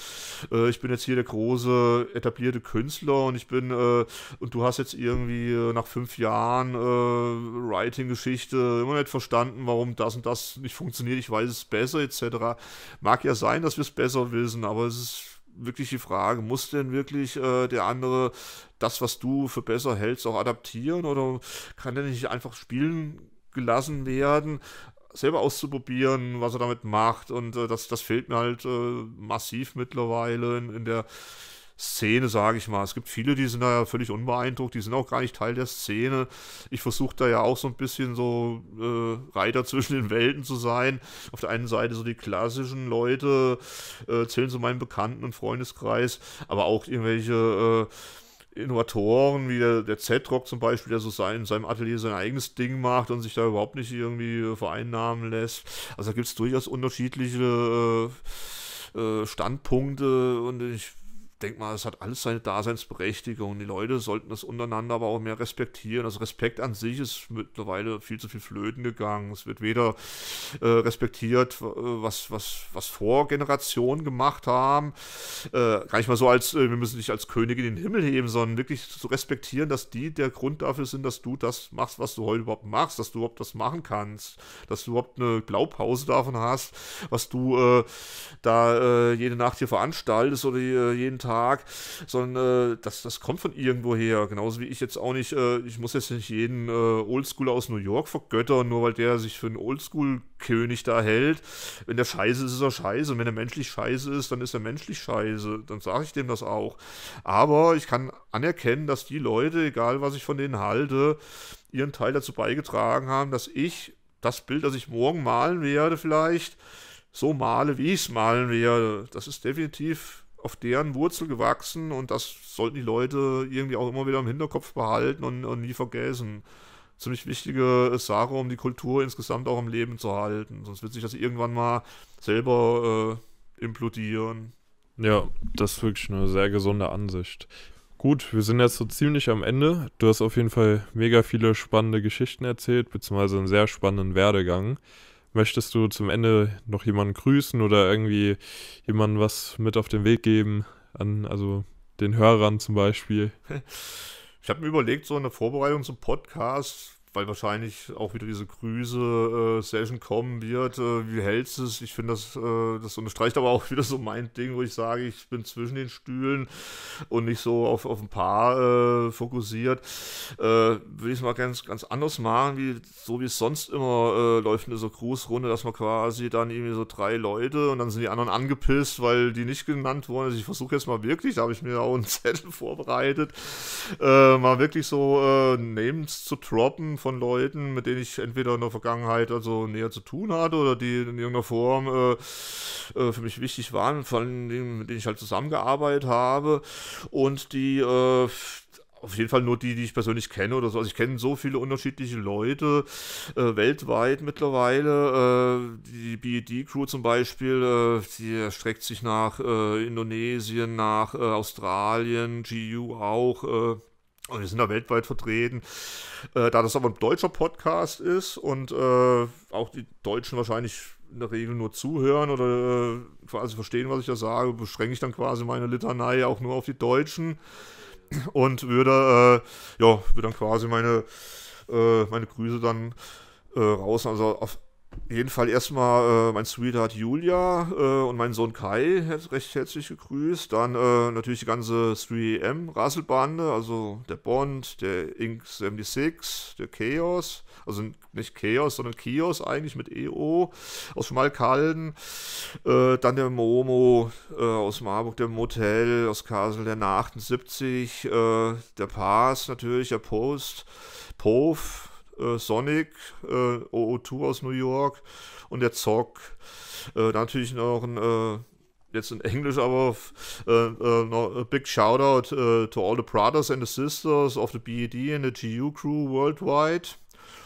äh, ich bin jetzt hier der große etablierte Künstler und ich bin, äh, und du hast jetzt irgendwie äh, nach fünf Jahren äh, Writing-Geschichte immer nicht verstanden, warum das und das nicht funktioniert, ich weiß es besser, etc. Mag ja sein, dass wir es besser wissen, aber es ist wirklich die Frage, muss denn wirklich äh, der andere das, was du für besser hältst, auch adaptieren oder kann der nicht einfach spielen gelassen werden? selber auszuprobieren, was er damit macht. Und äh, das, das fehlt mir halt äh, massiv mittlerweile in, in der Szene, sage ich mal. Es gibt viele, die sind da ja völlig unbeeindruckt, die sind auch gar nicht Teil der Szene. Ich versuche da ja auch so ein bisschen so äh, Reiter zwischen den Welten zu sein. Auf der einen Seite so die klassischen Leute, äh, zählen zu meinem Bekannten- und Freundeskreis, aber auch irgendwelche... Äh, Innovatoren wie der, der Z-Rock zum Beispiel, der so sein, in seinem Atelier sein eigenes Ding macht und sich da überhaupt nicht irgendwie äh, vereinnahmen lässt. Also da gibt es durchaus unterschiedliche äh, äh, Standpunkte und ich denke mal, es hat alles seine Daseinsberechtigung. Die Leute sollten das untereinander aber auch mehr respektieren. Also Respekt an sich ist mittlerweile viel zu viel flöten gegangen. Es wird weder äh, respektiert, äh, was, was, was Vorgenerationen gemacht haben. Äh, gar nicht mal so als, äh, wir müssen dich als König in den Himmel heben, sondern wirklich zu respektieren, dass die der Grund dafür sind, dass du das machst, was du heute überhaupt machst, dass du überhaupt das machen kannst, dass du überhaupt eine Glaubpause davon hast, was du äh, da äh, jede Nacht hier veranstaltest oder jeden Tag Tag, sondern äh, das, das kommt von irgendwoher. Genauso wie ich jetzt auch nicht, äh, ich muss jetzt nicht jeden äh, Oldschooler aus New York vergöttern, nur weil der sich für einen Oldschool-König da hält. Wenn der scheiße ist, ist er scheiße. Und wenn er menschlich scheiße ist, dann ist er menschlich scheiße. Dann sage ich dem das auch. Aber ich kann anerkennen, dass die Leute, egal was ich von denen halte, ihren Teil dazu beigetragen haben, dass ich das Bild, das ich morgen malen werde, vielleicht so male, wie ich es malen werde. Das ist definitiv auf deren Wurzel gewachsen und das sollten die Leute irgendwie auch immer wieder im Hinterkopf behalten und, und nie vergessen. Ziemlich wichtige Sache, um die Kultur insgesamt auch im Leben zu halten. Sonst wird sich das irgendwann mal selber äh, implodieren. Ja, das ist wirklich eine sehr gesunde Ansicht. Gut, wir sind jetzt so ziemlich am Ende. Du hast auf jeden Fall mega viele spannende Geschichten erzählt, beziehungsweise einen sehr spannenden Werdegang. Möchtest du zum Ende noch jemanden grüßen oder irgendwie jemanden was mit auf den Weg geben? An, also den Hörern zum Beispiel. Ich habe mir überlegt, so eine Vorbereitung zum Podcast, weil wahrscheinlich auch wieder diese Grüße-Session äh, kommen wird. Äh, wie hältst du es? Ich finde, das, äh, das unterstreicht aber auch wieder so mein Ding, wo ich sage, ich bin zwischen den Stühlen und nicht so auf, auf ein Paar äh, fokussiert. Äh, Würde ich es mal ganz, ganz anders machen, wie, so wie es sonst immer läuft in dieser Grußrunde, dass man quasi dann irgendwie so drei Leute und dann sind die anderen angepisst, weil die nicht genannt wurden. Also ich versuche jetzt mal wirklich, da habe ich mir auch einen Zettel vorbereitet, mal wirklich so Names zu droppen von Leuten, mit denen ich entweder in der Vergangenheit also näher zu tun hatte oder die in irgendeiner Form äh, äh, für mich wichtig waren, vor allem mit denen ich halt zusammengearbeitet habe und die äh, auf jeden Fall nur die, die ich persönlich kenne oder so. Also ich kenne so viele unterschiedliche Leute äh, weltweit mittlerweile. Äh, die BED-Crew zum Beispiel, äh, die erstreckt sich nach äh, Indonesien, nach äh, Australien, GU auch. Äh, und wir sind da weltweit vertreten. Äh, da das aber ein deutscher Podcast ist und äh, auch die Deutschen wahrscheinlich in der Regel nur zuhören oder äh, quasi verstehen, was ich da sage, beschränke ich dann quasi meine Litanei auch nur auf die Deutschen und würde, äh, ja, würde dann quasi meine, äh, meine Grüße dann äh, raus, also auf Jedenfalls erstmal äh, mein Sweetheart Julia äh, und mein Sohn Kai recht herzlich gegrüßt. Dann äh, natürlich die ganze 3M-Raselbande, also der Bond, der Ink 76, der Chaos, also nicht Chaos, sondern Kios eigentlich mit EO aus Schmalkalden. Äh, dann der Momo äh, aus Marburg, der Motel aus Kassel, der 78, äh, der Pass natürlich, der Post, Pof, äh, Sonic, äh, OO2 aus New York und der Zock. Äh, natürlich noch ein, äh, jetzt in Englisch, aber äh, äh, noch a big shoutout out to all the brothers and the sisters of the BED and the GU crew worldwide.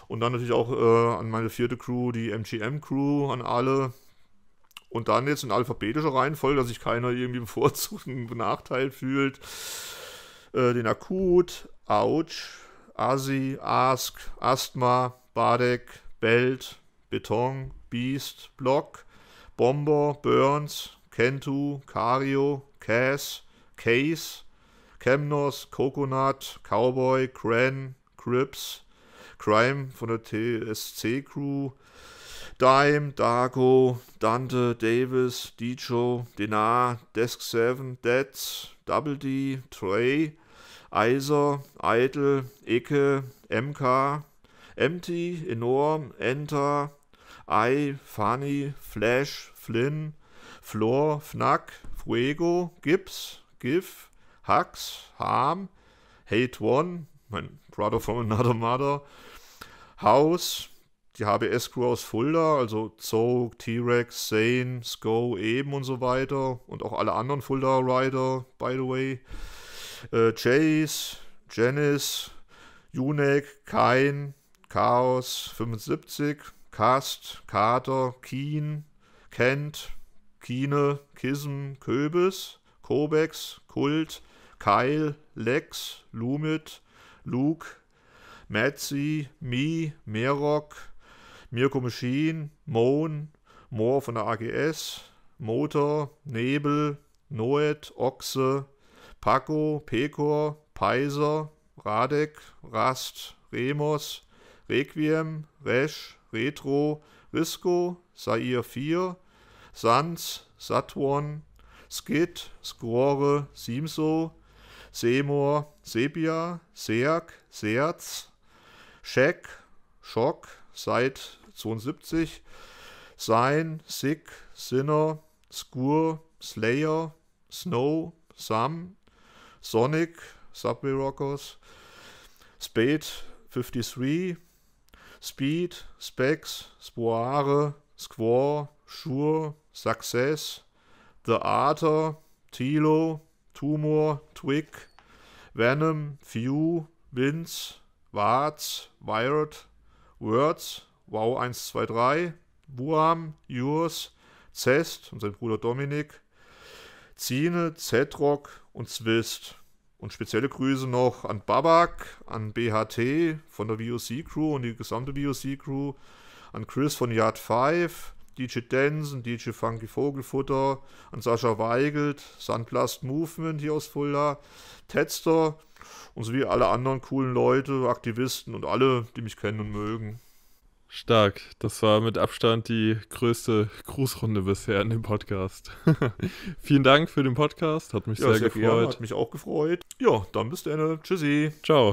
Und dann natürlich auch an meine vierte Crew, die MGM Crew, an alle. Und dann jetzt in alphabetischer Reihenfolge, dass sich keiner irgendwie bevorzugt und benachteilt fühlt. den Akut, Ouch, ASI, ASK, Asthma, Badek, Belt, Beton, Beast, Block, Bomber, Burns, Kentu, Cario, Cass, Case, Chemnos, Coconut, Cowboy, Cran, Crips, Crime von der TSC-Crew, Dime, Darko, Dante, Davis, Dicho, Denar, Desk 7, Deads, Double D, Trey, Eiser, Eitel, Icke, MK, Empty, Enorm, Enter, Ei, Funny, Flash, Flynn, Floor, Fnack, Fuego, Gips, GIF, Hux, Harm, Hate One, mein Brother from Another Mother, House, die HBS Crew aus Fulda, also Zoe, T-Rex, Zane, Sko, Eben und so weiter und auch alle anderen Fulda Rider, by the way. Äh, Jace, Janice, Junek, Kain, Chaos 75, Kast, Kater, Keen, Kent, Kine, Kism, Köbis, Kobex, Kult, Kyle, Lex, Lumit, Luke, Matzi, Mi, Merok, Mirko Machine, Moon, Moor von der AGS, Motor, Nebel, Noet, Ochse, Paco, Pekor, Peiser, Radek, Rast, Remos, Requiem, Resch, Retro, Risco, Sair 4, Sans, Satwon, Skid, Score, Simso, Seymour, Sebia, Seak, Serz, Scheck, Schock, seit 72, Sein, Sick, Sinner, Skur, Slayer, Snow, Sam, Sonic, Subway Rockers, Spade 53, Speed, Specs, Spoare, Squaw, Sure, Success, The Arter, Tilo, Tumor, Twig, Venom, Few, Vince, Warts, Wired, Words, Wow123, Buam, Yours, Zest und sein Bruder Dominik, Zine, Z-Rock, und Zwist. Und spezielle Grüße noch an Babak, an BHT von der VOC-Crew und die gesamte VOC-Crew, an Chris von Yard 5, DJ Densen, DJ Funky Vogelfutter, an Sascha Weigelt, Sandblast Movement hier aus Fulda, Tedster und sowie alle anderen coolen Leute, Aktivisten und alle, die mich kennen und mögen. Stark. Das war mit Abstand die größte Grußrunde bisher in dem Podcast. Vielen Dank für den Podcast. Hat mich ja, sehr, sehr, gefreut. Gern. Hat mich auch gefreut. Ja, dann bis dann. Tschüssi. Ciao.